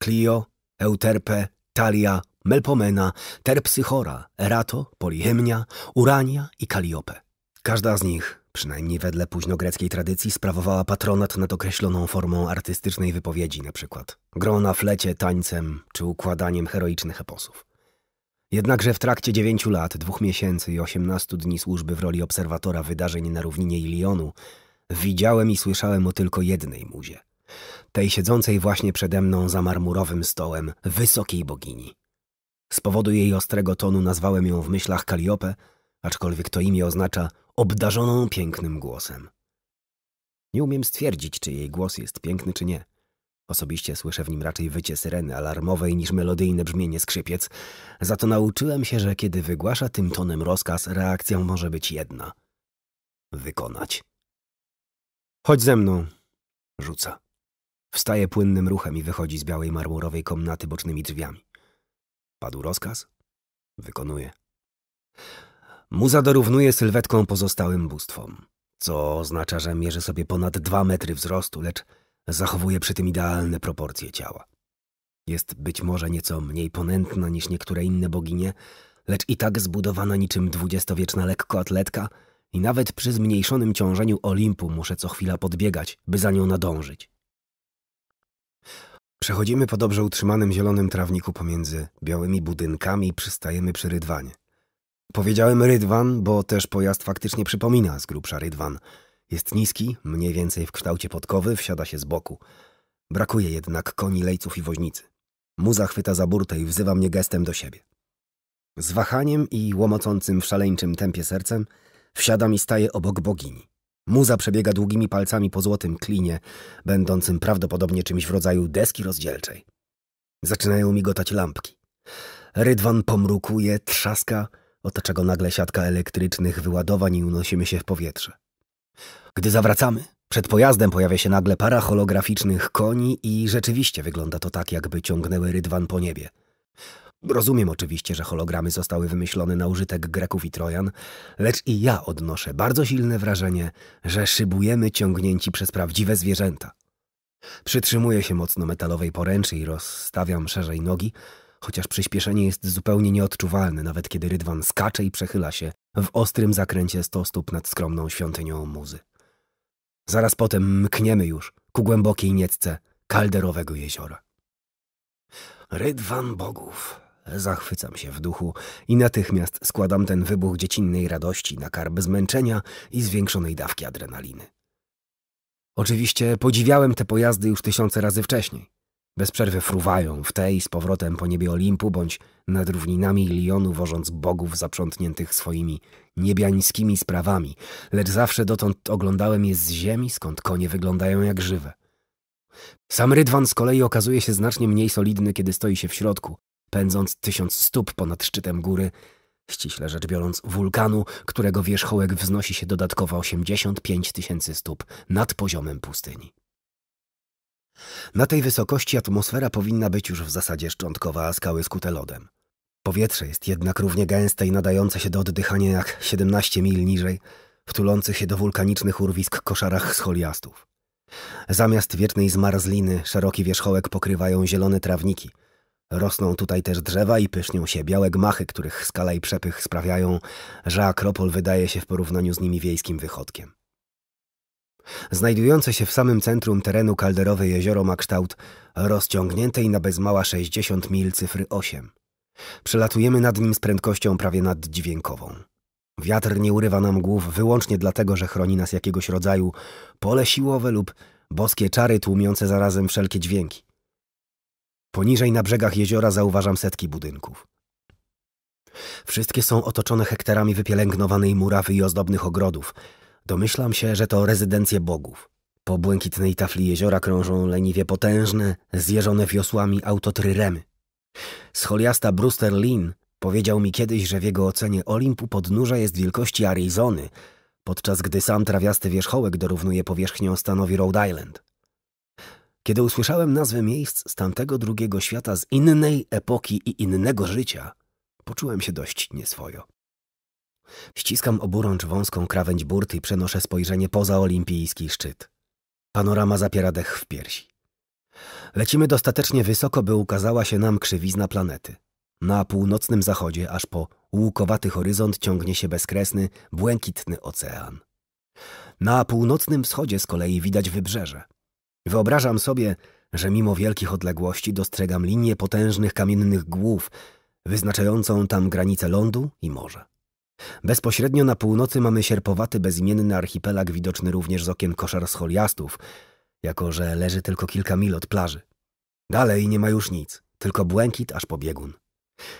Clio, Euterpe, Talia, Melpomena, Terpsychora, Erato, Polihymnia, Urania i Kaliope. Każda z nich, przynajmniej wedle późnogreckiej tradycji, sprawowała patronat nad określoną formą artystycznej wypowiedzi, np. grą na flecie, tańcem czy układaniem heroicznych eposów. Jednakże w trakcie dziewięciu lat, dwóch miesięcy i osiemnastu dni służby w roli obserwatora wydarzeń na równinie Ilionu, widziałem i słyszałem o tylko jednej muzie. Tej siedzącej właśnie przede mną za marmurowym stołem wysokiej bogini. Z powodu jej ostrego tonu nazwałem ją w myślach Kaliopę, aczkolwiek to imię oznacza obdarzoną pięknym głosem. Nie umiem stwierdzić, czy jej głos jest piękny, czy nie. Osobiście słyszę w nim raczej wycie syreny alarmowej niż melodyjne brzmienie skrzypiec, za to nauczyłem się, że kiedy wygłasza tym tonem rozkaz, reakcja może być jedna. Wykonać. Chodź ze mną, rzuca. Wstaje płynnym ruchem i wychodzi z białej marmurowej komnaty bocznymi drzwiami. Padł rozkaz? Wykonuje. Muza dorównuje sylwetką pozostałym bóstwom, co oznacza, że mierzy sobie ponad dwa metry wzrostu, lecz zachowuje przy tym idealne proporcje ciała. Jest być może nieco mniej ponętna niż niektóre inne boginie, lecz i tak zbudowana niczym dwudziestowieczna lekkoatletka i nawet przy zmniejszonym ciążeniu Olimpu muszę co chwila podbiegać, by za nią nadążyć. Przechodzimy po dobrze utrzymanym zielonym trawniku pomiędzy białymi budynkami i przystajemy przy rydwanie. Powiedziałem rydwan, bo też pojazd faktycznie przypomina z grubsza rydwan. Jest niski, mniej więcej w kształcie podkowy, wsiada się z boku. Brakuje jednak koni, lejców i woźnicy. Muza chwyta za burtę i wzywa mnie gestem do siebie. Z wahaniem i łomocącym w szaleńczym tempie sercem wsiadam i staję obok bogini. Muza przebiega długimi palcami po złotym klinie, będącym prawdopodobnie czymś w rodzaju deski rozdzielczej. Zaczynają migotać lampki. Rydwan pomrukuje, trzaska, otacza go nagle siatka elektrycznych wyładowań i unosimy się w powietrze. Gdy zawracamy, przed pojazdem pojawia się nagle para holograficznych koni i rzeczywiście wygląda to tak, jakby ciągnęły rydwan po niebie. Rozumiem oczywiście, że hologramy zostały wymyślone na użytek Greków i Trojan, lecz i ja odnoszę bardzo silne wrażenie, że szybujemy ciągnięci przez prawdziwe zwierzęta. Przytrzymuję się mocno metalowej poręczy i rozstawiam szerzej nogi, chociaż przyspieszenie jest zupełnie nieodczuwalne, nawet kiedy rydwan skacze i przechyla się w ostrym zakręcie sto stóp nad skromną świątynią muzy. Zaraz potem mkniemy już ku głębokiej niecce kalderowego jeziora. Rydwan bogów. Zachwycam się w duchu i natychmiast składam ten wybuch dziecinnej radości na karb zmęczenia i zwiększonej dawki adrenaliny. Oczywiście podziwiałem te pojazdy już tysiące razy wcześniej. Bez przerwy fruwają w tej z powrotem po niebie Olimpu bądź nad równinami Lionu wożąc bogów zaprzątniętych swoimi niebiańskimi sprawami, lecz zawsze dotąd oglądałem je z ziemi, skąd konie wyglądają jak żywe. Sam Rydwan z kolei okazuje się znacznie mniej solidny, kiedy stoi się w środku, pędząc tysiąc stóp ponad szczytem góry, ściśle rzecz biorąc wulkanu, którego wierzchołek wznosi się dodatkowo 85 tysięcy stóp nad poziomem pustyni. Na tej wysokości atmosfera powinna być już w zasadzie szczątkowa, a skały skute lodem. Powietrze jest jednak równie gęste i nadające się do oddychania jak 17 mil niżej, w tulących się do wulkanicznych urwisk koszarach scholiastów. Zamiast wiecznej zmarzliny szeroki wierzchołek pokrywają zielone trawniki, Rosną tutaj też drzewa i pysznią się białe gmachy, których skala i przepych sprawiają, że Akropol wydaje się w porównaniu z nimi wiejskim wychodkiem. Znajdujące się w samym centrum terenu kalderowe jezioro ma kształt rozciągniętej na bez mała 60 mil cyfry 8. Przelatujemy nad nim z prędkością prawie naddźwiękową. Wiatr nie urywa nam głów wyłącznie dlatego, że chroni nas jakiegoś rodzaju pole siłowe lub boskie czary tłumiące zarazem wszelkie dźwięki. Poniżej na brzegach jeziora zauważam setki budynków. Wszystkie są otoczone hektarami wypielęgnowanej murawy i ozdobnych ogrodów. Domyślam się, że to rezydencje bogów. Po błękitnej tafli jeziora krążą leniwie potężne, zjeżone wiosłami autotryremy. Scholiasta Brewster Lin powiedział mi kiedyś, że w jego ocenie Olimpu podnóża jest wielkości Arizony, podczas gdy sam trawiasty wierzchołek dorównuje powierzchnią stanowi Rhode Island. Kiedy usłyszałem nazwę miejsc z tamtego drugiego świata, z innej epoki i innego życia, poczułem się dość nieswojo. Ściskam oburącz wąską krawędź burty i przenoszę spojrzenie poza olimpijski szczyt. Panorama zapiera dech w piersi. Lecimy dostatecznie wysoko, by ukazała się nam krzywizna planety. Na północnym zachodzie, aż po łukowaty horyzont, ciągnie się bezkresny, błękitny ocean. Na północnym wschodzie z kolei widać wybrzeże. Wyobrażam sobie, że mimo wielkich odległości dostrzegam linię potężnych kamiennych głów, wyznaczającą tam granicę lądu i morza. Bezpośrednio na północy mamy sierpowaty, bezimienny archipelag widoczny również z okien koszar scholiastów, jako że leży tylko kilka mil od plaży. Dalej nie ma już nic, tylko błękit aż po biegun.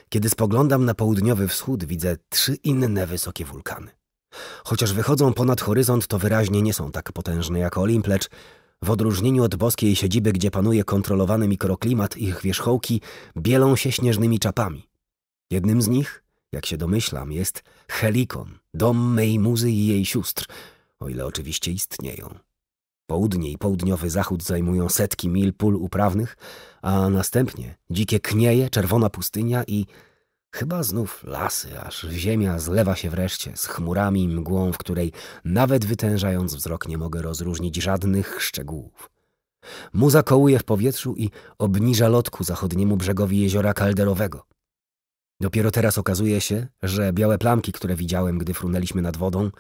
Kiedy spoglądam na południowy wschód, widzę trzy inne wysokie wulkany. Chociaż wychodzą ponad horyzont, to wyraźnie nie są tak potężne jak Olimp, lecz w odróżnieniu od boskiej siedziby, gdzie panuje kontrolowany mikroklimat, ich wierzchołki bielą się śnieżnymi czapami. Jednym z nich, jak się domyślam, jest Helikon, dom mej muzy i jej sióstr, o ile oczywiście istnieją. Południe i południowy zachód zajmują setki mil pól uprawnych, a następnie dzikie knieje, czerwona pustynia i Chyba znów lasy, aż ziemia zlewa się wreszcie z chmurami i mgłą, w której nawet wytężając wzrok nie mogę rozróżnić żadnych szczegółów. Muza kołuje w powietrzu i obniża lotku zachodniemu brzegowi jeziora kalderowego. Dopiero teraz okazuje się, że białe plamki, które widziałem, gdy frunęliśmy nad wodą,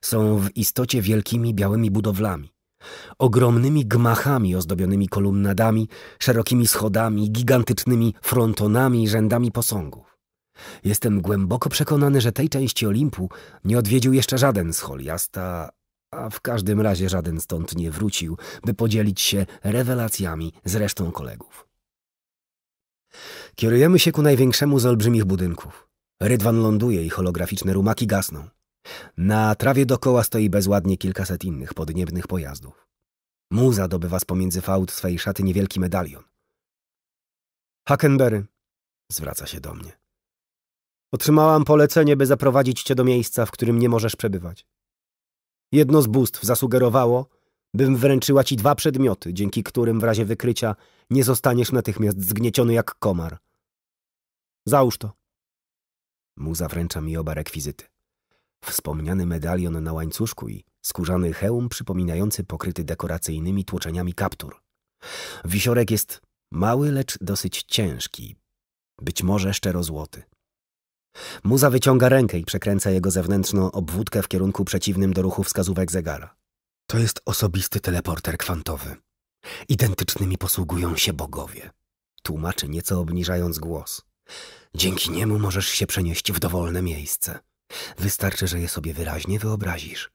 są w istocie wielkimi białymi budowlami. Ogromnymi gmachami ozdobionymi kolumnadami, szerokimi schodami, gigantycznymi frontonami i rzędami posągów. Jestem głęboko przekonany, że tej części Olimpu nie odwiedził jeszcze żaden z Holiasta, a w każdym razie żaden stąd nie wrócił, by podzielić się rewelacjami z resztą kolegów. Kierujemy się ku największemu z olbrzymich budynków. Rydwan ląduje i holograficzne rumaki gasną. Na trawie dokoła stoi bezładnie kilkaset innych podniebnych pojazdów. Muza dobywa z pomiędzy fałd swej szaty niewielki medalion. Hackenberry, zwraca się do mnie. Otrzymałam polecenie, by zaprowadzić cię do miejsca, w którym nie możesz przebywać. Jedno z bóstw zasugerowało, bym wręczyła ci dwa przedmioty, dzięki którym w razie wykrycia nie zostaniesz natychmiast zgnieciony jak komar. Załóż to. Muza wręcza mi oba rekwizyty. Wspomniany medalion na łańcuszku i skórzany hełm przypominający pokryty dekoracyjnymi tłoczeniami kaptur. Wisiorek jest mały, lecz dosyć ciężki. Być może szczerozłoty. Muza wyciąga rękę i przekręca jego zewnętrzną obwódkę w kierunku przeciwnym do ruchu wskazówek zegara. To jest osobisty teleporter kwantowy. Identycznymi posługują się bogowie. Tłumaczy nieco obniżając głos. Dzięki niemu możesz się przenieść w dowolne miejsce. Wystarczy, że je sobie wyraźnie wyobrazisz.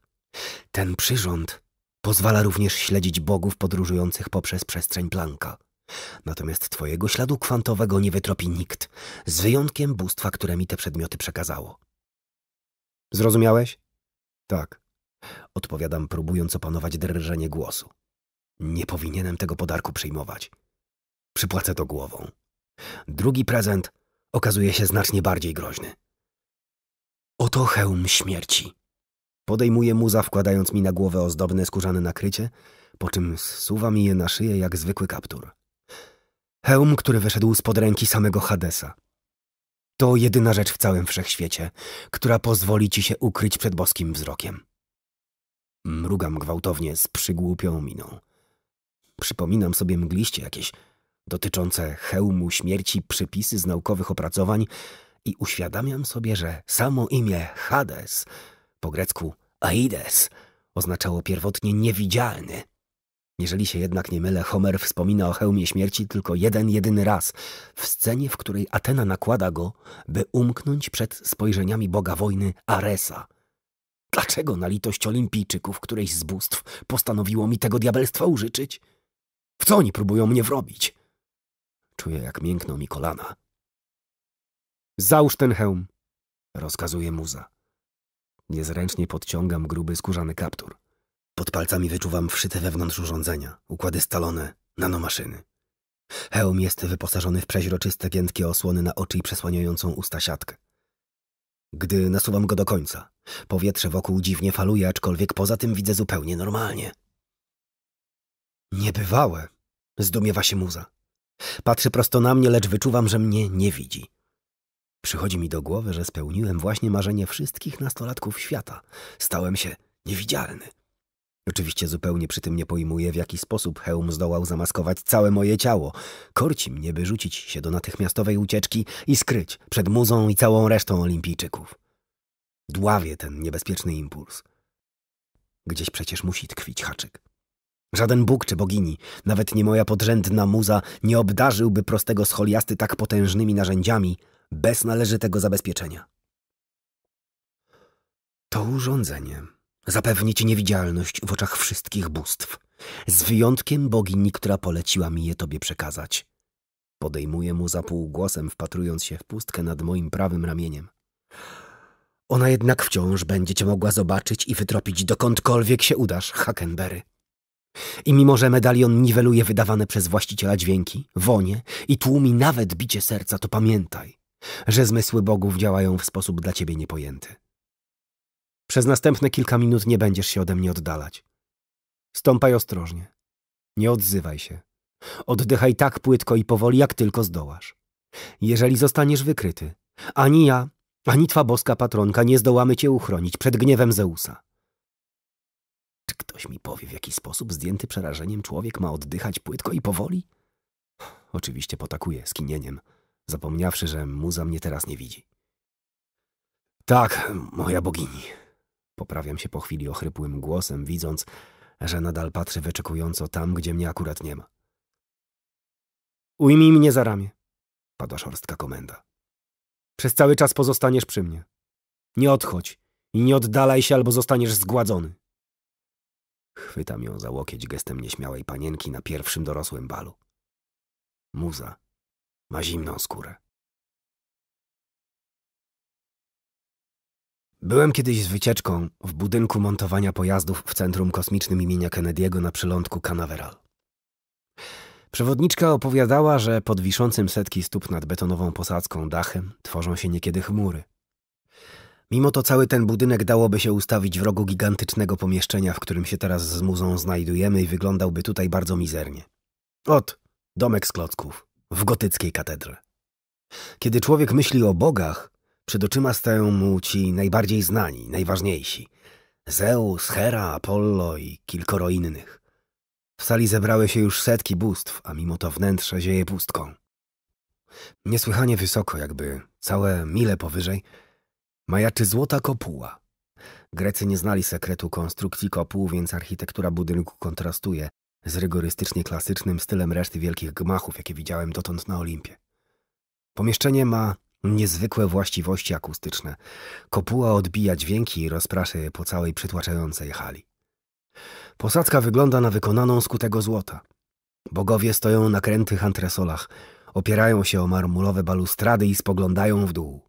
Ten przyrząd pozwala również śledzić bogów podróżujących poprzez przestrzeń Planka. Natomiast twojego śladu kwantowego nie wytropi nikt, z wyjątkiem bóstwa, które mi te przedmioty przekazało. Zrozumiałeś? Tak. Odpowiadam, próbując opanować drżenie głosu. Nie powinienem tego podarku przyjmować. Przypłacę to głową. Drugi prezent okazuje się znacznie bardziej groźny. Oto hełm śmierci. Podejmuję muza, wkładając mi na głowę ozdobne skórzane nakrycie, po czym zsuwa mi je na szyję jak zwykły kaptur. Hełm, który wyszedł spod ręki samego Hadesa. To jedyna rzecz w całym wszechświecie, która pozwoli ci się ukryć przed boskim wzrokiem. Mrugam gwałtownie z przygłupią miną. Przypominam sobie mgliście jakieś dotyczące hełmu śmierci przypisy z naukowych opracowań i uświadamiam sobie, że samo imię Hades, po grecku Aides, oznaczało pierwotnie niewidzialny – jeżeli się jednak nie mylę, Homer wspomina o hełmie śmierci tylko jeden jedyny raz, w scenie, w której Atena nakłada go, by umknąć przed spojrzeniami boga wojny Aresa. Dlaczego na litość olimpijczyków któreś z bóstw postanowiło mi tego diabelstwa użyczyć? W co oni próbują mnie wrobić? Czuję, jak miękną mi kolana. Załóż ten hełm, rozkazuje muza. Niezręcznie podciągam gruby skórzany kaptur. Pod palcami wyczuwam wszyte wewnątrz urządzenia, układy stalone, nanomaszyny. Hełm jest wyposażony w przeźroczyste, giętkie osłony na oczy i przesłaniającą usta siatkę. Gdy nasuwam go do końca, powietrze wokół dziwnie faluje, aczkolwiek poza tym widzę zupełnie normalnie. Niebywałe, zdumiewa się muza. Patrzy prosto na mnie, lecz wyczuwam, że mnie nie widzi. Przychodzi mi do głowy, że spełniłem właśnie marzenie wszystkich nastolatków świata. Stałem się niewidzialny. Oczywiście zupełnie przy tym nie pojmuję, w jaki sposób hełm zdołał zamaskować całe moje ciało. Korci mnie, by rzucić się do natychmiastowej ucieczki i skryć przed muzą i całą resztą olimpijczyków. Dławię ten niebezpieczny impuls. Gdzieś przecież musi tkwić haczyk. Żaden bóg czy bogini, nawet nie moja podrzędna muza, nie obdarzyłby prostego scholiasty tak potężnymi narzędziami bez należytego zabezpieczenia. To urządzenie zapewnić niewidzialność w oczach wszystkich bóstw, z wyjątkiem bogini, która poleciła mi je tobie przekazać. Podejmuję mu za półgłosem, wpatrując się w pustkę nad moim prawym ramieniem. Ona jednak wciąż będzie cię mogła zobaczyć i wytropić dokądkolwiek się udasz, Hackenberry. I mimo, że medalion niweluje wydawane przez właściciela dźwięki, wonie i tłumi nawet bicie serca, to pamiętaj, że zmysły bogów działają w sposób dla ciebie niepojęty. Przez następne kilka minut nie będziesz się ode mnie oddalać. Stąpaj ostrożnie. Nie odzywaj się. Oddychaj tak płytko i powoli, jak tylko zdołasz. Jeżeli zostaniesz wykryty, ani ja, ani twa boska patronka nie zdołamy cię uchronić przed gniewem Zeusa. Czy ktoś mi powie, w jaki sposób zdjęty przerażeniem człowiek ma oddychać płytko i powoli? Oczywiście potakuję skinieniem, zapomniawszy, że muza mnie teraz nie widzi. Tak, moja bogini. Poprawiam się po chwili ochrypłym głosem, widząc, że nadal patrzy wyczekująco tam, gdzie mnie akurat nie ma. Ujmij mnie za ramię, pada szorstka komenda. Przez cały czas pozostaniesz przy mnie. Nie odchodź i nie oddalaj się, albo zostaniesz zgładzony. Chwytam ją za łokieć gestem nieśmiałej panienki na pierwszym dorosłym balu. Muza ma zimną skórę. Byłem kiedyś z wycieczką w budynku montowania pojazdów w Centrum Kosmicznym imienia Kennedy'ego na przylądku Canaveral. Przewodniczka opowiadała, że pod wiszącym setki stóp nad betonową posadzką dachem tworzą się niekiedy chmury. Mimo to cały ten budynek dałoby się ustawić w rogu gigantycznego pomieszczenia, w którym się teraz z muzą znajdujemy i wyglądałby tutaj bardzo mizernie. Ot, domek z klocków, w gotyckiej katedrze. Kiedy człowiek myśli o bogach, przed oczyma stają mu ci najbardziej znani, najważniejsi. Zeus, Hera, Apollo i kilkoro innych. W sali zebrały się już setki bóstw, a mimo to wnętrze zieje pustką. Niesłychanie wysoko, jakby całe mile powyżej, majaczy złota kopuła. Grecy nie znali sekretu konstrukcji kopuł, więc architektura budynku kontrastuje z rygorystycznie klasycznym stylem reszty wielkich gmachów, jakie widziałem dotąd na Olimpie. Pomieszczenie ma Niezwykłe właściwości akustyczne. Kopuła odbija dźwięki i rozprasza je po całej przytłaczającej hali. Posadzka wygląda na wykonaną z kutego złota. Bogowie stoją na krętych antresolach, opierają się o marmurowe balustrady i spoglądają w dół.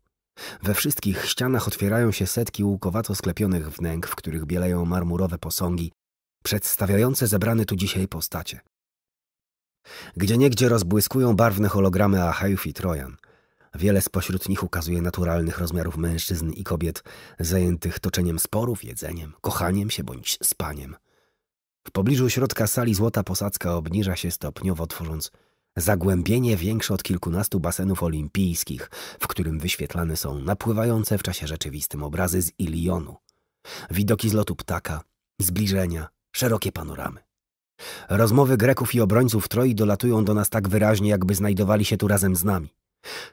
We wszystkich ścianach otwierają się setki łukowato sklepionych wnęk, w których bieleją marmurowe posągi, przedstawiające zebrane tu dzisiaj postacie. Gdzieniegdzie rozbłyskują barwne hologramy Achajów i Trojan – Wiele spośród nich ukazuje naturalnych rozmiarów mężczyzn i kobiet, zajętych toczeniem sporów, jedzeniem, kochaniem się bądź spaniem. W pobliżu środka sali złota posadzka obniża się stopniowo, tworząc zagłębienie większe od kilkunastu basenów olimpijskich, w którym wyświetlane są napływające w czasie rzeczywistym obrazy z Ilionu. Widoki z lotu ptaka, zbliżenia, szerokie panoramy. Rozmowy Greków i obrońców Troi dolatują do nas tak wyraźnie, jakby znajdowali się tu razem z nami.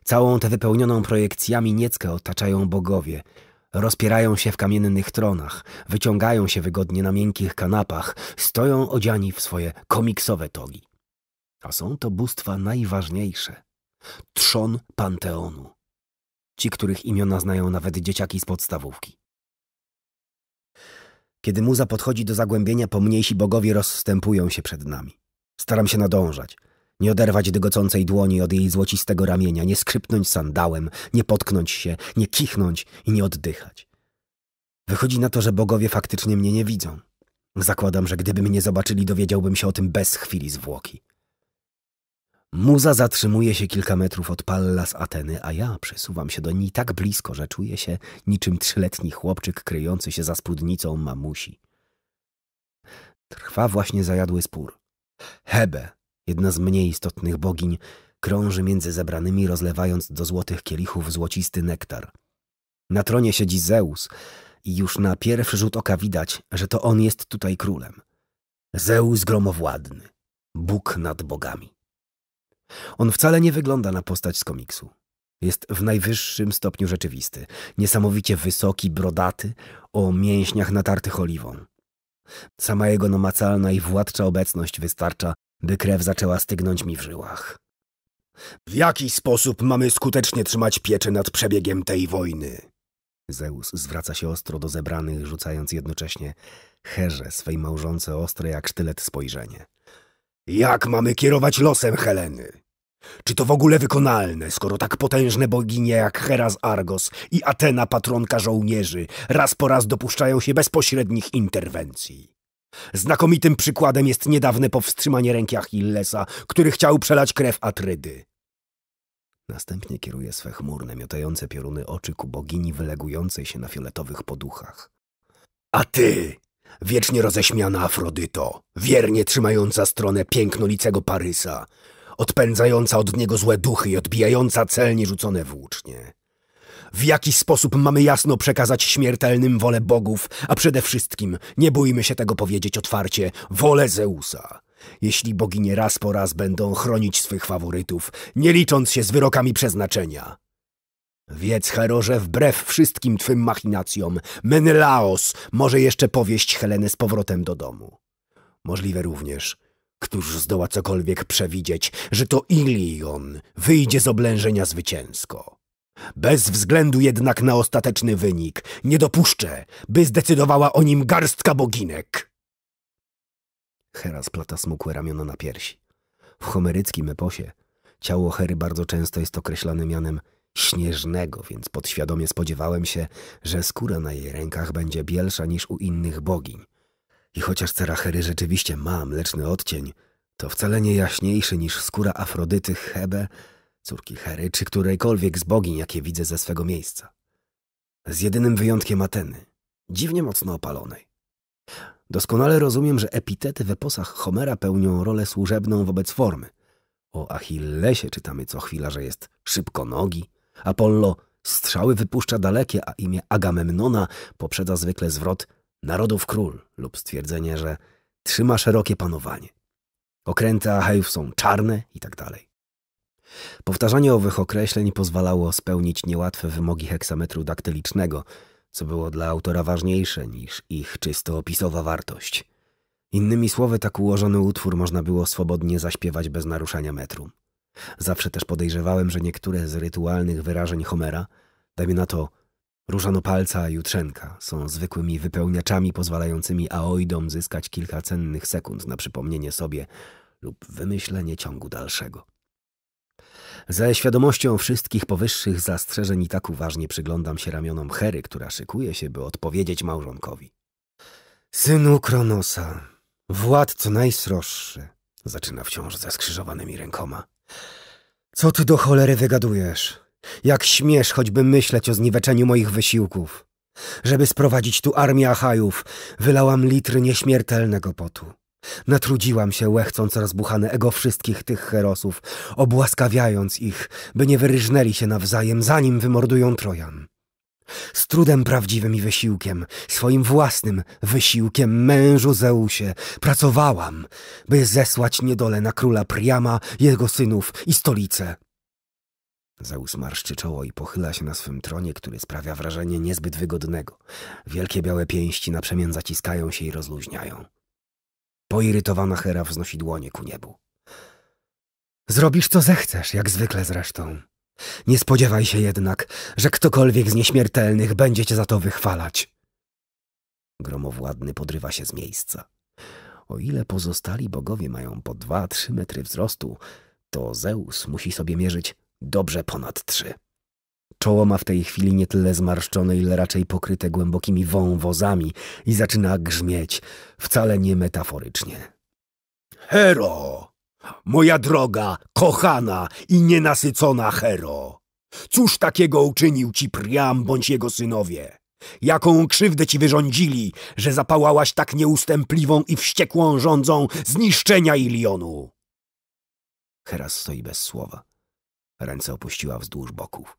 Całą tę wypełnioną projekcjami nieckę otaczają bogowie. Rozpierają się w kamiennych tronach, wyciągają się wygodnie na miękkich kanapach, stoją odziani w swoje komiksowe togi. A są to bóstwa najważniejsze. Trzon Panteonu. Ci, których imiona znają nawet dzieciaki z podstawówki. Kiedy muza podchodzi do zagłębienia, pomniejsi bogowie rozstępują się przed nami. Staram się nadążać. Nie oderwać dygocącej dłoni od jej złocistego ramienia, nie skrzypnąć sandałem, nie potknąć się, nie kichnąć i nie oddychać. Wychodzi na to, że bogowie faktycznie mnie nie widzą. Zakładam, że gdyby mnie zobaczyli, dowiedziałbym się o tym bez chwili zwłoki. Muza zatrzymuje się kilka metrów od Pallas Ateny, a ja przesuwam się do niej tak blisko, że czuję się niczym trzyletni chłopczyk kryjący się za spódnicą mamusi. Trwa właśnie zajadły spór. Hebe Jedna z mniej istotnych bogiń krąży między zebranymi, rozlewając do złotych kielichów złocisty nektar. Na tronie siedzi Zeus i już na pierwszy rzut oka widać, że to on jest tutaj królem. Zeus gromowładny, Bóg nad bogami. On wcale nie wygląda na postać z komiksu. Jest w najwyższym stopniu rzeczywisty, niesamowicie wysoki, brodaty, o mięśniach natartych oliwą. Sama jego namacalna i władcza obecność wystarcza, by krew zaczęła stygnąć mi w żyłach. W jaki sposób mamy skutecznie trzymać pieczę nad przebiegiem tej wojny? Zeus zwraca się ostro do zebranych, rzucając jednocześnie herze swej małżonce ostre jak sztylet spojrzenie. Jak mamy kierować losem Heleny? Czy to w ogóle wykonalne, skoro tak potężne boginie jak Hera z Argos i Atena patronka żołnierzy raz po raz dopuszczają się bezpośrednich interwencji? Znakomitym przykładem jest niedawne powstrzymanie ręki Achillesa, który chciał przelać krew Atrydy. Następnie kieruje swe chmurne, miotające pioruny oczy ku bogini wylegującej się na fioletowych poduchach. A ty, wiecznie roześmiana Afrodyto, wiernie trzymająca stronę pięknolicego Parysa, odpędzająca od niego złe duchy i odbijająca celnie rzucone włócznie. W jaki sposób mamy jasno przekazać śmiertelnym wolę bogów, a przede wszystkim, nie bójmy się tego powiedzieć otwarcie, wolę Zeusa. Jeśli bogini raz po raz będą chronić swych faworytów, nie licząc się z wyrokami przeznaczenia. Wiedz, że wbrew wszystkim twym machinacjom, Menelaos może jeszcze powieść Helenę z powrotem do domu. Możliwe również, któż zdoła cokolwiek przewidzieć, że to Ilion wyjdzie z oblężenia zwycięsko. Bez względu jednak na ostateczny wynik, nie dopuszczę, by zdecydowała o nim garstka boginek. Hera splata smukłe ramiona na piersi. W homeryckim eposie ciało Hery bardzo często jest określane mianem śnieżnego, więc podświadomie spodziewałem się, że skóra na jej rękach będzie bielsza niż u innych bogiń. I chociaż cera Hery rzeczywiście ma mleczny odcień, to wcale nie jaśniejszy niż skóra Afrodyty Hebe, córki Hery czy którejkolwiek z bogiń, jakie widzę ze swego miejsca. Z jedynym wyjątkiem Ateny, dziwnie mocno opalonej. Doskonale rozumiem, że epitety w eposach Homera pełnią rolę służebną wobec formy. O Achillesie czytamy co chwila, że jest szybko nogi, Apollo strzały wypuszcza dalekie, a imię Agamemnona poprzedza zwykle zwrot narodów król lub stwierdzenie, że trzyma szerokie panowanie. Okręty Achejów są czarne i tak dalej. Powtarzanie owych określeń pozwalało spełnić niełatwe wymogi heksametru daktylicznego, co było dla autora ważniejsze niż ich czysto opisowa wartość. Innymi słowy, tak ułożony utwór można było swobodnie zaśpiewać bez naruszania metrum. Zawsze też podejrzewałem, że niektóre z rytualnych wyrażeń Homera, dajmy na to różano palca jutrzenka, są zwykłymi wypełniaczami pozwalającymi aoidom zyskać kilka cennych sekund na przypomnienie sobie lub wymyślenie ciągu dalszego. Ze świadomością wszystkich powyższych zastrzeżeń i tak uważnie przyglądam się ramionom Hery, która szykuje się, by odpowiedzieć małżonkowi. Synu Kronosa, władco najsroższy, zaczyna wciąż ze skrzyżowanymi rękoma. Co ty do cholery wygadujesz? Jak śmiesz choćby myśleć o zniweczeniu moich wysiłków? Żeby sprowadzić tu armię Achajów, wylałam litry nieśmiertelnego potu. Natrudziłam się, łechcąc rozbuchane ego wszystkich tych herosów, obłaskawiając ich, by nie wyryżnęli się nawzajem, zanim wymordują Trojan. Z trudem prawdziwym i wysiłkiem, swoim własnym wysiłkiem, mężu Zeusie, pracowałam, by zesłać niedolę na króla Priama, jego synów i stolicę. Zeus marszczy czoło i pochyla się na swym tronie, który sprawia wrażenie niezbyt wygodnego. Wielkie białe pięści naprzemian zaciskają się i rozluźniają. Poirytowana Hera wznosi dłonie ku niebu. Zrobisz co zechcesz, jak zwykle zresztą. Nie spodziewaj się jednak, że ktokolwiek z nieśmiertelnych będzie cię za to wychwalać. Gromowładny podrywa się z miejsca. O ile pozostali bogowie mają po dwa, trzy metry wzrostu, to Zeus musi sobie mierzyć dobrze ponad trzy. Czoło ma w tej chwili nie tyle zmarszczone, ile raczej pokryte głębokimi wąwozami i zaczyna grzmieć, wcale nie metaforycznie. Hero! Moja droga, kochana i nienasycona Hero! Cóż takiego uczynił ci Priam bądź jego synowie? Jaką krzywdę ci wyrządzili, że zapałałaś tak nieustępliwą i wściekłą rządzą zniszczenia Ilionu? Hera stoi bez słowa. Ręce opuściła wzdłuż boków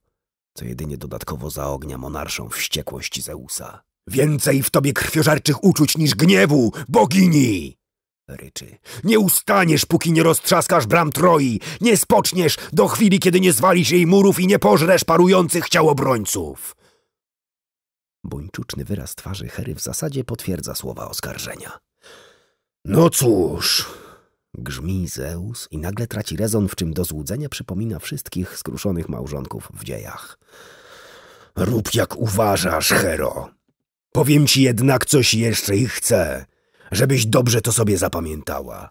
co jedynie dodatkowo zaognia monarszą wściekłość Zeusa. Więcej w tobie krwiożarczych uczuć niż gniewu, bogini! Ryczy. Nie ustaniesz, póki nie roztrzaskasz bram Troi. Nie spoczniesz do chwili, kiedy nie zwalisz jej murów i nie pożresz parujących ciał obrońców. Buńczuczny wyraz twarzy Hery w zasadzie potwierdza słowa oskarżenia. No cóż, Grzmi Zeus i nagle traci rezon, w czym do złudzenia przypomina wszystkich skruszonych małżonków w dziejach. Rób jak uważasz, Hero. Powiem ci jednak coś jeszcze i chcę, żebyś dobrze to sobie zapamiętała.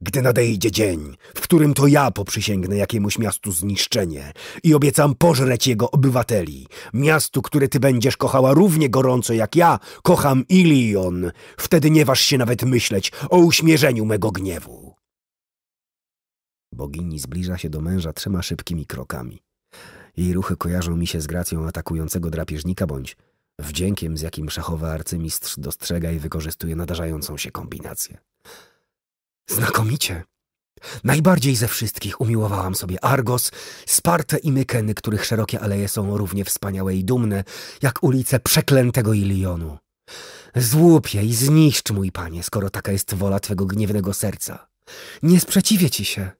Gdy nadejdzie dzień, w którym to ja poprzysięgnę jakiemuś miastu zniszczenie i obiecam pożreć jego obywateli, miastu, które ty będziesz kochała równie gorąco jak ja kocham Ilion, wtedy nie waż się nawet myśleć o uśmierzeniu mego gniewu. Bogini zbliża się do męża trzema szybkimi krokami. Jej ruchy kojarzą mi się z gracją atakującego drapieżnika bądź wdziękiem, z jakim szachowy arcymistrz dostrzega i wykorzystuje nadarzającą się kombinację. Znakomicie! Najbardziej ze wszystkich umiłowałam sobie Argos, Sparte i Mykeny, których szerokie aleje są równie wspaniałe i dumne, jak ulice przeklętego Ilionu. Złup je i zniszcz, mój panie, skoro taka jest wola twego gniewnego serca. Nie sprzeciwię ci się.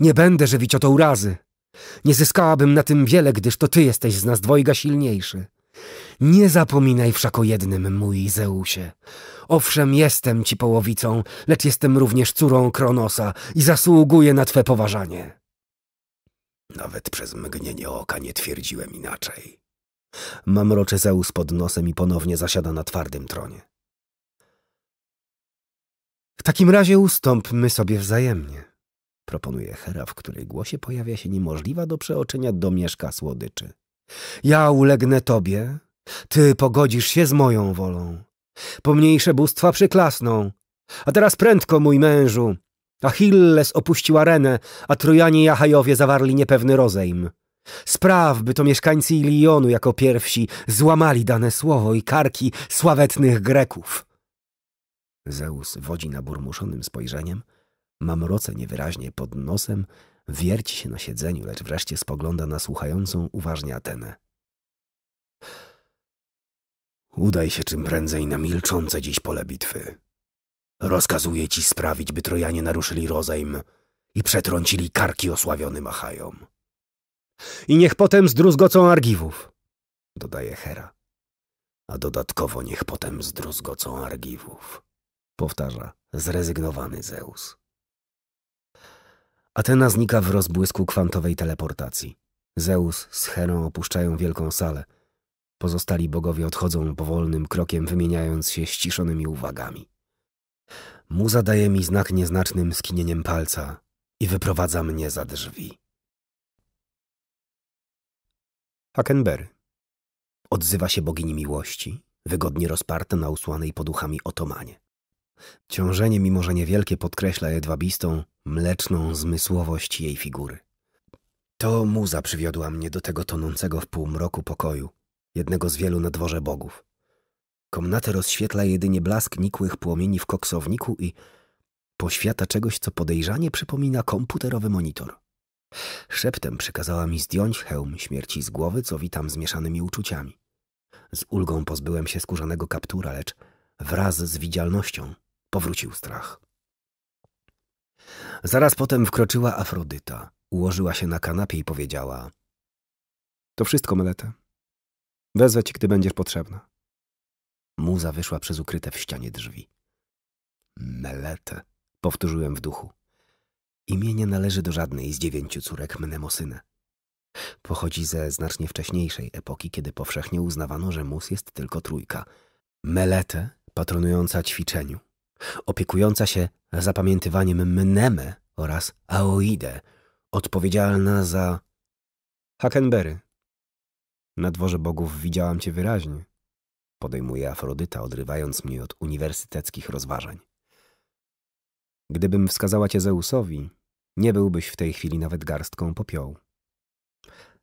Nie będę żywić o to urazy. Nie zyskałabym na tym wiele, gdyż to ty jesteś z nas dwojga silniejszy. Nie zapominaj wszak o jednym, mój Zeusie. Owszem, jestem ci połowicą, lecz jestem również córą Kronosa i zasługuję na twe poważanie. Nawet przez mgnienie oka nie twierdziłem inaczej. Mamrocze Zeus pod nosem i ponownie zasiada na twardym tronie. W takim razie ustąpmy sobie wzajemnie proponuje Hera, w której głosie pojawia się niemożliwa do przeoczenia domieszka słodyczy. Ja ulegnę tobie, ty pogodzisz się z moją wolą. Pomniejsze bóstwa przyklasną. A teraz prędko, mój mężu. Achilles opuścił arenę, a Trojanie i Achajowie zawarli niepewny rozejm. Spraw, by to mieszkańcy Ilionu jako pierwsi złamali dane słowo i karki sławetnych Greków. Zeus wodzi na burmuszonym spojrzeniem – mamroce niewyraźnie pod nosem, wierci się na siedzeniu, lecz wreszcie spogląda na słuchającą uważnie Atenę. Udaj się czym prędzej na milczące dziś pole bitwy. Rozkazuję ci sprawić, by Trojanie naruszyli rozejm i przetrącili karki osławionym Achajom. I niech potem zdruzgocą Argiwów, dodaje Hera. A dodatkowo niech potem zdruzgocą Argiwów, powtarza zrezygnowany Zeus. Atena znika w rozbłysku kwantowej teleportacji. Zeus z Herą opuszczają wielką salę. Pozostali bogowie odchodzą powolnym krokiem, wymieniając się ściszonymi uwagami. Muza daje mi znak nieznacznym skinieniem palca i wyprowadza mnie za drzwi. Hakenberry. Odzywa się bogini miłości, wygodnie rozparta na usłanej poduchami otomanie. Ciążenie, mimo że niewielkie, podkreśla jedwabistą, mleczną zmysłowość jej figury. To muza przywiodła mnie do tego tonącego w półmroku pokoju, jednego z wielu na dworze bogów. Komnatę rozświetla jedynie blask nikłych płomieni w koksowniku i poświata czegoś, co podejrzanie przypomina komputerowy monitor. Szeptem przykazała mi zdjąć hełm śmierci z głowy, co witam zmieszanymi uczuciami. Z ulgą pozbyłem się skórzanego kaptura, lecz wraz z widzialnością powrócił strach. Zaraz potem wkroczyła Afrodyta, ułożyła się na kanapie i powiedziała: To wszystko, Melete. Wezwę ci, gdy będziesz potrzebna. Muza wyszła przez ukryte w ścianie drzwi. Melete, powtórzyłem w duchu. Imię nie należy do żadnej z dziewięciu córek Mnemosyne. Pochodzi ze znacznie wcześniejszej epoki, kiedy powszechnie uznawano, że mus jest tylko trójka. Melete, patronująca ćwiczeniu, opiekująca się zapamiętywaniem mneme oraz Aoidę, odpowiedzialna za... Hakenbery. Na dworze bogów widziałam cię wyraźnie. Podejmuje Afrodyta, odrywając mnie od uniwersyteckich rozważań. Gdybym wskazała cię Zeusowi, nie byłbyś w tej chwili nawet garstką popiołu.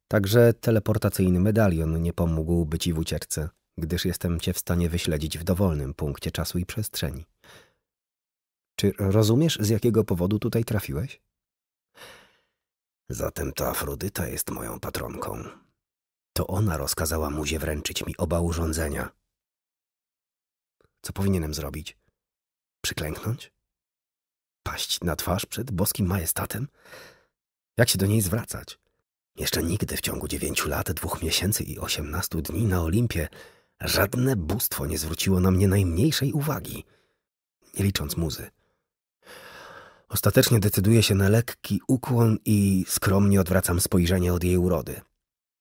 Także teleportacyjny medalion nie pomógłby ci w ucieczce, gdyż jestem cię w stanie wyśledzić w dowolnym punkcie czasu i przestrzeni. Czy rozumiesz, z jakiego powodu tutaj trafiłeś? Zatem ta Afrodyta jest moją patronką. To ona rozkazała muzie wręczyć mi oba urządzenia. Co powinienem zrobić? Przyklęknąć? Paść na twarz przed boskim majestatem? Jak się do niej zwracać? Jeszcze nigdy w ciągu dziewięciu lat, dwóch miesięcy i osiemnastu dni na Olimpie żadne bóstwo nie zwróciło na mnie najmniejszej uwagi, nie licząc muzy. Ostatecznie decyduję się na lekki ukłon i skromnie odwracam spojrzenie od jej urody.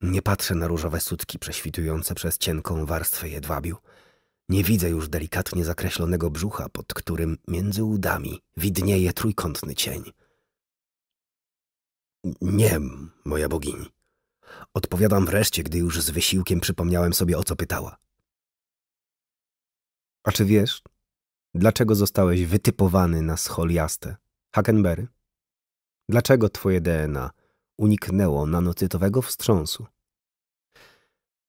Nie patrzę na różowe sutki prześwitujące przez cienką warstwę jedwabiu. Nie widzę już delikatnie zakreślonego brzucha, pod którym między udami widnieje trójkątny cień. Nie, moja bogini. Odpowiadam wreszcie, gdy już z wysiłkiem przypomniałem sobie, o co pytała. A czy wiesz, dlaczego zostałeś wytypowany na scholiastę? Hakenberry, dlaczego twoje DNA uniknęło nanocytowego wstrząsu?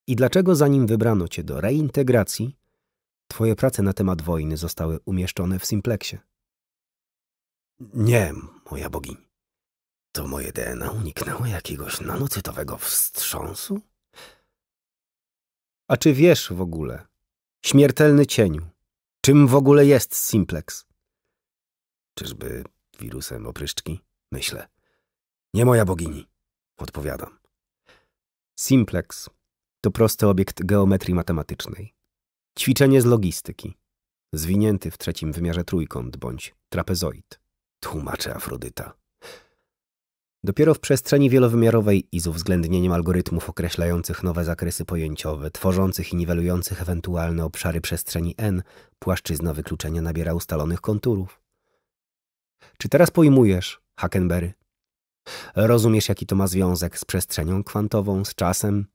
I dlaczego zanim wybrano cię do reintegracji, twoje prace na temat wojny zostały umieszczone w Simplexie? Nie, moja bogini. To moje DNA uniknęło jakiegoś nanocytowego wstrząsu? A czy wiesz w ogóle, śmiertelny cieniu, czym w ogóle jest Simplex? Czyżby wirusem opryszczki? Myślę. Nie moja bogini, odpowiadam. Simplex to prosty obiekt geometrii matematycznej. Ćwiczenie z logistyki. Zwinięty w trzecim wymiarze trójkąt bądź trapezoid. Tłumaczy Afrodyta. Dopiero w przestrzeni wielowymiarowej i z uwzględnieniem algorytmów określających nowe zakresy pojęciowe, tworzących i niwelujących ewentualne obszary przestrzeni n, płaszczyzna wykluczenia nabiera ustalonych konturów. Czy teraz pojmujesz, Hakenberry? Rozumiesz, jaki to ma związek z przestrzenią kwantową, z czasem,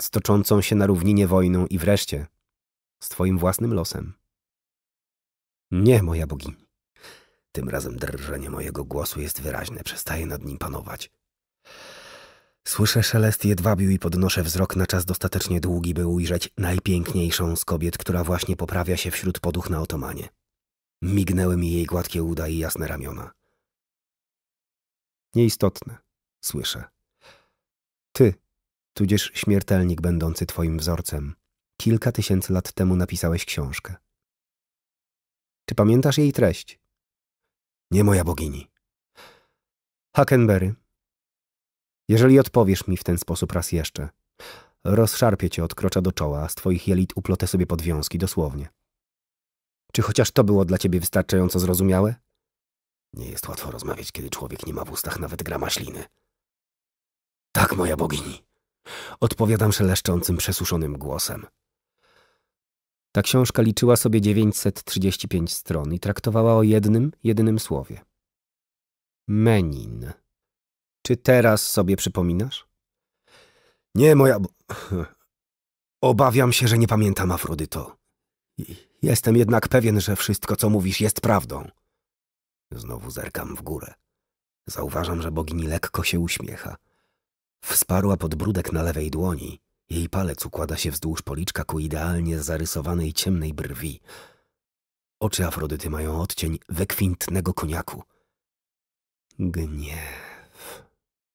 z toczącą się na równinie wojną i wreszcie z twoim własnym losem. Nie, moja bogini. Tym razem drżenie mojego głosu jest wyraźne, przestaje nad nim panować. Słyszę szelest jedwabiu i podnoszę wzrok na czas dostatecznie długi, by ujrzeć najpiękniejszą z kobiet, która właśnie poprawia się wśród poduch na otomanie. Mignęły mi jej gładkie uda i jasne ramiona. Nieistotne, słyszę. Ty, tudzież śmiertelnik będący twoim wzorcem, kilka tysięcy lat temu napisałeś książkę. Czy pamiętasz jej treść? Nie moja bogini. Hakenberry, jeżeli odpowiesz mi w ten sposób raz jeszcze, rozszarpię cię od krocza do czoła, a z twoich jelit uplotę sobie podwiązki dosłownie. Czy chociaż to było dla ciebie wystarczająco zrozumiałe? Nie jest łatwo rozmawiać, kiedy człowiek nie ma w ustach nawet grama śliny. Tak, moja bogini. Odpowiadam szeleszczącym, przesuszonym głosem. Ta książka liczyła sobie 935 stron i traktowała o jednym, jedynym słowie. Menin. Czy teraz sobie przypominasz? Nie, moja... [LAUGHS] Obawiam się, że nie pamiętam Afrodyto. Jestem jednak pewien, że wszystko, co mówisz, jest prawdą. Znowu zerkam w górę. Zauważam, że bogini lekko się uśmiecha. Wsparła podbródek na lewej dłoni. Jej palec układa się wzdłuż policzka ku idealnie zarysowanej ciemnej brwi. Oczy Afrodyty mają odcień wekwintnego koniaku. Gniew,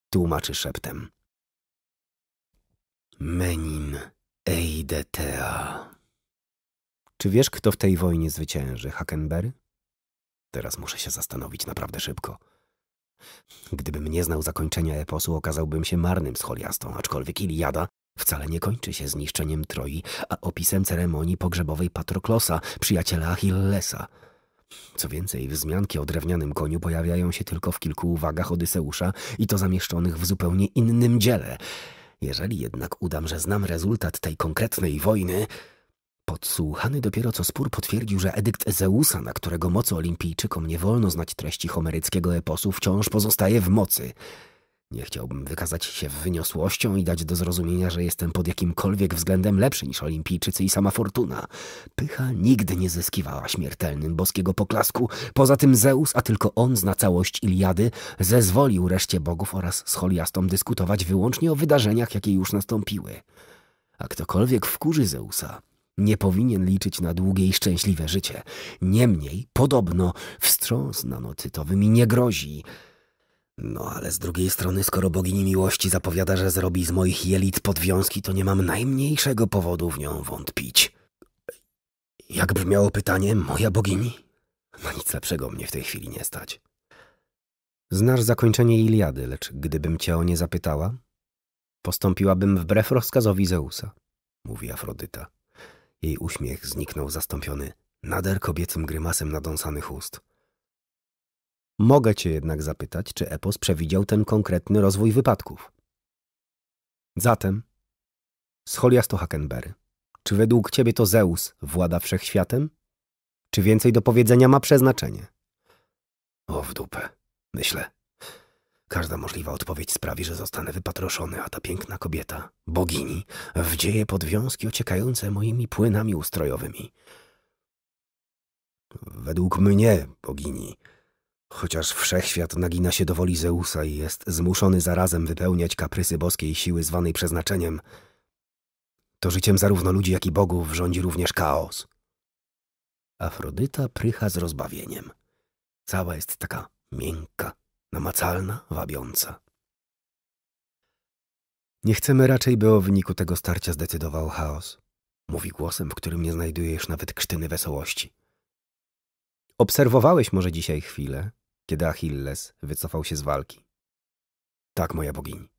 tłumaczy szeptem. Menin eidetea. Czy wiesz, kto w tej wojnie zwycięży, Hakenberry? Teraz muszę się zastanowić naprawdę szybko. Gdybym nie znał zakończenia eposu, okazałbym się marnym scholiastą, aczkolwiek Iliada wcale nie kończy się zniszczeniem Troi, a opisem ceremonii pogrzebowej Patroklosa, przyjaciela Achillesa. Co więcej, wzmianki o drewnianym koniu pojawiają się tylko w kilku uwagach Odyseusza i to zamieszczonych w zupełnie innym dziele. Jeżeli jednak udam, że znam rezultat tej konkretnej wojny, Podsłuchany dopiero co spór potwierdził, że edykt Zeusa, na którego mocy olimpijczykom nie wolno znać treści homeryckiego eposu, wciąż pozostaje w mocy. Nie chciałbym wykazać się wyniosłością i dać do zrozumienia, że jestem pod jakimkolwiek względem lepszy niż olimpijczycy i sama fortuna. Pycha nigdy nie zyskiwała śmiertelnym boskiego poklasku. Poza tym Zeus, a tylko on zna całość Iliady, zezwolił reszcie bogów oraz scholiastom dyskutować wyłącznie o wydarzeniach, jakie już nastąpiły. A ktokolwiek wkurzy Zeusa, nie powinien liczyć na długie i szczęśliwe życie. Niemniej, podobno, wstrząs mi nie grozi. No ale z drugiej strony, skoro bogini miłości zapowiada, że zrobi z moich jelit podwiązki, to nie mam najmniejszego powodu w nią wątpić. Jakby miało pytanie, moja bogini? No nic lepszego mnie w tej chwili nie stać. Znasz zakończenie Iliady, lecz gdybym cię o nie zapytała, postąpiłabym wbrew rozkazowi Zeusa, mówi Afrodyta. Jej uśmiech zniknął zastąpiony nader kobiecym grymasem nadąsanych ust. Mogę cię jednak zapytać, czy Epos przewidział ten konkretny rozwój wypadków. Zatem, Scholiasto Hackenberry, czy według ciebie to Zeus włada wszechświatem? Czy więcej do powiedzenia ma przeznaczenie? O w dupę, myślę. Każda możliwa odpowiedź sprawi, że zostanę wypatroszony, a ta piękna kobieta, bogini, wdzieje podwiązki ociekające moimi płynami ustrojowymi. Według mnie, bogini, chociaż wszechświat nagina się do woli Zeusa i jest zmuszony zarazem wypełniać kaprysy boskiej siły zwanej przeznaczeniem, to życiem zarówno ludzi, jak i bogów rządzi również chaos. Afrodyta prycha z rozbawieniem. Cała jest taka miękka, namacalna, wabiąca. Nie chcemy raczej, by o wyniku tego starcia zdecydował chaos, mówi głosem, w którym nie znajdujesz nawet krztyny wesołości. Obserwowałeś może dzisiaj chwilę, kiedy Achilles wycofał się z walki. Tak, moja bogini.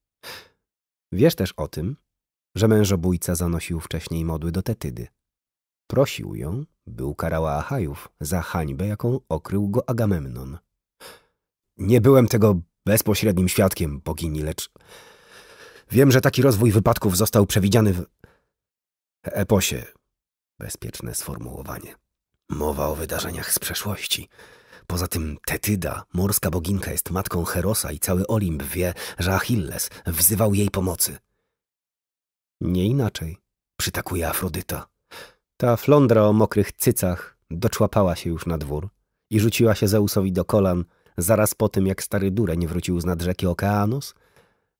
Wiesz też o tym, że mężobójca zanosił wcześniej modły do Tetydy. Prosił ją, by ukarała Achajów za hańbę, jaką okrył go Agamemnon. Nie byłem tego bezpośrednim świadkiem bogini, lecz wiem, że taki rozwój wypadków został przewidziany w eposie. Bezpieczne sformułowanie. Mowa o wydarzeniach z przeszłości. Poza tym Tetyda, morska boginka, jest matką Herosa i cały Olimp wie, że Achilles wzywał jej pomocy. Nie inaczej, przytakuje Afrodyta. Ta flądra o mokrych cycach doczłapała się już na dwór i rzuciła się Zeusowi do kolan – zaraz po tym, jak stary dureń wrócił z nad rzeki Okeanos,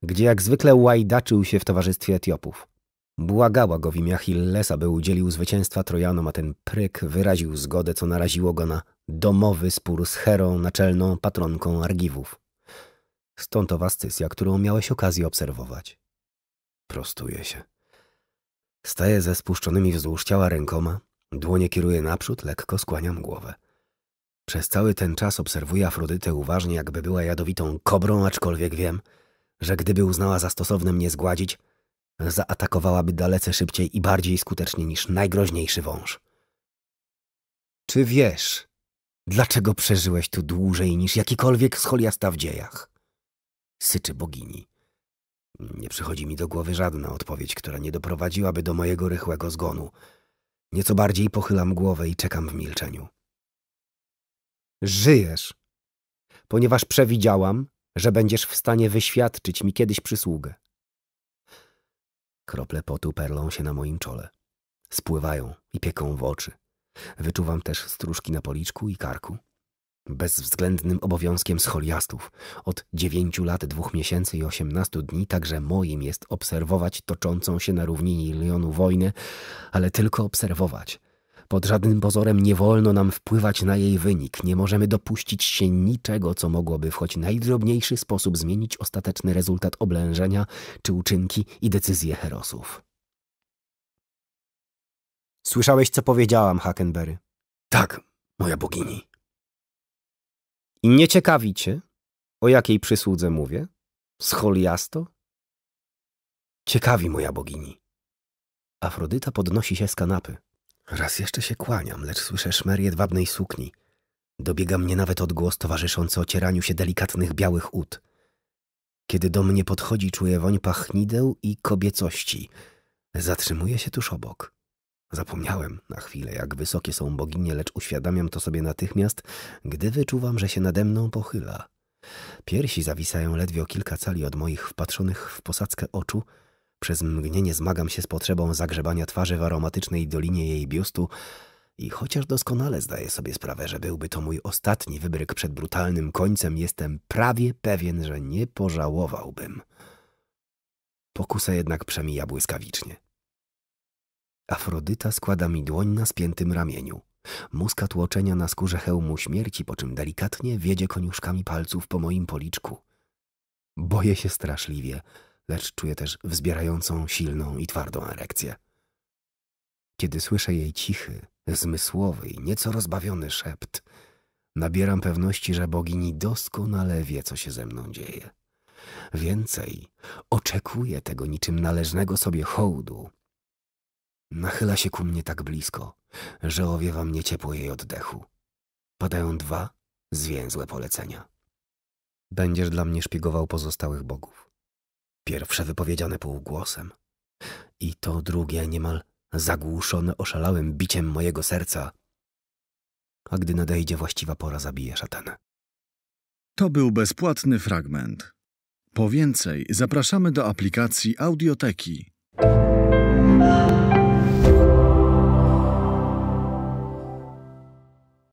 gdzie jak zwykle łajdaczył się w towarzystwie Etiopów. Błagała go w imię Achillesa, by udzielił zwycięstwa Trojanom, a ten pryk wyraził zgodę, co naraziło go na domowy spór z Herą, naczelną patronką Argiwów. Stąd owa scysja, którą miałeś okazję obserwować. Prostuje się. Staję ze spuszczonymi wzdłuż ciała rękoma, dłonie kieruję naprzód, lekko skłaniam głowę. Przez cały ten czas obserwuję Afrodytę uważnie, jakby była jadowitą kobrą, aczkolwiek wiem, że gdyby uznała za stosowne mnie zgładzić, zaatakowałaby dalece szybciej i bardziej skutecznie niż najgroźniejszy wąż. Czy wiesz, dlaczego przeżyłeś tu dłużej niż jakikolwiek scholiasta w dziejach? Syczy bogini. Nie przychodzi mi do głowy żadna odpowiedź, która nie doprowadziłaby do mojego rychłego zgonu. Nieco bardziej pochylam głowę i czekam w milczeniu. Żyjesz, ponieważ przewidziałam, że będziesz w stanie wyświadczyć mi kiedyś przysługę. Krople potu perlą się na moim czole. Spływają i pieką w oczy. Wyczuwam też stróżki na policzku i karku. Bezwzględnym obowiązkiem scholiastów. Od dziewięciu lat, dwóch miesięcy i osiemnastu dni także moim jest obserwować toczącą się na równinie Lyonu wojnę, ale tylko obserwować. Pod żadnym pozorem nie wolno nam wpływać na jej wynik. Nie możemy dopuścić się niczego, co mogłoby w choć najdrobniejszy sposób zmienić ostateczny rezultat oblężenia czy uczynki i decyzje herosów. Słyszałeś, co powiedziałam, Hakenberry? Tak, moja bogini. I nie ciekawi cię, o jakiej przysłudze mówię? Scholiasto? Ciekawi moja bogini. Afrodyta podnosi się z kanapy. Raz jeszcze się kłaniam, lecz słyszę szmer jedwabnej sukni. Dobiega mnie nawet odgłos towarzyszący ocieraniu się delikatnych białych ud. Kiedy do mnie podchodzi, czuję woń pachnideł i kobiecości. Zatrzymuję się tuż obok. Zapomniałem na chwilę, jak wysokie są boginie, lecz uświadamiam to sobie natychmiast, gdy wyczuwam, że się nade mną pochyla. Piersi zawisają ledwie o kilka cali od moich wpatrzonych w posadzkę oczu, przez mgnienie zmagam się z potrzebą zagrzebania twarzy w aromatycznej dolinie jej biustu i chociaż doskonale zdaję sobie sprawę, że byłby to mój ostatni wybryk przed brutalnym końcem, jestem prawie pewien, że nie pożałowałbym. Pokusa jednak przemija błyskawicznie. Afrodyta składa mi dłoń na spiętym ramieniu. Muska tłoczenia na skórze hełmu śmierci, po czym delikatnie wiedzie koniuszkami palców po moim policzku. Boję się straszliwie, lecz czuję też wzbierającą silną i twardą erekcję. Kiedy słyszę jej cichy, zmysłowy i nieco rozbawiony szept, nabieram pewności, że bogini doskonale wie, co się ze mną dzieje. Więcej, oczekuje tego niczym należnego sobie hołdu. Nachyla się ku mnie tak blisko, że owiewa mnie ciepło jej oddechu. Padają dwa zwięzłe polecenia. Będziesz dla mnie szpiegował pozostałych bogów pierwsze wypowiedziane półgłosem, i to drugie niemal zagłuszone oszalałym biciem mojego serca. A gdy nadejdzie właściwa pora, zabije szatana. To był bezpłatny fragment. Po więcej zapraszamy do aplikacji Audioteki.